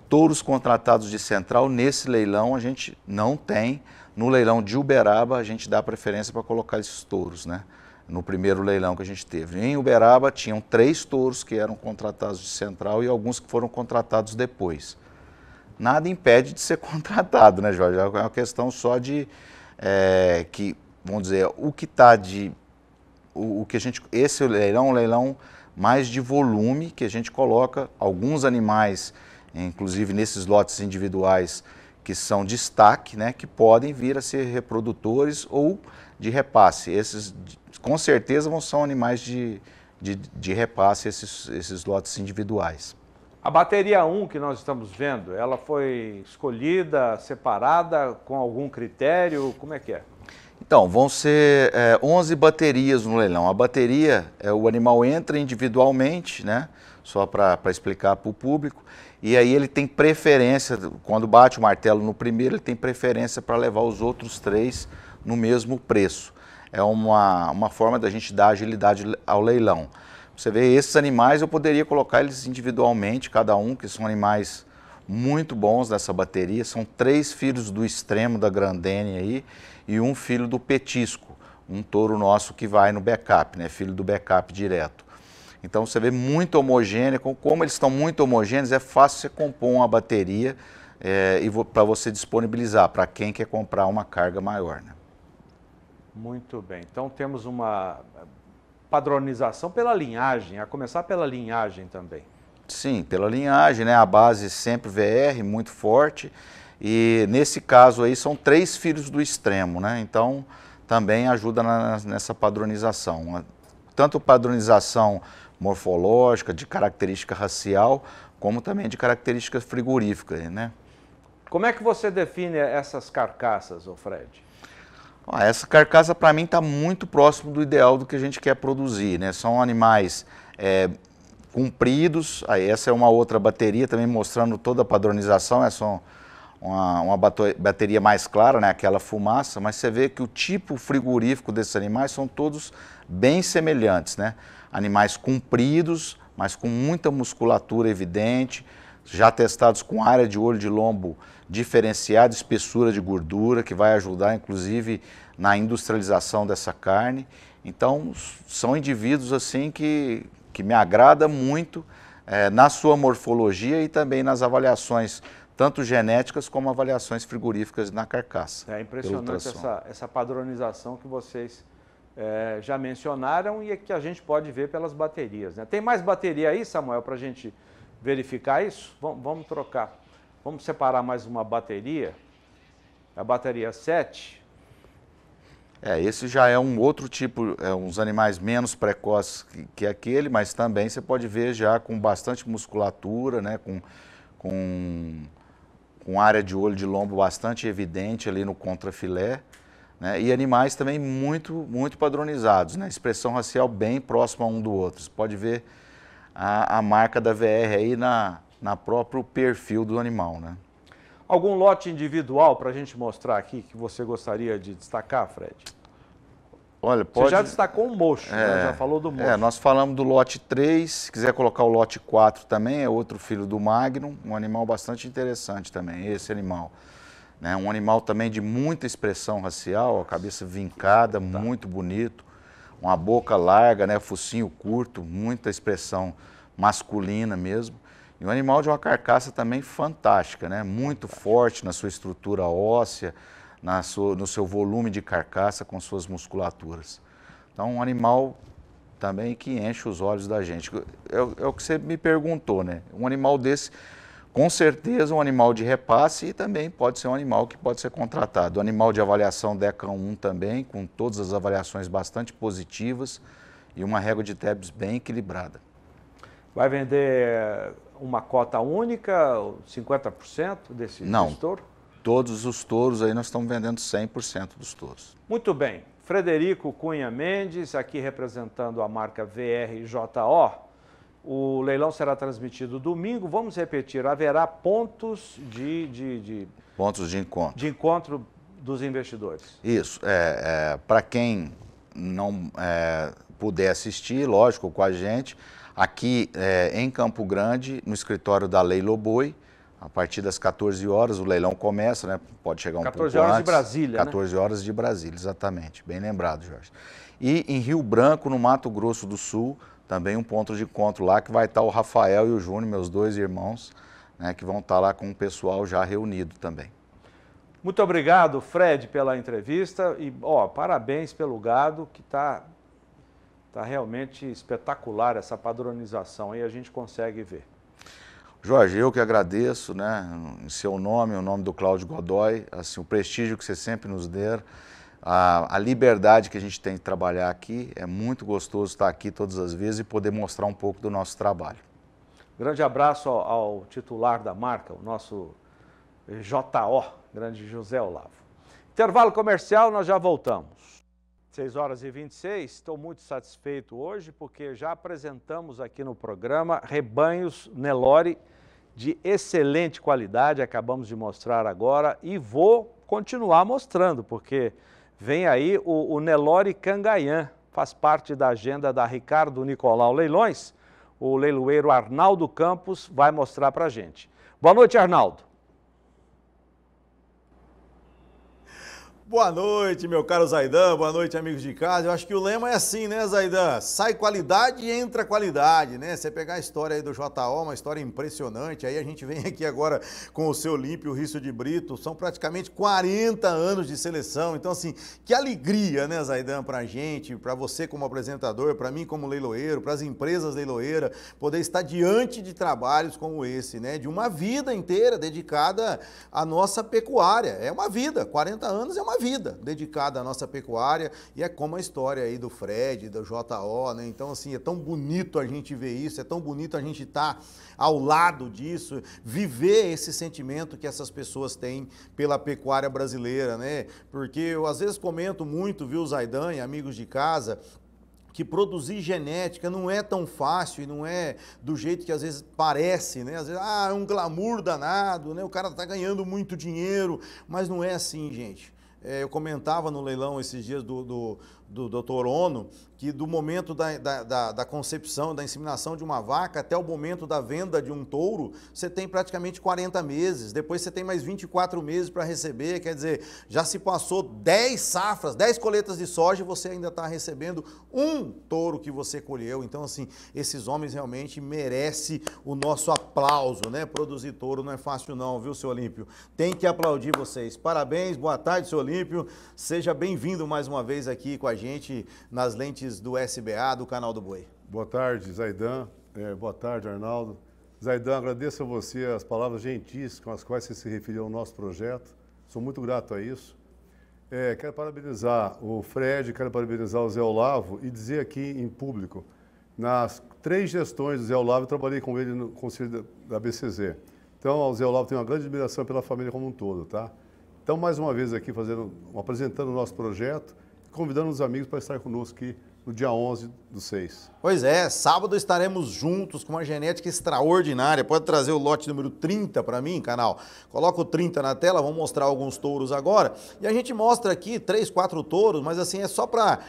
Touros contratados de central, nesse leilão a gente não tem. No leilão de Uberaba, a gente dá preferência para colocar esses touros, né? no primeiro leilão que a gente teve. Em Uberaba tinham três touros que eram contratados de central e alguns que foram contratados depois. Nada impede de ser (laughs) contratado, né, Jorge? É uma questão só de é, que, vamos dizer, o que está de. O, o, que a gente. Esse leilão é um leilão mais de volume que a gente coloca alguns animais, inclusive nesses lotes individuais que são destaque, né, que podem vir a ser reprodutores ou de repasse. Esses com certeza vão ser animais de, de, de repasse esses, esses lotes individuais. A bateria 1 que nós estamos vendo, ela foi escolhida, separada, com algum critério? Como é que é? Então, vão ser é, eh, 11 baterias no leilão. A bateria, é, o animal entra individualmente, né? Só para explicar para o público. E aí ele tem preferência, quando bate o martelo no primeiro, ele tem preferência para levar os outros três no mesmo preço é uma, uma forma da gente dar agilidade ao leilão. Você vê, esses animais eu poderia colocar eles individualmente, cada um, que são animais muito bons dessa bateria. São três filhos do extremo da Grandene aí e um filho do Petisco, um touro nosso que vai no backup, né? Filho do backup direto. Então você vê muito homogêneo, como eles estão muito homogêneos, é fácil você compor uma bateria é, eh, para você disponibilizar para quem quer comprar uma carga maior. Né? Muito bem. Então temos uma padronização pela linhagem, a começar pela linhagem também. Sim, pela linhagem, né? A base sempre VR, muito forte. E nesse caso aí são três filhos do extremo, né? Então também ajuda na, nessa padronização. Tanto padronização morfológica, de característica racial, como também de características frigorífica, né? Como é que você define essas carcaças, Fred? Ó, essa carcaça para mim está muito próximo do ideal do que a gente quer produzir, né? São animais é, compridos. Aí essa é uma outra bateria também mostrando toda a padronização. Essa é né? só uma, uma bateria mais clara, né? aquela fumaça, mas você vê que o tipo frigorífico desses animais são todos bem semelhantes. Né? Animais compridos, mas com muita musculatura evidente, já testados com área de olho de lombo diferenciada, espessura de gordura, que vai ajudar inclusive na industrialização dessa carne. Então, são indivíduos assim que, que me agrada muito é, na sua morfologia e também nas avaliações, tanto genéticas como avaliações frigoríficas na carcaça. É impressionante essa, essa padronização que vocês é, já mencionaram e é que a gente pode ver pelas baterias. Né? Tem mais bateria aí, Samuel, para a gente verificar isso? Vamos, vamos trocar. Vamos separar mais uma bateria, a bateria 7. É, esse já é um outro tipo, é, uns animais menos precoces que, que aquele, mas também você pode ver já com bastante musculatura, né, com, com, com área de olho de lombo bastante evidente ali no contrafilé. Né? e animais também muito, muito padronizados, né? expressão racial bem próxima um do outro. Você pode ver a, a marca da VR aí na, na próprio perfil do animal, né? Algum lote individual para a gente mostrar aqui que você gostaria de destacar, Fred? Olha, pode... Você já destacou o mocho, né? é, né? já falou do é, mocho. É, nós falamos do lote 3, se quiser colocar o lote 4 também, é outro filho do Magnum, um animal bastante interessante também, esse animal. Né? Um animal também de muita expressão racial, a cabeça vincada, tá. muito bonito uma boca larga, né, focinho curto, muita expressão masculina mesmo. E um animal de uma carcaça também fantástica, né? muito forte na sua estrutura óssea, na sua, no seu volume de carcaça com suas musculaturas. Então, um animal também que enche os olhos da gente. É, é o que você me perguntou, né? Um animal desse com certeza um animal de repasse e também pode ser um animal que pode ser contratado. O animal de avaliação DECA 1 também, com todas as avaliações bastante positivas e uma régua de TEBS bem equilibrada. Vai vender eh, uma cota única, 50% desse, Não, desse Não. todos os touros aí nós estamos vendendo 100% dos touros. Muito bem. Frederico Cunha Mendes, aqui representando a marca VRJO o leilão será transmitido domingo. Vamos repetir, haverá pontos de... de, de pontos de encontro. De encontro dos investidores. Isso. É, é Para quem não é, puder assistir, lógico, com a gente, aqui é, em Campo Grande, no escritório da Lei Loboi, a partir das 14 horas o leilão começa, né? Pode chegar um pouco antes. 14 horas de Brasília, 14 né? horas de Brasília, exatamente. Bem lembrado, Jorge. E em Rio Branco, no Mato Grosso do Sul, também um ponto de encontro lá que vai estar o Rafael e o Júnior, meus dois irmãos, né, que vão estar lá com o pessoal já reunido também. Muito obrigado, Fred, pela entrevista e ó, parabéns pelo gado que está tá realmente espetacular essa padronização e a gente consegue ver. Jorge, eu que agradeço, né, em seu nome, o nome do Cláudio Godoy, assim, o prestígio que você sempre nos der a, a, liberdade que a gente tem de trabalhar aqui. É muito gostoso estar aqui todas as vezes e poder mostrar um pouco do nosso trabalho. Grande abraço ao, ao titular da marca, o nosso eh, JO, grande José Olavo. Intervalo comercial, nós já voltamos. 6 horas e 26, estou muito satisfeito hoje porque já apresentamos aqui no programa rebanhos Nelore de excelente qualidade, acabamos de mostrar agora e vou continuar mostrando, porque Vem aí o, o Nelore Cangaian, faz parte da agenda da Ricardo Nicolau Leilões. O leiloeiro Arnaldo Campos vai mostrar para a gente. Boa noite, Arnaldo. Boa noite, meu caro Zaidan. Boa noite, amigos de casa. Eu acho que o lema é assim, né, Zaidan? Sai qualidade e entra qualidade, né? Você pegar a história aí do JO, uma história impressionante. Aí a gente vem aqui agora com o seu Olímpio, o Rício de Brito. São praticamente 40 anos de seleção. Então, assim, que alegria, né, Zaidan, pra gente, pra você como apresentador, pra mim como leiloeiro, pras empresas leiloeiras, poder estar diante de trabalhos como esse, né? De uma vida inteira dedicada à nossa pecuária. É uma vida. 40 anos é uma vida dedicada à nossa pecuária e é como a história aí do Fred, do JO, né? Então, assim, é tão bonito a gente ver isso, é tão bonito a gente estar tá ao lado disso, viver esse sentimento que essas pessoas têm pela pecuária brasileira, né? Porque eu às vezes comento muito, viu, Zaidan e amigos de casa, que produzir genética não é tão fácil e não é do jeito que às vezes parece, né? Às vezes, ah, é um glamour danado, né? O cara tá ganhando muito dinheiro, mas não é assim, gente. É, eu comentava no leilão esses dias do, do, do Dr. Ono, que do momento da, da, da, da, concepção, da inseminação de uma vaca até o momento da venda de um touro, você tem praticamente 40 meses, depois você tem mais 24 meses para receber, quer dizer, já se passou 10 safras, 10 coletas de soja e você ainda está recebendo um touro que você colheu. Então, assim, esses homens realmente merecem o nosso aplauso, né? Produzir touro não é fácil não, viu, seu Olímpio? Tem que aplaudir vocês. Parabéns, boa tarde, seu Olímpio. Seja bem-vindo mais uma vez aqui com a gente gente nas lentes do SBA, do canal do Boi. Boa tarde, Zaidan. É, boa tarde, Arnaldo. Zaidan, agradeço a você as palavras gentis com as quais você se referiu ao nosso projeto. Sou muito grato a isso. É, quero parabenizar o Fred, quero parabenizar o Zé Olavo e dizer aqui em público, nas três gestões do Zé Olavo, eu trabalhei com ele no conselho da BCZ. Então, o Zé Olavo tem uma grande admiração pela família como um todo, tá? Então, mais uma vez aqui fazendo, apresentando o nosso projeto convidando os amigos para estar conosco aqui no dia 11 do 6. Pois é, sábado estaremos juntos com uma genética extraordinária. Pode trazer o lote número 30 para mim, canal? Coloca o 30 na tela, vamos mostrar alguns touros agora. E a gente mostra aqui três, quatro touros, mas assim, é só para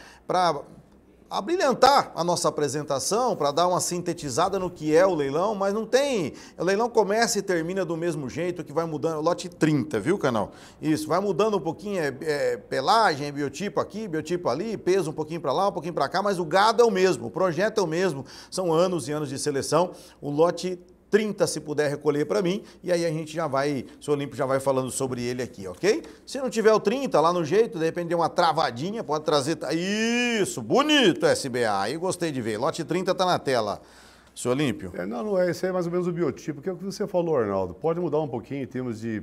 Abrilhantar brilhantar a nossa apresentação, para dar uma sintetizada no que é o leilão, mas não tem. O leilão começa e termina do mesmo jeito, que vai mudando. Lote 30, viu, canal? Isso, vai mudando um pouquinho, é, é pelagem, é biotipo aqui, biotipo ali, peso um pouquinho para lá, um pouquinho para cá, mas o gado é o mesmo, o projeto é o mesmo. São anos e anos de seleção. O lote 30 se puder recolher para mim, e aí a gente já vai, o seu Olímpio já vai falando sobre ele aqui, ok? Se não tiver o 30 lá no jeito, de repente deu uma travadinha, pode trazer. Tá, isso, bonito SBA, aí gostei de ver. Lote 30 tá na tela. Seu Olímpio? É, não, não é, esse é mais ou menos o biotipo, que é o que você falou, Arnaldo. Pode mudar um pouquinho em termos de,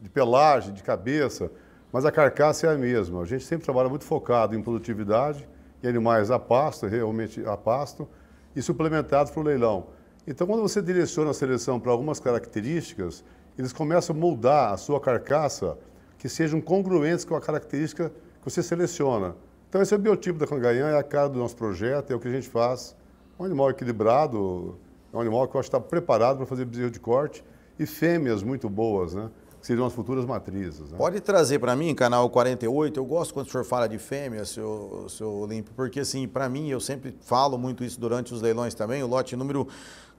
de pelagem, de cabeça, mas a carcaça é a mesma. A gente sempre trabalha muito focado em produtividade e animais a pasto, realmente a pasto, e suplementados para o leilão. Então, quando você direciona a seleção para algumas características, eles começam a moldar a sua carcaça que sejam congruentes com a característica que você seleciona. Então, esse é o biotipo da cangainha, é a cara do nosso projeto, é o que a gente faz. É um animal equilibrado, é um animal que eu acho que está preparado para fazer bezerro de corte e fêmeas muito boas, né? Que seriam as futuras matrizes. Né? Pode trazer para mim, canal 48, eu gosto quando o senhor fala de fêmeas, seu, seu Olímpio, porque assim, para mim, eu sempre falo muito isso durante os leilões também, o lote número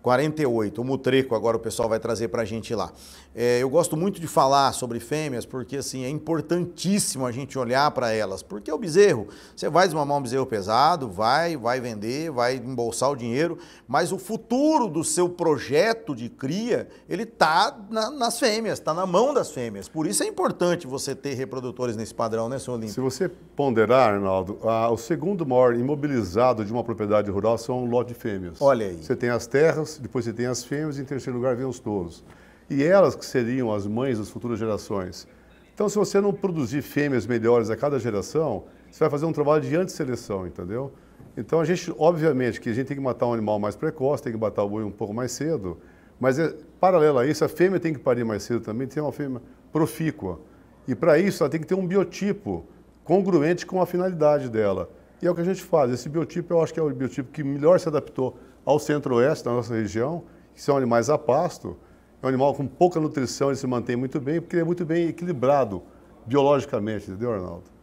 48, o Mutreco agora o pessoal vai trazer para a gente lá. É, eu gosto muito de falar sobre fêmeas porque assim é importantíssimo a gente olhar para elas, porque é o bezerro, você vai desmamar um bezerro pesado, vai, vai vender, vai embolsar o dinheiro, mas o futuro do seu projeto de cria, ele tá na, nas fêmeas, tá na mão das fêmeas. Por isso é importante você ter reprodutores nesse padrão, né, senhor Olímpio? Se você ponderar, Arnaldo, a, o segundo maior imobilizado de uma propriedade rural são um lote de fêmeas. Olha aí. Você tem as terras, depois você tem as fêmeas, e em terceiro lugar vem os touros. E elas que seriam as mães das futuras gerações. Então, se você não produzir fêmeas melhores a cada geração, você vai fazer um trabalho de antisseleção, entendeu? Então, a gente, obviamente, que a gente tem que matar um animal mais precoce, tem que matar o boi um pouco mais cedo, mas, é, paralelo a isso, a fêmea tem que parir mais cedo também, tem uma fêmea profícua. E, para isso, ela tem que ter um biotipo congruente com a finalidade dela. E é o que a gente faz. Esse biotipo, eu acho que é o biotipo que melhor se adaptou ao centro-oeste da nossa região, que são animais a pasto. É um animal com pouca nutrição, ele se mantém muito bem, porque ele é muito bem equilibrado biologicamente, entendeu, Arnaldo?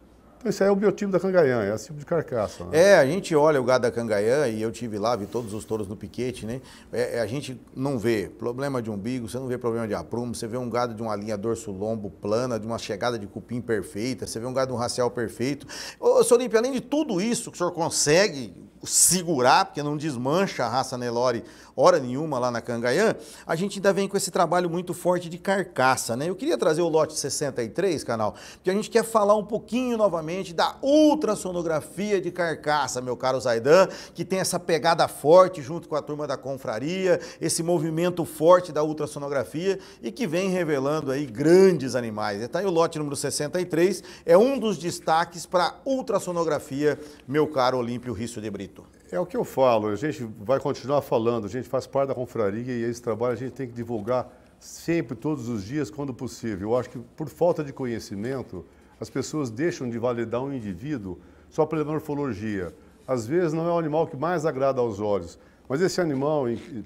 Então, esse é o biotipo da cangaiã, é esse tipo de carcaça. Né? É, a gente olha o gado da cangaiã, e eu tive lá, vi todos os touros no piquete, né? É, é, a gente não vê problema de umbigo, você não vê problema de aprumo, você vê um gado de uma linha dorso-lombo plana, de uma chegada de cupim perfeita, você vê um gado de um racial perfeito. Ô, senhor Lipe, além de tudo isso que o senhor consegue segurar, porque não desmancha a raça Nelore hora nenhuma lá na Cangaiã, a gente ainda vem com esse trabalho muito forte de carcaça, né? Eu queria trazer o lote 63, canal, porque a gente quer falar um pouquinho novamente da ultrassonografia de carcaça, meu caro Zaidan, que tem essa pegada forte junto com a turma da confraria, esse movimento forte da ultrassonografia e que vem revelando aí grandes animais. Está aí o lote número 63, é um dos destaques para ultrassonografia, meu caro Olímpio Risso de Brito. É o que eu falo, a gente vai continuar falando, a gente faz parte da confraria e esse trabalho a gente tem que divulgar sempre, todos os dias, quando possível. Eu acho que por falta de conhecimento, as pessoas deixam de validar um indivíduo só pela morfologia. Às vezes não é o animal que mais agrada aos olhos, mas esse animal, ele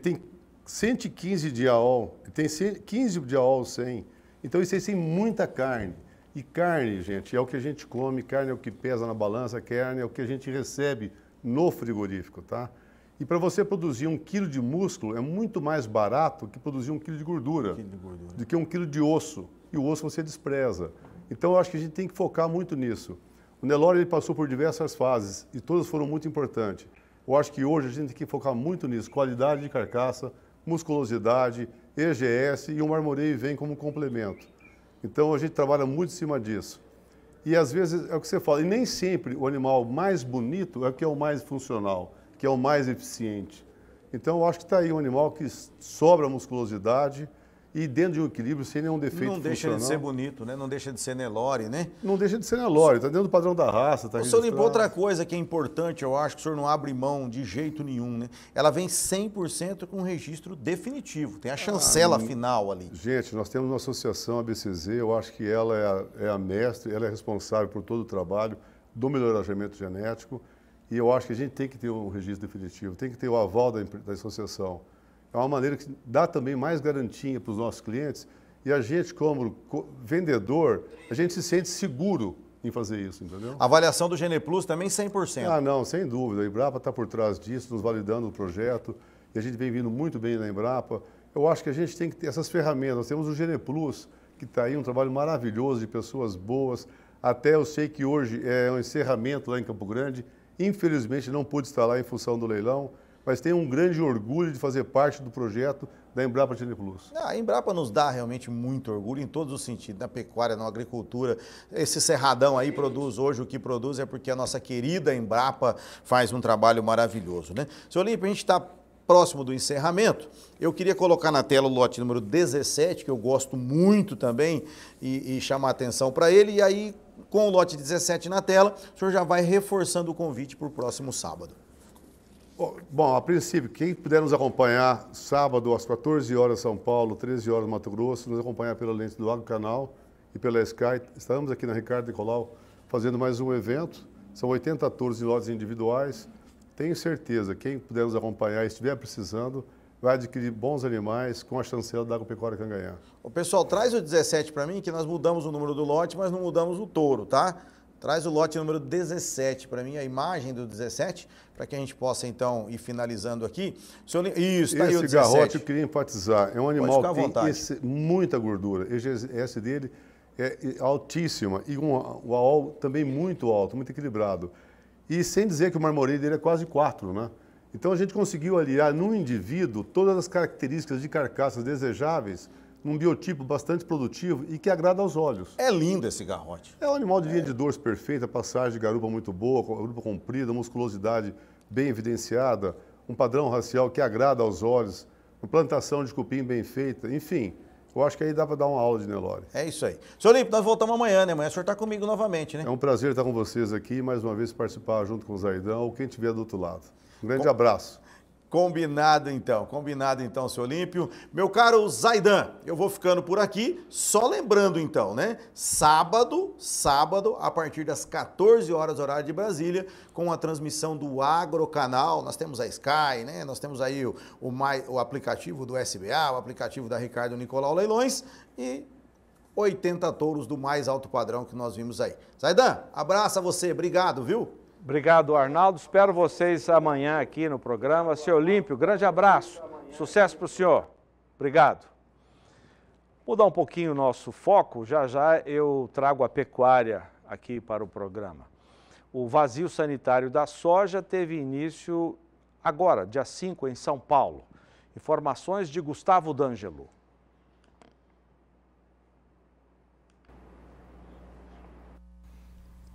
tem 115 de AOL, ele tem 15 de AOL 100, então isso aí tem muita carne. E carne, gente, é o que a gente come, carne é o que pesa na balança, carne é o que a gente recebe no frigorífico, tá? E para você produzir um quilo de músculo é muito mais barato que produzir um quilo de gordura, quilo de gordura. do que um quilo de osso. E o osso você despreza. Então eu acho que a gente tem que focar muito nisso. O Nelore ele passou por diversas fases e todas foram muito importantes. Eu acho que hoje a gente tem que focar muito nisso: qualidade de carcaça, musculosidade, EGS e o marmoreio vem como complemento. Então a gente trabalha muito em cima disso. E às vezes é o que você fala, e nem sempre o animal mais bonito é o que é o mais funcional, que é o mais eficiente. Então eu acho que está aí um animal que sobra musculosidade, e dentro de um equilíbrio, sem nenhum defeito Não deixa de ser bonito, né? Não deixa de ser Nelore, né? Não deixa de ser Nelore, está dentro do padrão da raça. Tá o senhor limpou outra coisa que é importante, eu acho que o senhor não abre mão de jeito nenhum, né? Ela vem 100% com registro definitivo, tem a ah, chancela ah, final ali. Gente, nós temos uma associação, a BCZ, eu acho que ela é a, é a mestre, ela é responsável por todo o trabalho do melhoramento genético e eu acho que a gente tem que ter um registro definitivo, tem que ter o aval da, da associação. É uma maneira que dá também mais garantia para os nossos clientes e a gente, como vendedor, a gente se sente seguro em fazer isso, entendeu? A avaliação do Gene Plus também 100%. Ah, não, sem dúvida. A Embrapa está por trás disso, nos validando o projeto e a gente vem vindo muito bem na Embrapa. Eu acho que a gente tem que ter essas ferramentas. Nós temos o Gene Plus, que está aí, um trabalho maravilhoso de pessoas boas. Até eu sei que hoje é um encerramento lá em Campo Grande. Infelizmente não pude estar lá em função do leilão mas tenho um grande orgulho de fazer parte do projeto da Embrapa Chile Plus. a Embrapa nos dá realmente muito orgulho em todos os sentidos, na pecuária, na agricultura. Esse cerradão aí produz hoje o que produz é porque a nossa querida Embrapa faz um trabalho maravilhoso, né? Seu Olímpio, a gente está próximo do encerramento, eu queria colocar na tela o lote número 17, que eu gosto muito também, e, e chamar atenção para ele. E aí, com o lote 17 na tela, o senhor já vai reforçando o convite para o próximo sábado. Bom, a princípio, quem puder nos acompanhar sábado às 14 horas São Paulo, 13 horas Mato Grosso, nos acompanhar pela lente do Agro Canal e pela Sky. Estamos aqui na Ricardo Nicolau fazendo mais um evento. São 80 touros em lotes individuais. Tenho certeza, quem puder nos acompanhar e estiver precisando, vai adquirir bons animais com a chancela da Agropecuária Canganhar. O pessoal, traz o 17 para mim, que nós mudamos o número do lote, mas não mudamos o touro, tá? Traz o lote número 17 para mim, a imagem do 17, para que a gente possa, então, ir finalizando aqui. Senhor, isso, está Esse aí o 17. garrote, eu queria enfatizar, é um animal que tem esse, muita gordura. EGS dele é, é altíssima e um, o AOL também muito alto, muito equilibrado. E sem dizer que o marmoreio dele é quase 4, né? Então a gente conseguiu aliar num indivíduo todas as características de carcaças desejáveis num biotipo bastante produtivo e que agrada aos olhos. É lindo esse garrote. É um animal de é. linha é. de dores perfeita, passagem de garupa muito boa, garupa comprida, musculosidade bem evidenciada, um padrão racial que agrada aos olhos, uma plantação de cupim bem feita, enfim. Eu acho que aí dá para dar uma aula de Nelore. É isso aí. Senhor Olímpio, nós voltamos amanhã, né? Amanhã o senhor está comigo novamente, né? É um prazer estar com vocês aqui, mais uma vez participar junto com o Zaidão ou quem estiver do outro lado. Um grande com... abraço. Combinado então, combinado então, seu Olímpio. Meu caro Zaidan, eu vou ficando por aqui, só lembrando então, né? Sábado, sábado, a partir das 14 horas, horário de Brasília, com a transmissão do Agrocanal. Nós temos a Sky, né? Nós temos aí o, o, o aplicativo do SBA, o aplicativo da Ricardo Nicolau Leilões e 80 touros do mais alto padrão que nós vimos aí. Zaidan, abraço a você, obrigado, viu? Obrigado, Arnaldo. Espero vocês amanhã aqui no programa. Seu Olímpio, grande abraço. Sucesso para o senhor. Obrigado. Mudar um pouquinho o nosso foco, já já eu trago a pecuária aqui para o programa. O vazio sanitário da soja teve início agora, dia 5, em São Paulo. Informações de Gustavo D'Angelo.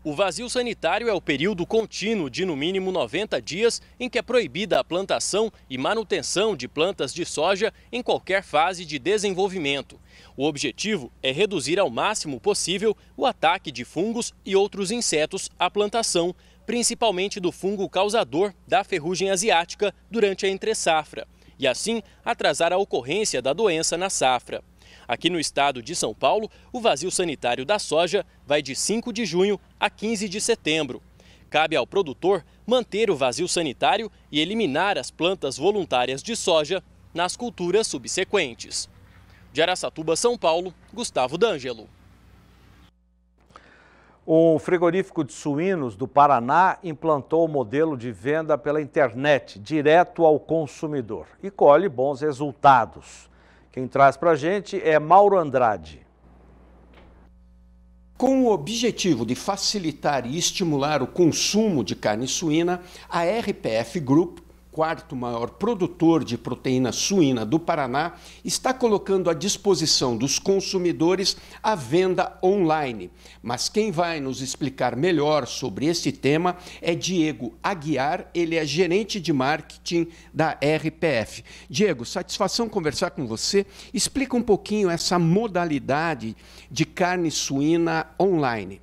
O vazio sanitário é o período contínuo de no mínimo 90 dias em que é proibida a plantação e manutenção de plantas de soja em qualquer fase de desenvolvimento. O objetivo é reduzir ao máximo possível o ataque de fungos e outros insetos à plantação, principalmente do fungo causador da ferrugem asiática durante a entre-safra, e assim atrasar a ocorrência da doença na safra. Aqui no estado de São Paulo, o vazio sanitário da soja vai de 5 de junho a 15 de setembro. Cabe ao produtor manter o vazio sanitário e eliminar as plantas voluntárias de soja nas culturas subsequentes. De Araçatuba, São Paulo, Gustavo D'Angelo. O frigorífico de suínos do Paraná implantou o modelo de venda pela internet, direto ao consumidor, e colhe bons resultados. Quem traz para a gente é Mauro Andrade. Com o objetivo de facilitar e estimular o consumo de carne suína, a RPF Group quarto maior produtor de proteína suína do Paraná, está colocando à disposição dos consumidores a venda online. Mas quem vai nos explicar melhor sobre esse tema é Diego Aguiar, ele é gerente de marketing da RPF. Diego, satisfação conversar com você. Explica um pouquinho essa modalidade de carne suína online.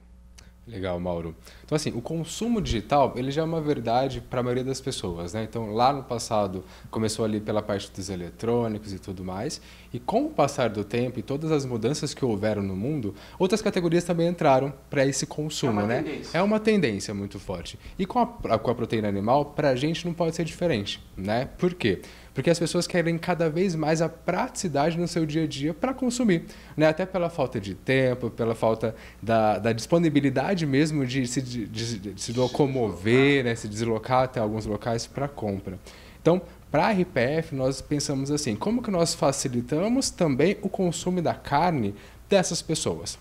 Legal, Mauro. Então, assim, o consumo digital, ele já é uma verdade para a maioria das pessoas, né? Então, lá no passado, começou ali pela parte dos eletrônicos e tudo mais. E com o passar do tempo e todas as mudanças que houveram no mundo, outras categorias também entraram para esse consumo, é né? Tendência. É uma tendência muito forte. E com a, com a proteína animal, para a gente não pode ser diferente, né? Por quê? Porque as pessoas querem cada vez mais a praticidade no seu dia a dia para consumir. Né? Até pela falta de tempo, pela falta da, da disponibilidade mesmo de se, de, de se locomover, né? se deslocar até alguns locais para compra. Então, para a RPF, nós pensamos assim: como que nós facilitamos também o consumo da carne dessas pessoas?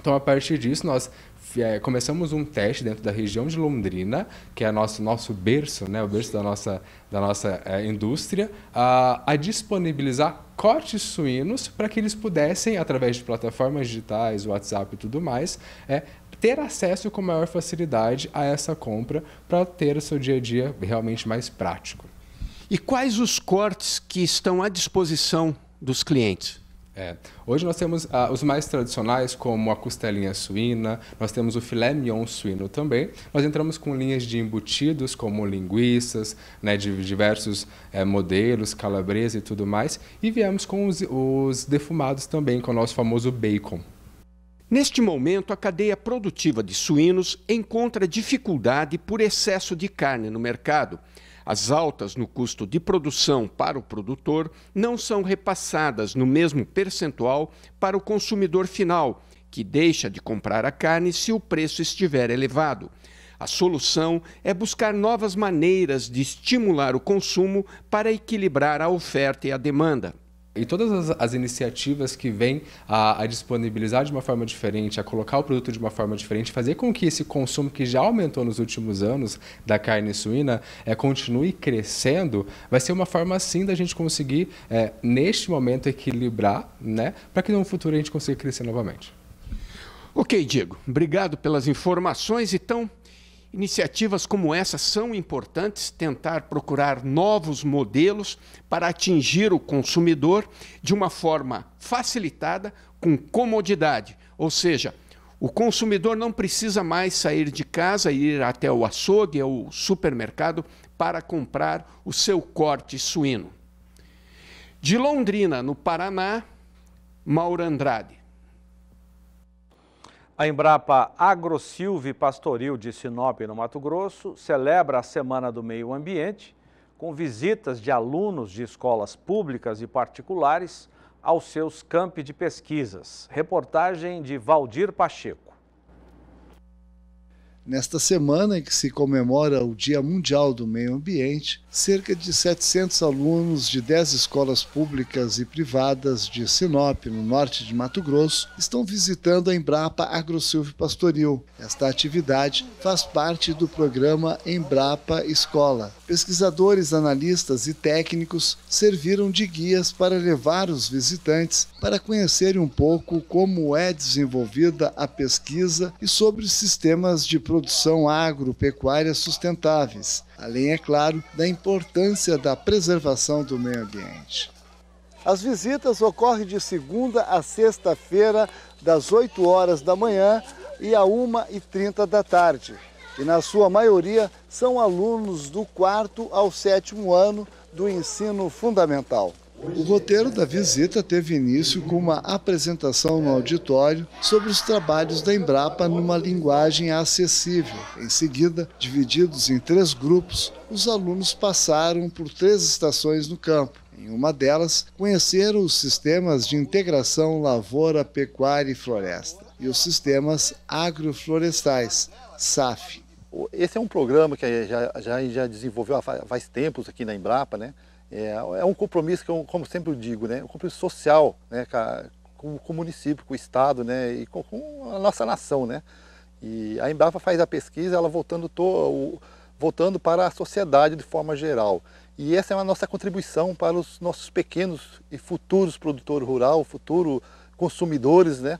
Então, a partir disso, nós é, começamos um teste dentro da região de Londrina, que é nosso nosso berço, né, o berço da nossa da nossa é, indústria, a, a disponibilizar cortes suínos para que eles pudessem, através de plataformas digitais, WhatsApp e tudo mais, é, ter acesso com maior facilidade a essa compra para ter o seu dia a dia realmente mais prático. E quais os cortes que estão à disposição dos clientes? É. Hoje nós temos ah, os mais tradicionais, como a costelinha suína, nós temos o filé mignon suíno também. Nós entramos com linhas de embutidos, como linguiças, né, de diversos eh, modelos, calabresa e tudo mais. E viemos com os, os defumados também, com o nosso famoso bacon. Neste momento, a cadeia produtiva de suínos encontra dificuldade por excesso de carne no mercado. As altas no custo de produção para o produtor não são repassadas no mesmo percentual para o consumidor final, que deixa de comprar a carne se o preço estiver elevado. A solução é buscar novas maneiras de estimular o consumo para equilibrar a oferta e a demanda e todas as, as iniciativas que vêm a, a, disponibilizar de uma forma diferente, a colocar o produto de uma forma diferente, fazer com que esse consumo que já aumentou nos últimos anos da carne suína é, continue crescendo, vai ser uma forma sim da gente conseguir, é, neste momento, equilibrar, né, para que no futuro a gente consiga crescer novamente. Ok, Diego. Obrigado pelas informações. Então, Iniciativas como essa são importantes, tentar procurar novos modelos para atingir o consumidor de uma forma facilitada, com comodidade. Ou seja, o consumidor não precisa mais sair de casa e ir até o açougue ou supermercado para comprar o seu corte suíno. De Londrina, no Paraná, Mauro Andrade. A Embrapa AgroSilve Pastoril de Sinop, no Mato Grosso, celebra a Semana do Meio Ambiente com visitas de alunos de escolas públicas e particulares aos seus campi de pesquisas. Reportagem de Valdir Pacheco. Nesta semana em que se comemora o Dia Mundial do Meio Ambiente, cerca de 700 alunos de 10 escolas públicas e privadas de Sinop, no norte de Mato Grosso, estão visitando a Embrapa Agrosilvio Pastoril. Esta atividade faz parte do programa Embrapa Escola, pesquisadores, analistas e técnicos serviram de guias para levar os visitantes para conhecerem um pouco como é desenvolvida a pesquisa e sobre sistemas de produção agropecuária sustentáveis, além, é claro, da importância da preservação do meio ambiente. As visitas ocorrem de segunda a sexta-feira, das 8 horas da manhã e a 1h30 da tarde e, na sua maioria, são alunos do quarto ao sétimo ano do ensino fundamental. O roteiro da visita teve início com uma apresentação no auditório sobre os trabalhos da Embrapa numa linguagem acessível. Em seguida, divididos em três grupos, os alunos passaram por três estações no campo. Em uma delas, conheceram os sistemas de integração lavoura, pecuária e floresta e os sistemas agroflorestais, SAF. Esse é um programa que já, já, já desenvolveu há faz tempos aqui na Embrapa, né? É, é um compromisso que, eu, como sempre eu digo, né? Um compromisso social, né? Com, com o município, com o estado, né? E com, com, a nossa nação, né? E a Embrapa faz a pesquisa, ela voltando, to, o, voltando para a sociedade de forma geral. E essa é a nossa contribuição para os nossos pequenos e futuros produtores rural, futuros consumidores, né?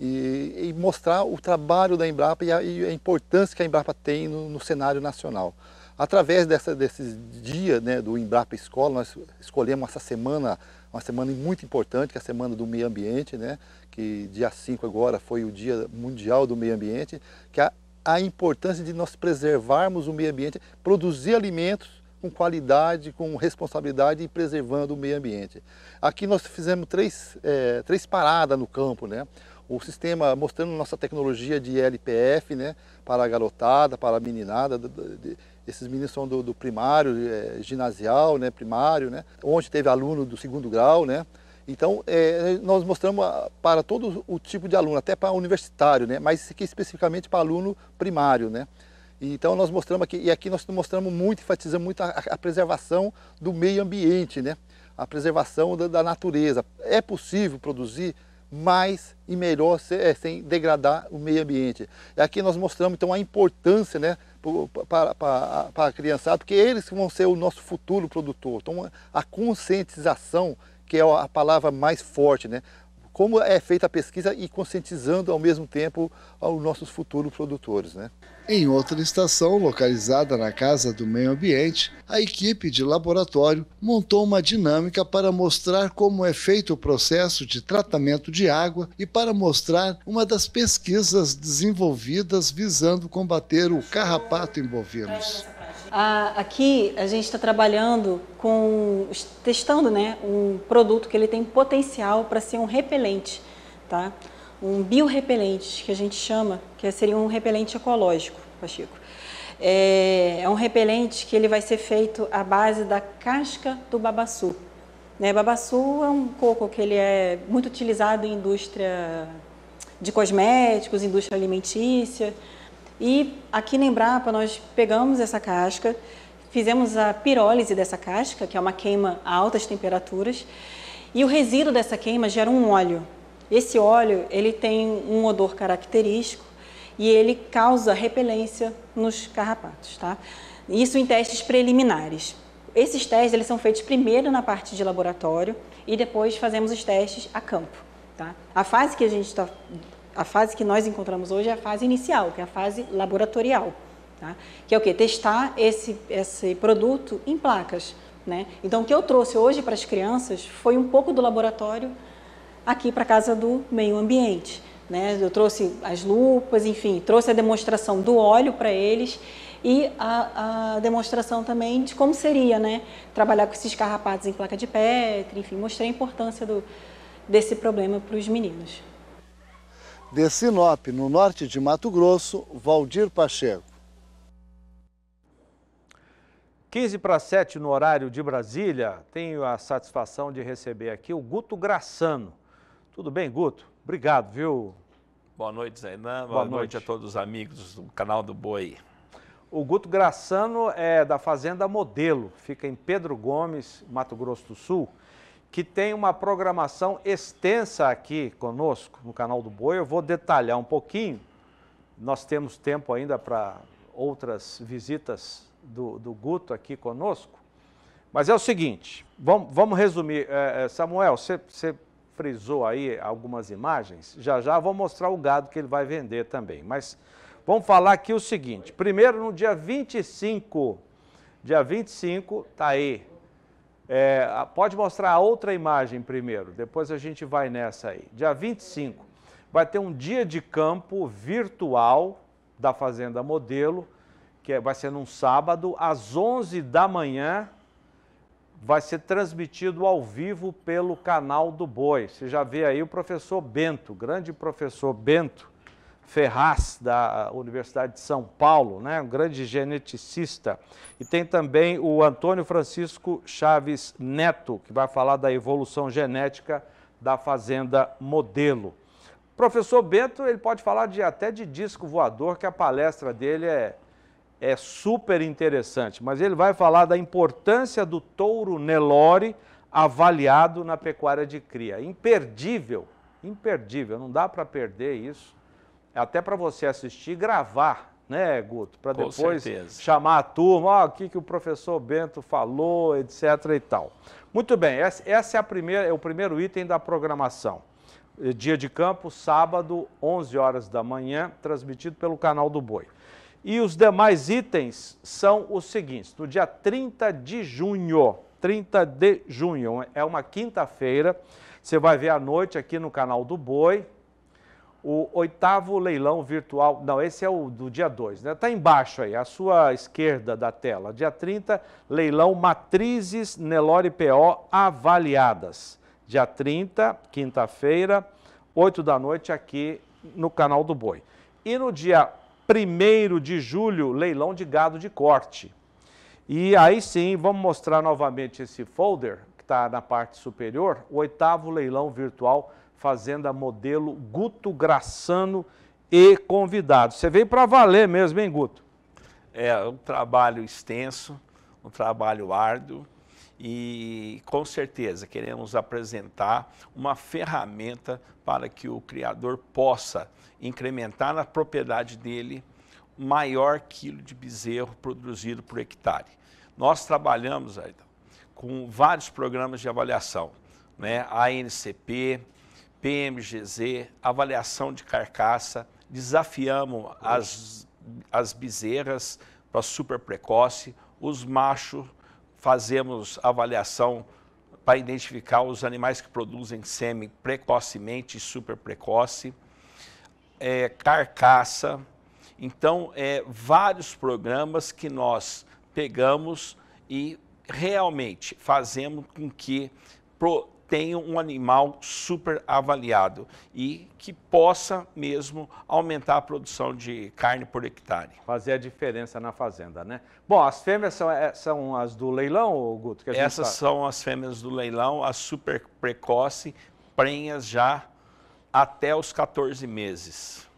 e, e mostrar o trabalho da Embrapa e a, e a importância que a Embrapa tem no, no cenário nacional. Através dessa, desses dias né, do Embrapa Escola, nós escolhemos essa semana, uma semana muito importante, que é a Semana do Meio Ambiente, né, que dia 5 agora foi o Dia Mundial do Meio Ambiente, que é a, a importância de nós preservarmos o meio ambiente, produzir alimentos com qualidade, com responsabilidade e preservando o meio ambiente. Aqui nós fizemos três, é, três paradas no campo, né? o sistema mostrando nossa tecnologia de LPF, né, para a garotada, para a meninada, de, de, esses meninos são do, do primário, é, ginasial, né, primário, né, onde teve aluno do segundo grau, né, então é, nós mostramos para todo o tipo de aluno, até para universitário, né, mas aqui especificamente para aluno primário, né, então nós mostramos aqui, e aqui nós mostramos muito, enfatizamos muito a, a preservação do meio ambiente, né, a preservação da, da natureza. É possível produzir mais e melhor é, sem degradar o meio ambiente. E aqui nós mostramos então a importância né, para, para, para a criançada, porque eles vão ser o nosso futuro produtor. Então a conscientização, que é a palavra mais forte, né? como é feita a pesquisa e conscientizando ao mesmo tempo aos nossos futuros produtores. Né? Em outra estação, localizada na Casa do Meio Ambiente, a equipe de laboratório montou uma dinâmica para mostrar como é feito o processo de tratamento de água e para mostrar uma das pesquisas desenvolvidas visando combater o carrapato em bovinos. Ah, aqui a gente está trabalhando com, testando né, um produto que ele tem potencial para ser um repelente, tá? um biorrepelente que a gente chama, que seria um repelente ecológico, Pachico. Tá, é, é um repelente que ele vai ser feito à base da casca do babaçu. Né, babaçu é um coco que ele é muito utilizado em indústria de cosméticos, indústria alimentícia. E aqui na Embrapa nós pegamos essa casca, fizemos a pirólise dessa casca, que é uma queima a altas temperaturas, e o resíduo dessa queima gera um óleo. Esse óleo ele tem um odor característico e ele causa repelência nos carrapatos, tá? Isso em testes preliminares. Esses testes eles são feitos primeiro na parte de laboratório e depois fazemos os testes a campo. Tá? A fase que a gente está a fase que nós encontramos hoje é a fase inicial, que é a fase laboratorial, tá? que é o que? Testar esse, esse produto em placas. Né? Então, o que eu trouxe hoje para as crianças foi um pouco do laboratório aqui para a casa do meio ambiente. Né? Eu trouxe as lupas, enfim, trouxe a demonstração do óleo para eles e a, a, demonstração também de como seria né? trabalhar com esses carrapatos em placa de Petri, enfim, mostrei a importância do, desse problema para os meninos. De Sinop, no norte de Mato Grosso, Valdir Pacheco. 15 para 7 no horário de Brasília, tenho a satisfação de receber aqui o Guto Graçano. Tudo bem, Guto? Obrigado, viu? Boa noite, Zainan. Boa, Boa noite. noite a todos os amigos do canal do Boi. O Guto Graçano é da Fazenda Modelo, fica em Pedro Gomes, Mato Grosso do Sul que tem uma programação extensa aqui conosco no canal do Boi. Eu vou detalhar um pouquinho. Nós temos tempo ainda para outras visitas do, do, Guto aqui conosco. Mas é o seguinte, vamos, vamos resumir. É, é, Samuel, você, você frisou aí algumas imagens. Já já vou mostrar o gado que ele vai vender também. Mas vamos falar aqui o seguinte. Primeiro, no dia 25, dia 25, está aí é, pode mostrar a outra imagem primeiro, depois a gente vai nessa aí. Dia 25 vai ter um dia de campo virtual da Fazenda Modelo, que é, vai ser num sábado, às 11 da manhã, vai ser transmitido ao vivo pelo canal do Boi. Você já vê aí o professor Bento, grande professor Bento, Ferraz, da Universidade de São Paulo, né, um grande geneticista. E tem também o Antônio Francisco Chaves Neto, que vai falar da evolução genética da Fazenda Modelo. Professor Bento, ele pode falar de, até de disco voador, que a palestra dele é, é super interessante, mas ele vai falar da importância do touro Nelore avaliado na pecuária de cria. Imperdível, imperdível, não dá para perder isso. É até para você assistir e gravar, né, Guto? Para depois certeza. chamar a turma, ó, oh, o que, que o professor Bento falou, etc e tal. Muito bem, essa é, a primeira, é o primeiro item da programação. É, dia de campo, sábado, 11 horas da manhã, transmitido pelo canal do Boi. E os demais itens são os seguintes. No dia 30 de junho, 30 de junho, é uma quinta-feira, você vai ver à noite aqui no canal do Boi, o oitavo leilão virtual. Não, esse é o do dia 2, né? Está embaixo aí, à sua esquerda da tela. Dia 30, leilão Matrizes Nelore PO avaliadas. Dia 30, quinta-feira, 8 da noite, aqui no canal do Boi. E no dia 1 de julho, leilão de gado de corte. E aí sim, vamos mostrar novamente esse folder que está na parte superior, o oitavo leilão virtual Fazenda Modelo, Guto Graçano e convidado. Você veio para valer mesmo, hein, Guto? É um trabalho extenso, um trabalho árduo e com certeza queremos apresentar uma ferramenta para que o criador possa incrementar na propriedade dele maior quilo de bezerro produzido por hectare. Nós trabalhamos aí com vários programas de avaliação, né? ANCP, PMGZ, avaliação de carcaça, desafiamos as, as bezerras para super precoce, os machos fazemos avaliação para identificar os animais que produzem sêmen precocemente e super precoce, é, carcaça. Então, é, vários programas que nós pegamos e realmente fazemos com que pro, tenha um animal super avaliado e que possa mesmo aumentar a produção de carne por hectare. Fazer a diferença na fazenda, né? Bom, as fêmeas são, é, são as do leilão, Guto? Essas são as fêmeas do leilão, a super precoce, prenhas já até os 14 meses.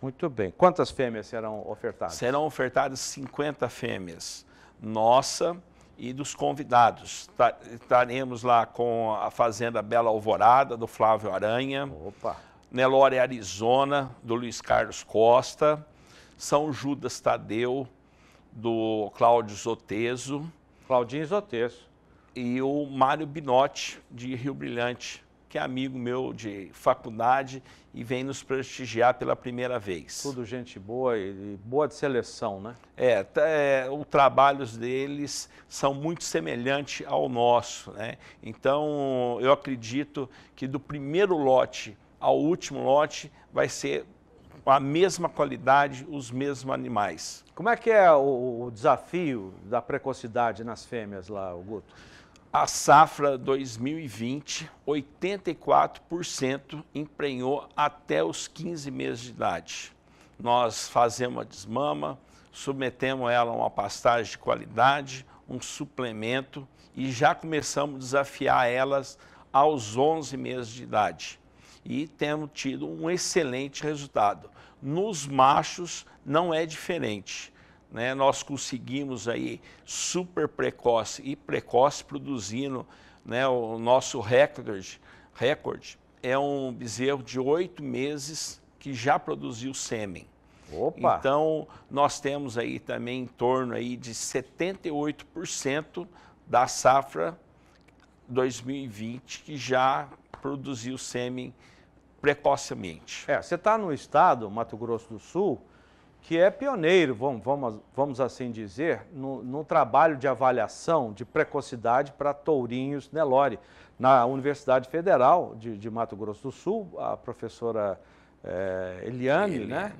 Muito bem. Quantas fêmeas serão ofertadas? Serão ofertadas 50 fêmeas. Nossa, e dos convidados. Estaremos lá com a Fazenda Bela Alvorada, do Flávio Aranha. Opa! Nelore Arizona, do Luiz Carlos Costa. São Judas Tadeu, do Cláudio Zoteso. Claudinho Zoteso. E o Mário Binotti, de Rio Brilhante, que é amigo meu de faculdade e vem nos prestigiar pela primeira vez. Tudo gente boa e boa de seleção, né? É, tá, é os trabalhos deles são muito semelhantes ao nosso, né? Então, eu acredito que do primeiro lote ao último lote vai ser a mesma qualidade, os mesmos animais. Como é que é o, o desafio da precocidade nas fêmeas lá, Guto? A safra 2020, 84% emprenhou até os 15 meses de idade. Nós fazemos a desmama, submetemos ela a uma pastagem de qualidade, um suplemento e já começamos a desafiar elas aos 11 meses de idade. E temos tido um excelente resultado. Nos machos não é diferente né, nós conseguimos aí super precoce e precoce produzindo né, o nosso recorde, recorde é um bezerro de oito meses que já produziu sêmen. Opa. Então, nós temos aí também em torno aí de 78% da safra 2020 que já produziu sêmen precocemente. É, você está no estado, Mato Grosso do Sul, que é pioneiro, vamos, vamos, vamos assim dizer, no, no trabalho de avaliação de precocidade para tourinhos Nelore. Na Universidade Federal de, de, Mato Grosso do Sul, a professora é, Eliane, Eliane, né,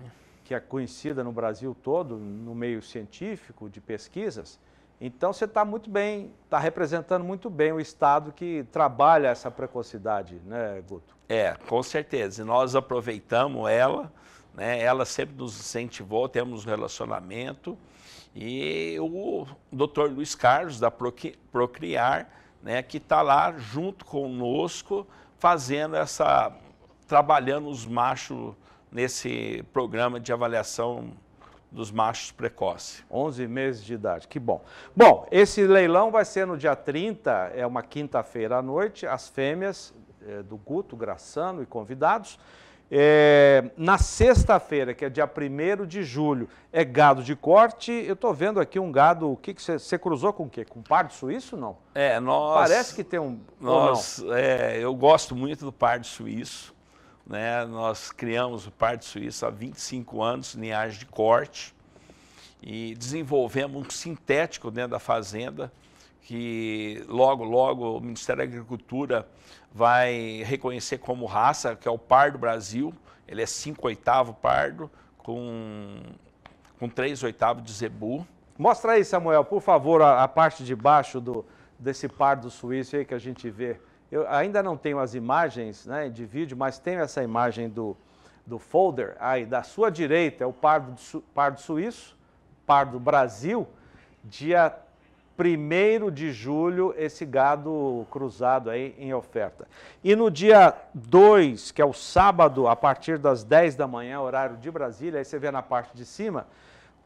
que é conhecida no Brasil todo, no meio científico, de pesquisas, então você está muito bem, está representando muito bem o Estado que trabalha essa precocidade, né, Guto? É, com certeza. E nós aproveitamos ela né? Ela sempre nos incentivou, temos um relacionamento. E o Dr. Luiz Carlos, da Procriar, né, que está lá junto conosco, fazendo essa. trabalhando os machos nesse programa de avaliação dos machos precoce. 11 meses de idade, que bom. Bom, esse leilão vai ser no dia 30, é uma quinta-feira à noite, as fêmeas é, do Guto, Graçano e convidados. É, na sexta-feira, que é dia 1 de julho, é gado de corte. Eu estou vendo aqui um gado. O que você cruzou com o quê? Com pardo suíço não? É, nós. Parece que tem um. Nós, é, eu gosto muito do pardo suíço. Né? Nós criamos o pardo suíço há 25 anos, linhagem de corte. E desenvolvemos um sintético dentro da fazenda, que logo, logo o Ministério da Agricultura vai reconhecer como raça, que é o par do Brasil, ele é 5 oitavo pardo, com, com 3 oitavo de zebu. Mostra aí, Samuel, por favor, a, a, parte de baixo do, desse pardo suíço aí que a gente vê. Eu ainda não tenho as imagens né, de vídeo, mas tenho essa imagem do, do folder. Aí, da sua direita é o pardo, pardo suíço, pardo Brasil, dia 1 de julho, esse gado cruzado aí em oferta. E no dia 2, que é o sábado, a partir das 10 da manhã, horário de Brasília, aí você vê na parte de cima,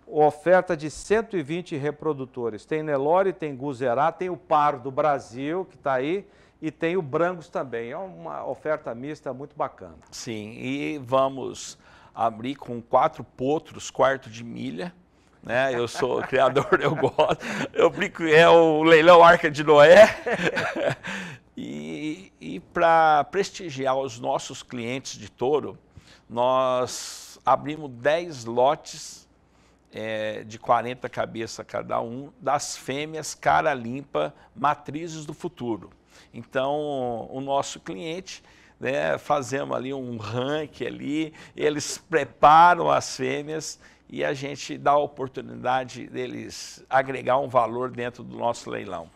oferta de 120 reprodutores. Tem Nelore, tem Guzerá, tem o Par do Brasil, que está aí, e tem o Brangos também. É uma oferta mista muito bacana. Sim, e vamos abrir com quatro potros, quarto de milha, né? Eu sou criador, eu gosto. Eu brinco, é o leilão Arca de Noé. (laughs) e, e para prestigiar os nossos clientes de touro, nós abrimos 10 lotes é, de 40 cabeças cada um, das fêmeas cara limpa, matrizes do futuro. Então, o nosso cliente, né, fazemos ali um ranking ali, eles preparam as fêmeas e a gente dá a oportunidade deles agregar um valor dentro do nosso leilão.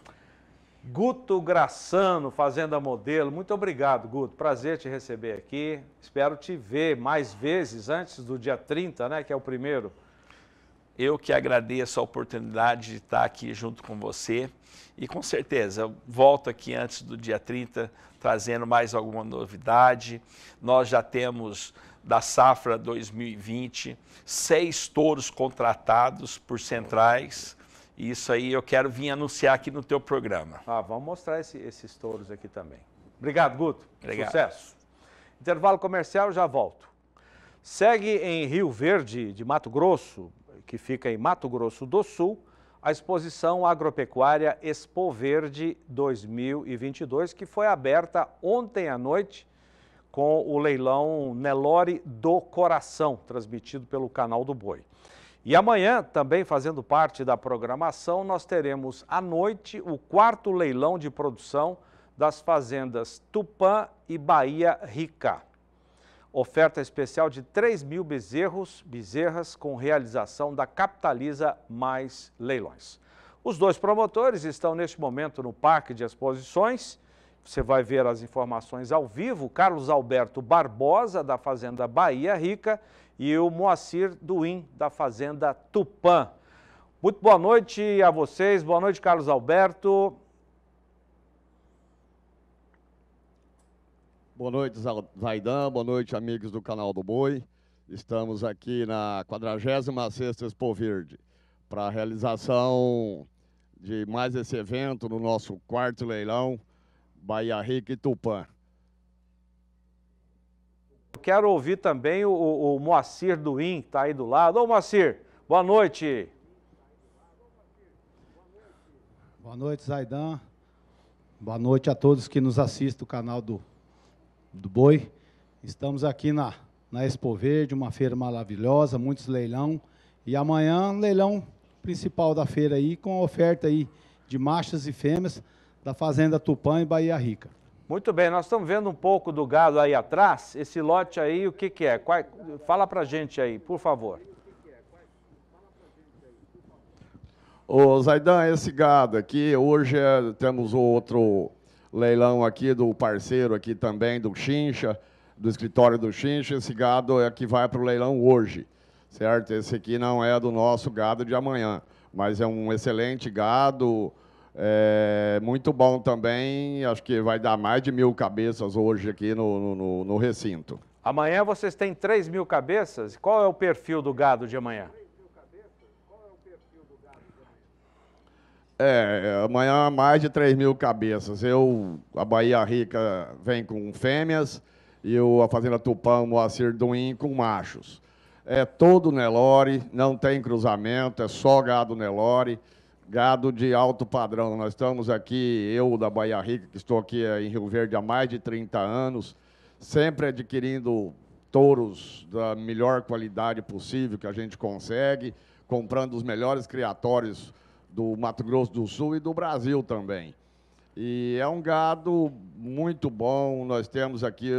Guto Graçano, Fazenda Modelo, muito obrigado, Guto. Prazer te receber aqui. Espero te ver mais vezes antes do dia 30, né, que é o primeiro. Eu que agradeço a oportunidade de estar aqui junto com você e com certeza volto aqui antes do dia 30 trazendo mais alguma novidade. Nós já temos da safra 2020, seis touros contratados por centrais. Isso aí eu quero vir anunciar aqui no teu programa. Ah, vamos mostrar esse, esses touros aqui também. Obrigado, Guto. Obrigado. Sucesso. Intervalo comercial, já volto. Segue em Rio Verde, de Mato Grosso, que fica em Mato Grosso do Sul, a exposição agropecuária Expo Verde 2022, que foi aberta ontem à noite com o leilão Nelore do Coração, transmitido pelo canal do Boi. E amanhã, também fazendo parte da programação, nós teremos à noite o quarto leilão de produção das fazendas Tupã e Bahia Rica. Oferta especial de 3 mil bezerros, bezerras com realização da Capitaliza Mais Leilões. Os dois promotores estão neste momento no Parque de Exposições você vai ver as informações ao vivo. Carlos Alberto Barbosa, da Fazenda Bahia Rica, e o Moacir Duim, da Fazenda Tupã. Muito boa noite a vocês. Boa noite, Carlos Alberto. Boa noite, Zaidan. Boa noite, amigos do canal do Boi. Estamos aqui na 46 Expo Verde para a realização de mais esse evento no nosso quarto leilão Bahia Rica e Tupã. Quero ouvir também o, o Moacir Duim, que está aí do lado. Ô Moacir, boa noite. Boa noite, Zaidan. Boa noite a todos que nos assistem o canal do, do Boi. Estamos aqui na, na Expo Verde, uma feira maravilhosa, muitos leilão. E amanhã, leilão principal da feira aí, com oferta aí de machos e fêmeas da Fazenda Tupã em Bahia Rica. Muito bem, nós estamos vendo um pouco do gado aí atrás. Esse lote aí, o que, que é? Qual, é? fala para gente aí, por favor. Ô Zaidan, esse gado aqui, hoje é, temos outro leilão aqui do parceiro aqui também, do Chincha, do escritório do Chincha. Esse gado é que vai para o leilão hoje, certo? Esse aqui não é do nosso gado de amanhã, mas é um excelente gado, é, muito bom também, acho que vai dar mais de mil cabeças hoje aqui no, no, no recinto. Amanhã vocês têm 3 mil cabeças? Qual é o perfil do gado de amanhã? É, amanhã mais de 3 mil cabeças. Eu, a Bahia Rica vem com fêmeas e o, a Fazenda Tupã, Moacir Duim com machos. É todo Nelore, não tem cruzamento, é só gado Nelore. Gado de alto padrão. Nós estamos aqui, eu da Bahia Rica, que estou aqui eh, em Rio Verde há mais de 30 anos, sempre adquirindo touros da melhor qualidade possível que a gente consegue, comprando os melhores criatórios do Mato Grosso do Sul e do Brasil também. E é um gado muito bom, nós temos aqui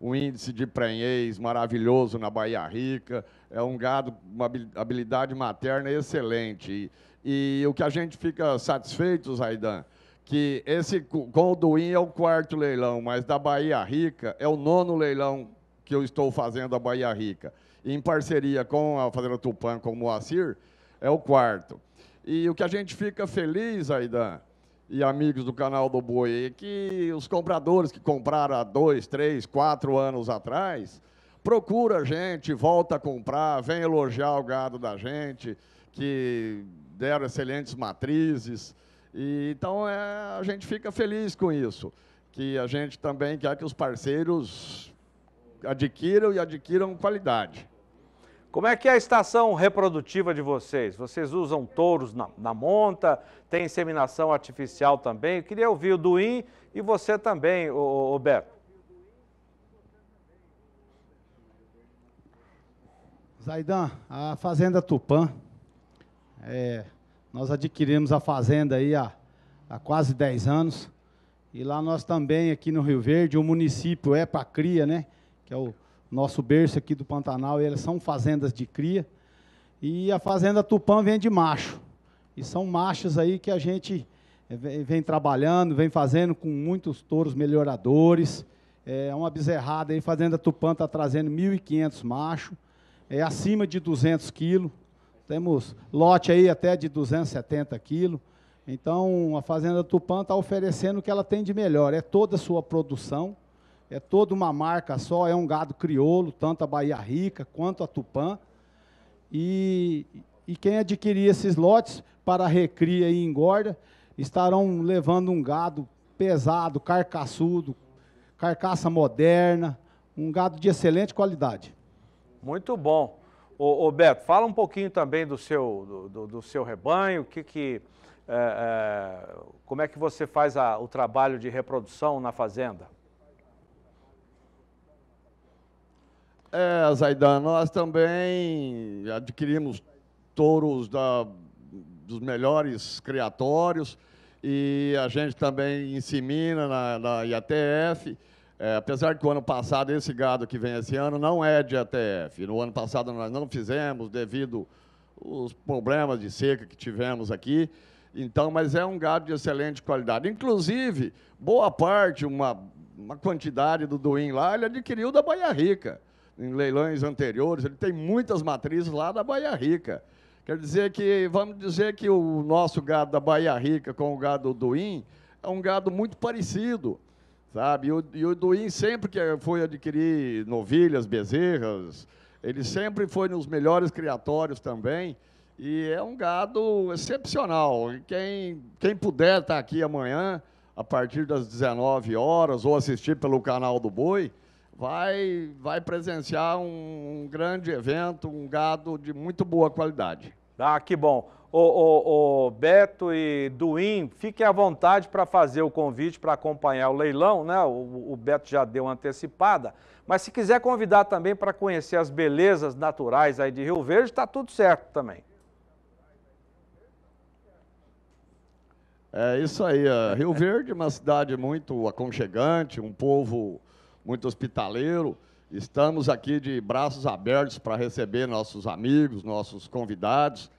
um índice de prenhez maravilhoso na Bahia Rica, é um gado com uma habilidade materna excelente. E, e o que a gente fica satisfeito, Zaidan, que esse Conduim é o quarto leilão, mas da Bahia Rica é o nono leilão que eu estou fazendo a Bahia Rica. Em parceria com a Fazenda Tupã, com o Moacir, é o quarto. E o que a gente fica feliz, Aidan, e amigos do canal do Boi, é que os compradores que compraram há dois, três, quatro anos atrás, procura a gente, volta a comprar, vem elogiar o gado da gente, que deram excelentes matrizes. E, então, é, a gente fica feliz com isso, que a gente também quer que os parceiros adquiram e adquiram qualidade. Como é que é a estação reprodutiva de vocês? Vocês usam touros na, na monta, tem inseminação artificial também. Eu queria ouvir o Duim e você também, o, o Beto. Zaidan, a Fazenda Tupã é, nós adquirimos a fazenda aí há, há quase 10 anos. E lá nós também, aqui no Rio Verde, o município é para cria, né? Que é o nosso berço aqui do Pantanal, e elas são fazendas de cria. E a fazenda Tupã vem de macho. E são machos aí que a gente eh, vem trabalhando, vem fazendo com muitos touros melhoradores. É uma bezerrada aí, a Fazenda Tupã está trazendo 1.500 machos, é acima de 200 quilos. Temos lote aí até de 270 quilos. Então, a Fazenda Tupã está oferecendo o que ela tem de melhor. É toda a sua produção, é toda uma marca só, é um gado crioulo, tanto a Bahia Rica quanto a Tupã. E, e quem adquirir esses lotes para recria e engorda, estarão levando um gado pesado, carcaçudo, carcaça moderna, um gado de excelente qualidade. Muito bom. Ô, ô Beto, fala um pouquinho também do seu, do, do, do seu rebanho, que, que é, é, como é que você faz a, o trabalho de reprodução na fazenda? É, Zaidan, nós também adquirimos touros da, dos melhores criatórios e a gente também insemina na, na IATF é, apesar que o ano passado, esse gado que vem esse ano não é de ATF. No ano passado nós não fizemos devido os problemas de seca que tivemos aqui. Então, mas é um gado de excelente qualidade. Inclusive, boa parte, uma, uma quantidade do Duim lá, ele adquiriu da Bahia Rica. Em leilões anteriores, ele tem muitas matrizes lá da Bahia Rica. Quer dizer que, vamos dizer que o nosso gado da Bahia Rica com o gado do Duim é um gado muito parecido. Sabe? E o, e o Duim sempre que foi adquirir novilhas, bezerras, ele sempre foi nos melhores criatórios também. E é um gado excepcional. Quem, quem puder estar tá aqui amanhã, a partir das 19 horas, ou assistir pelo canal do Boi, vai, vai presenciar um, um grande evento, um gado de muito boa qualidade. Ah, que bom o, o, o Beto e Duim, fiquem à vontade para fazer o convite para acompanhar o leilão, né? O, o Beto já deu uma antecipada, mas se quiser convidar também para conhecer as belezas naturais aí de Rio Verde, está tudo certo também. É isso aí. Rio Verde é uma cidade muito aconchegante, um povo muito hospitaleiro. Estamos aqui de braços abertos para receber nossos amigos, nossos convidados.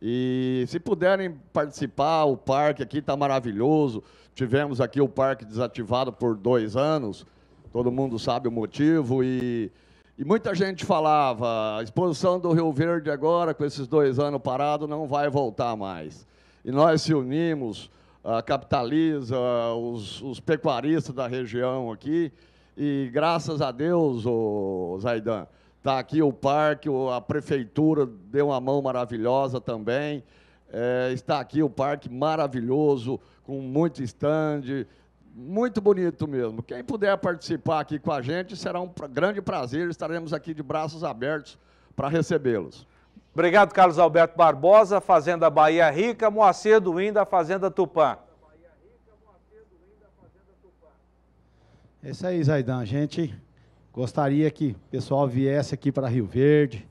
E se puderem participar, o parque aqui está maravilhoso. Tivemos aqui o parque desativado por dois anos, todo mundo sabe o motivo. E, e muita gente falava: a exposição do Rio Verde agora, com esses dois anos parado, não vai voltar mais. E nós se unimos, a Capitaliza, os, os pecuaristas da região aqui, e graças a Deus, o Zaidan, Está aqui o parque, a prefeitura deu uma mão maravilhosa também. É, está aqui o parque maravilhoso, com muito stand, muito bonito mesmo. Quem puder participar aqui com a gente, será um grande prazer. Estaremos aqui de braços abertos para recebê-los. Obrigado, Carlos Alberto Barbosa, Fazenda Bahia Rica, Moacir Duim, da Fazenda Tupã. É isso aí, Zaidan. A gente Gostaria que o pessoal viesse aqui para Rio Verde.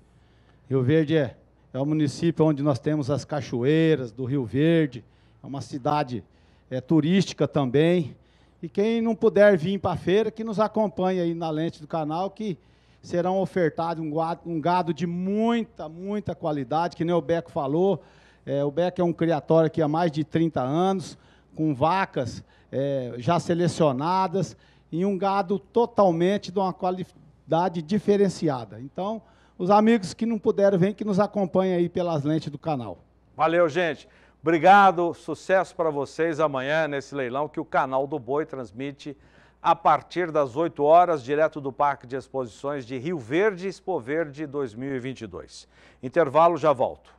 Rio Verde é, é o município onde nós temos as cachoeiras do Rio Verde. É uma cidade é, turística também. E quem não puder vir para a feira, que nos acompanhe aí na lente do canal, que serão ofertados um, um gado, de muita, muita qualidade, que nem o Beco falou. É, o Beco é um criatório aqui há mais de 30 anos, com vacas é, já selecionadas em um gado totalmente de uma qualidade diferenciada. Então, os amigos que não puderam, vem que nos acompanha aí pelas lentes do canal. Valeu, gente. Obrigado, sucesso para vocês amanhã nesse leilão que o canal do Boi transmite a partir das 8 horas, direto do Parque de Exposições de Rio Verde, Expo Verde 2022. Intervalo, já volto.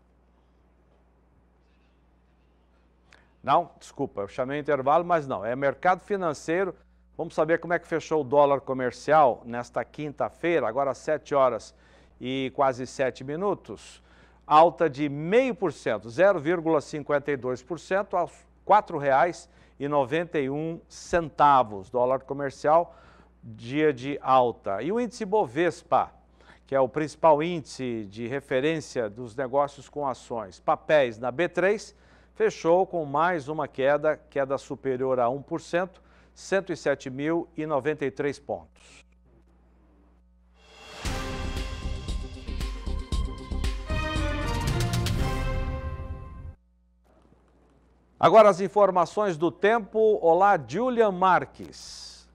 Não, desculpa, eu chamei intervalo, mas não, é mercado financeiro. Vamos saber como é que fechou o dólar comercial nesta quinta-feira, agora às 7 horas e quase 7 minutos. Alta de 0,5%, 0,52% aos R$ 4,91. Dólar comercial, dia de alta. E o índice Bovespa, que é o principal índice de referência dos negócios com ações. Papéis na B3 fechou com mais uma queda, queda superior a 1%. 107.093 pontos. Agora as informações do tempo. Olá, Julian Marques.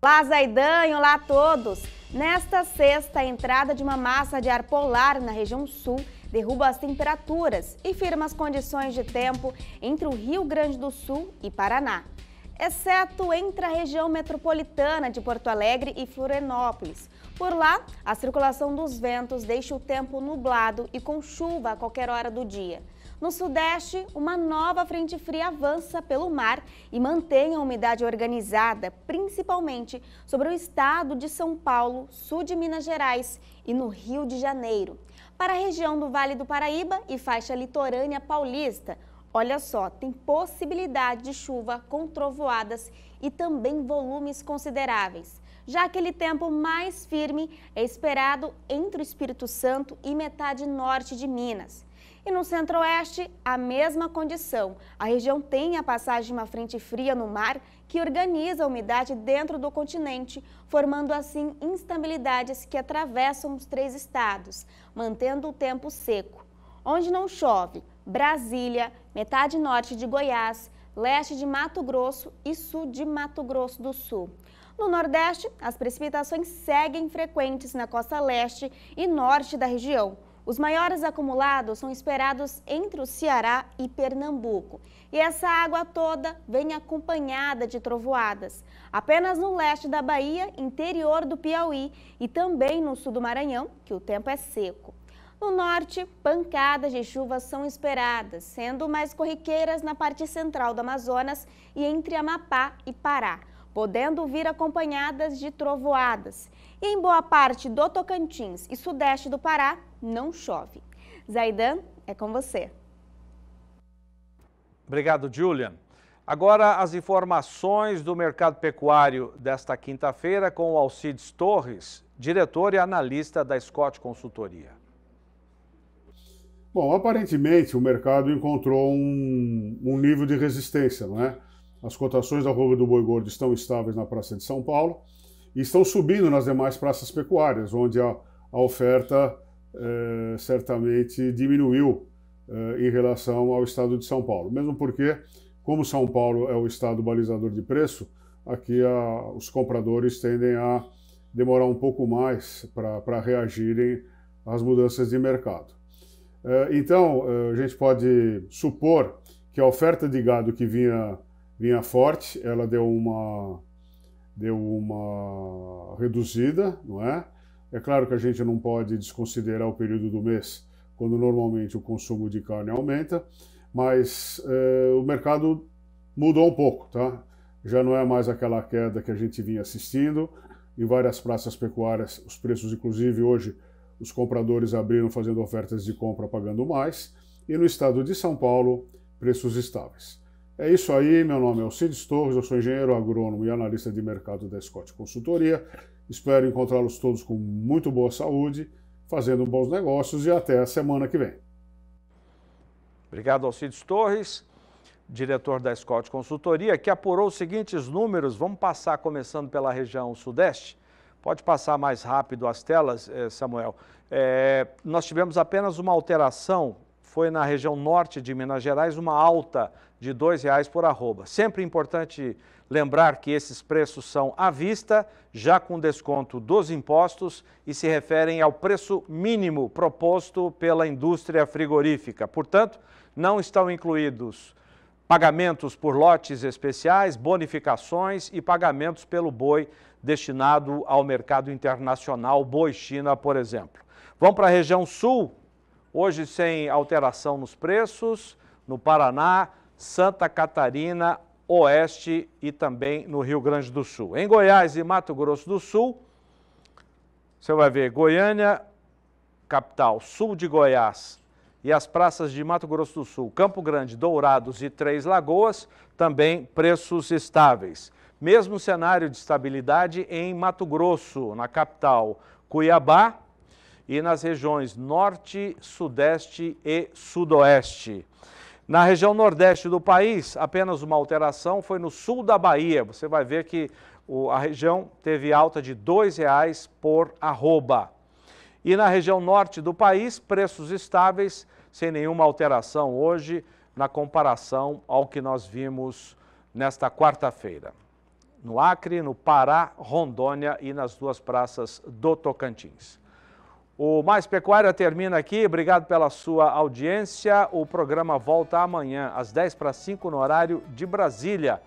Olá, Zaidan, olá a todos. Nesta sexta, a entrada de uma massa de ar polar na região sul derruba as temperaturas e firma as condições de tempo entre o Rio Grande do Sul e Paraná exceto entre a região metropolitana de Porto Alegre e Florianópolis. Por lá, a circulação dos ventos deixa o tempo nublado e com chuva a qualquer hora do dia. No sudeste, uma nova frente fria avança pelo mar e mantém a umidade organizada, principalmente sobre o estado de São Paulo, sul de Minas Gerais e no Rio de Janeiro. Para a região do Vale do Paraíba e faixa litorânea paulista, Olha só, tem possibilidade de chuva com trovoadas e também volumes consideráveis. Já aquele tempo mais firme é esperado entre o Espírito Santo e metade norte de Minas. E no centro-oeste, a mesma condição. A região tem a passagem de uma frente fria no mar que organiza a umidade dentro do continente, formando assim instabilidades que atravessam os três estados, mantendo o tempo seco. Onde não chove, Brasília, metade norte de Goiás, leste de Mato Grosso e sul de Mato Grosso do Sul. No Nordeste, as precipitações seguem frequentes na costa leste e norte da região. Os maiores acumulados são esperados entre o Ceará e Pernambuco. E essa água toda vem acompanhada de trovoadas. Apenas no leste da Bahia, interior do Piauí e também no sul do Maranhão, que o tempo é seco. No norte, pancadas de chuvas são esperadas, sendo mais corriqueiras na parte central do Amazonas e entre Amapá e Pará, podendo vir acompanhadas de trovoadas. E em boa parte do Tocantins e sudeste do Pará, não chove. Zaidan, é com você. Obrigado, Julian. Agora as informações do mercado pecuário desta quinta-feira com o Alcides Torres, diretor e analista da Scott Consultoria. Bom, aparentemente o mercado encontrou um, um nível de resistência, não é? As cotações da roupa do boi gordo estão estáveis na Praça de São Paulo e estão subindo nas demais praças pecuárias, onde a, a oferta eh, certamente diminuiu eh, em relação ao estado de São Paulo. Mesmo porque, como São Paulo é o estado balizador de preço, aqui a, os compradores tendem a demorar um pouco mais para reagirem às mudanças de mercado. É, então, é, a gente pode supor que a oferta de gado que vinha, vinha forte, ela deu uma, deu uma reduzida, não é? É claro que a gente não pode desconsiderar o período do mês, quando normalmente o consumo de carne aumenta, mas é, o mercado mudou um pouco, tá? Já não é mais aquela queda que a gente vinha assistindo. Em várias praças pecuárias, os preços, inclusive hoje, os compradores abriram fazendo ofertas de compra pagando mais e no estado de São Paulo, preços estáveis. É isso aí, meu nome é Alcides Torres, eu sou engenheiro agrônomo e analista de mercado da Scott Consultoria. Espero encontrá-los todos com muito boa saúde, fazendo bons negócios e até a semana que vem. Obrigado, Alcides Torres, diretor da Scott Consultoria, que apurou os seguintes números. Vamos passar começando pela região Sudeste. Pode passar mais rápido as telas, eh, Samuel. É, nós tivemos apenas uma alteração, foi na região norte de Minas Gerais, uma alta de R$ 2,00 por arroba. Sempre importante lembrar que esses preços são à vista, já com desconto dos impostos e se referem ao preço mínimo proposto pela indústria frigorífica. Portanto, não estão incluídos pagamentos por lotes especiais, bonificações e pagamentos pelo boi destinado ao mercado internacional, boi China, por exemplo. Vamos para a região sul, hoje sem alteração nos preços, no Paraná, Santa Catarina, Oeste e também no Rio Grande do Sul. Em Goiás e Mato Grosso do Sul, você vai ver Goiânia, capital, sul de Goiás e as praças de Mato Grosso do Sul, Campo Grande, Dourados e Três Lagoas, também preços estáveis. Mesmo cenário de estabilidade em Mato Grosso, na capital Cuiabá e nas regiões Norte, Sudeste e Sudoeste. Na região Nordeste do país, apenas uma alteração foi no sul da Bahia. Você vai ver que a região teve alta de R$ 2,00 por arroba. E na região norte do país, preços estáveis, sem nenhuma alteração hoje, na comparação ao que nós vimos nesta quarta-feira no Acre, no Pará, Rondônia e nas duas praças do Tocantins. O Mais Pecuária termina aqui. Obrigado pela sua audiência. O programa volta amanhã às 10 para 5 no horário de Brasília.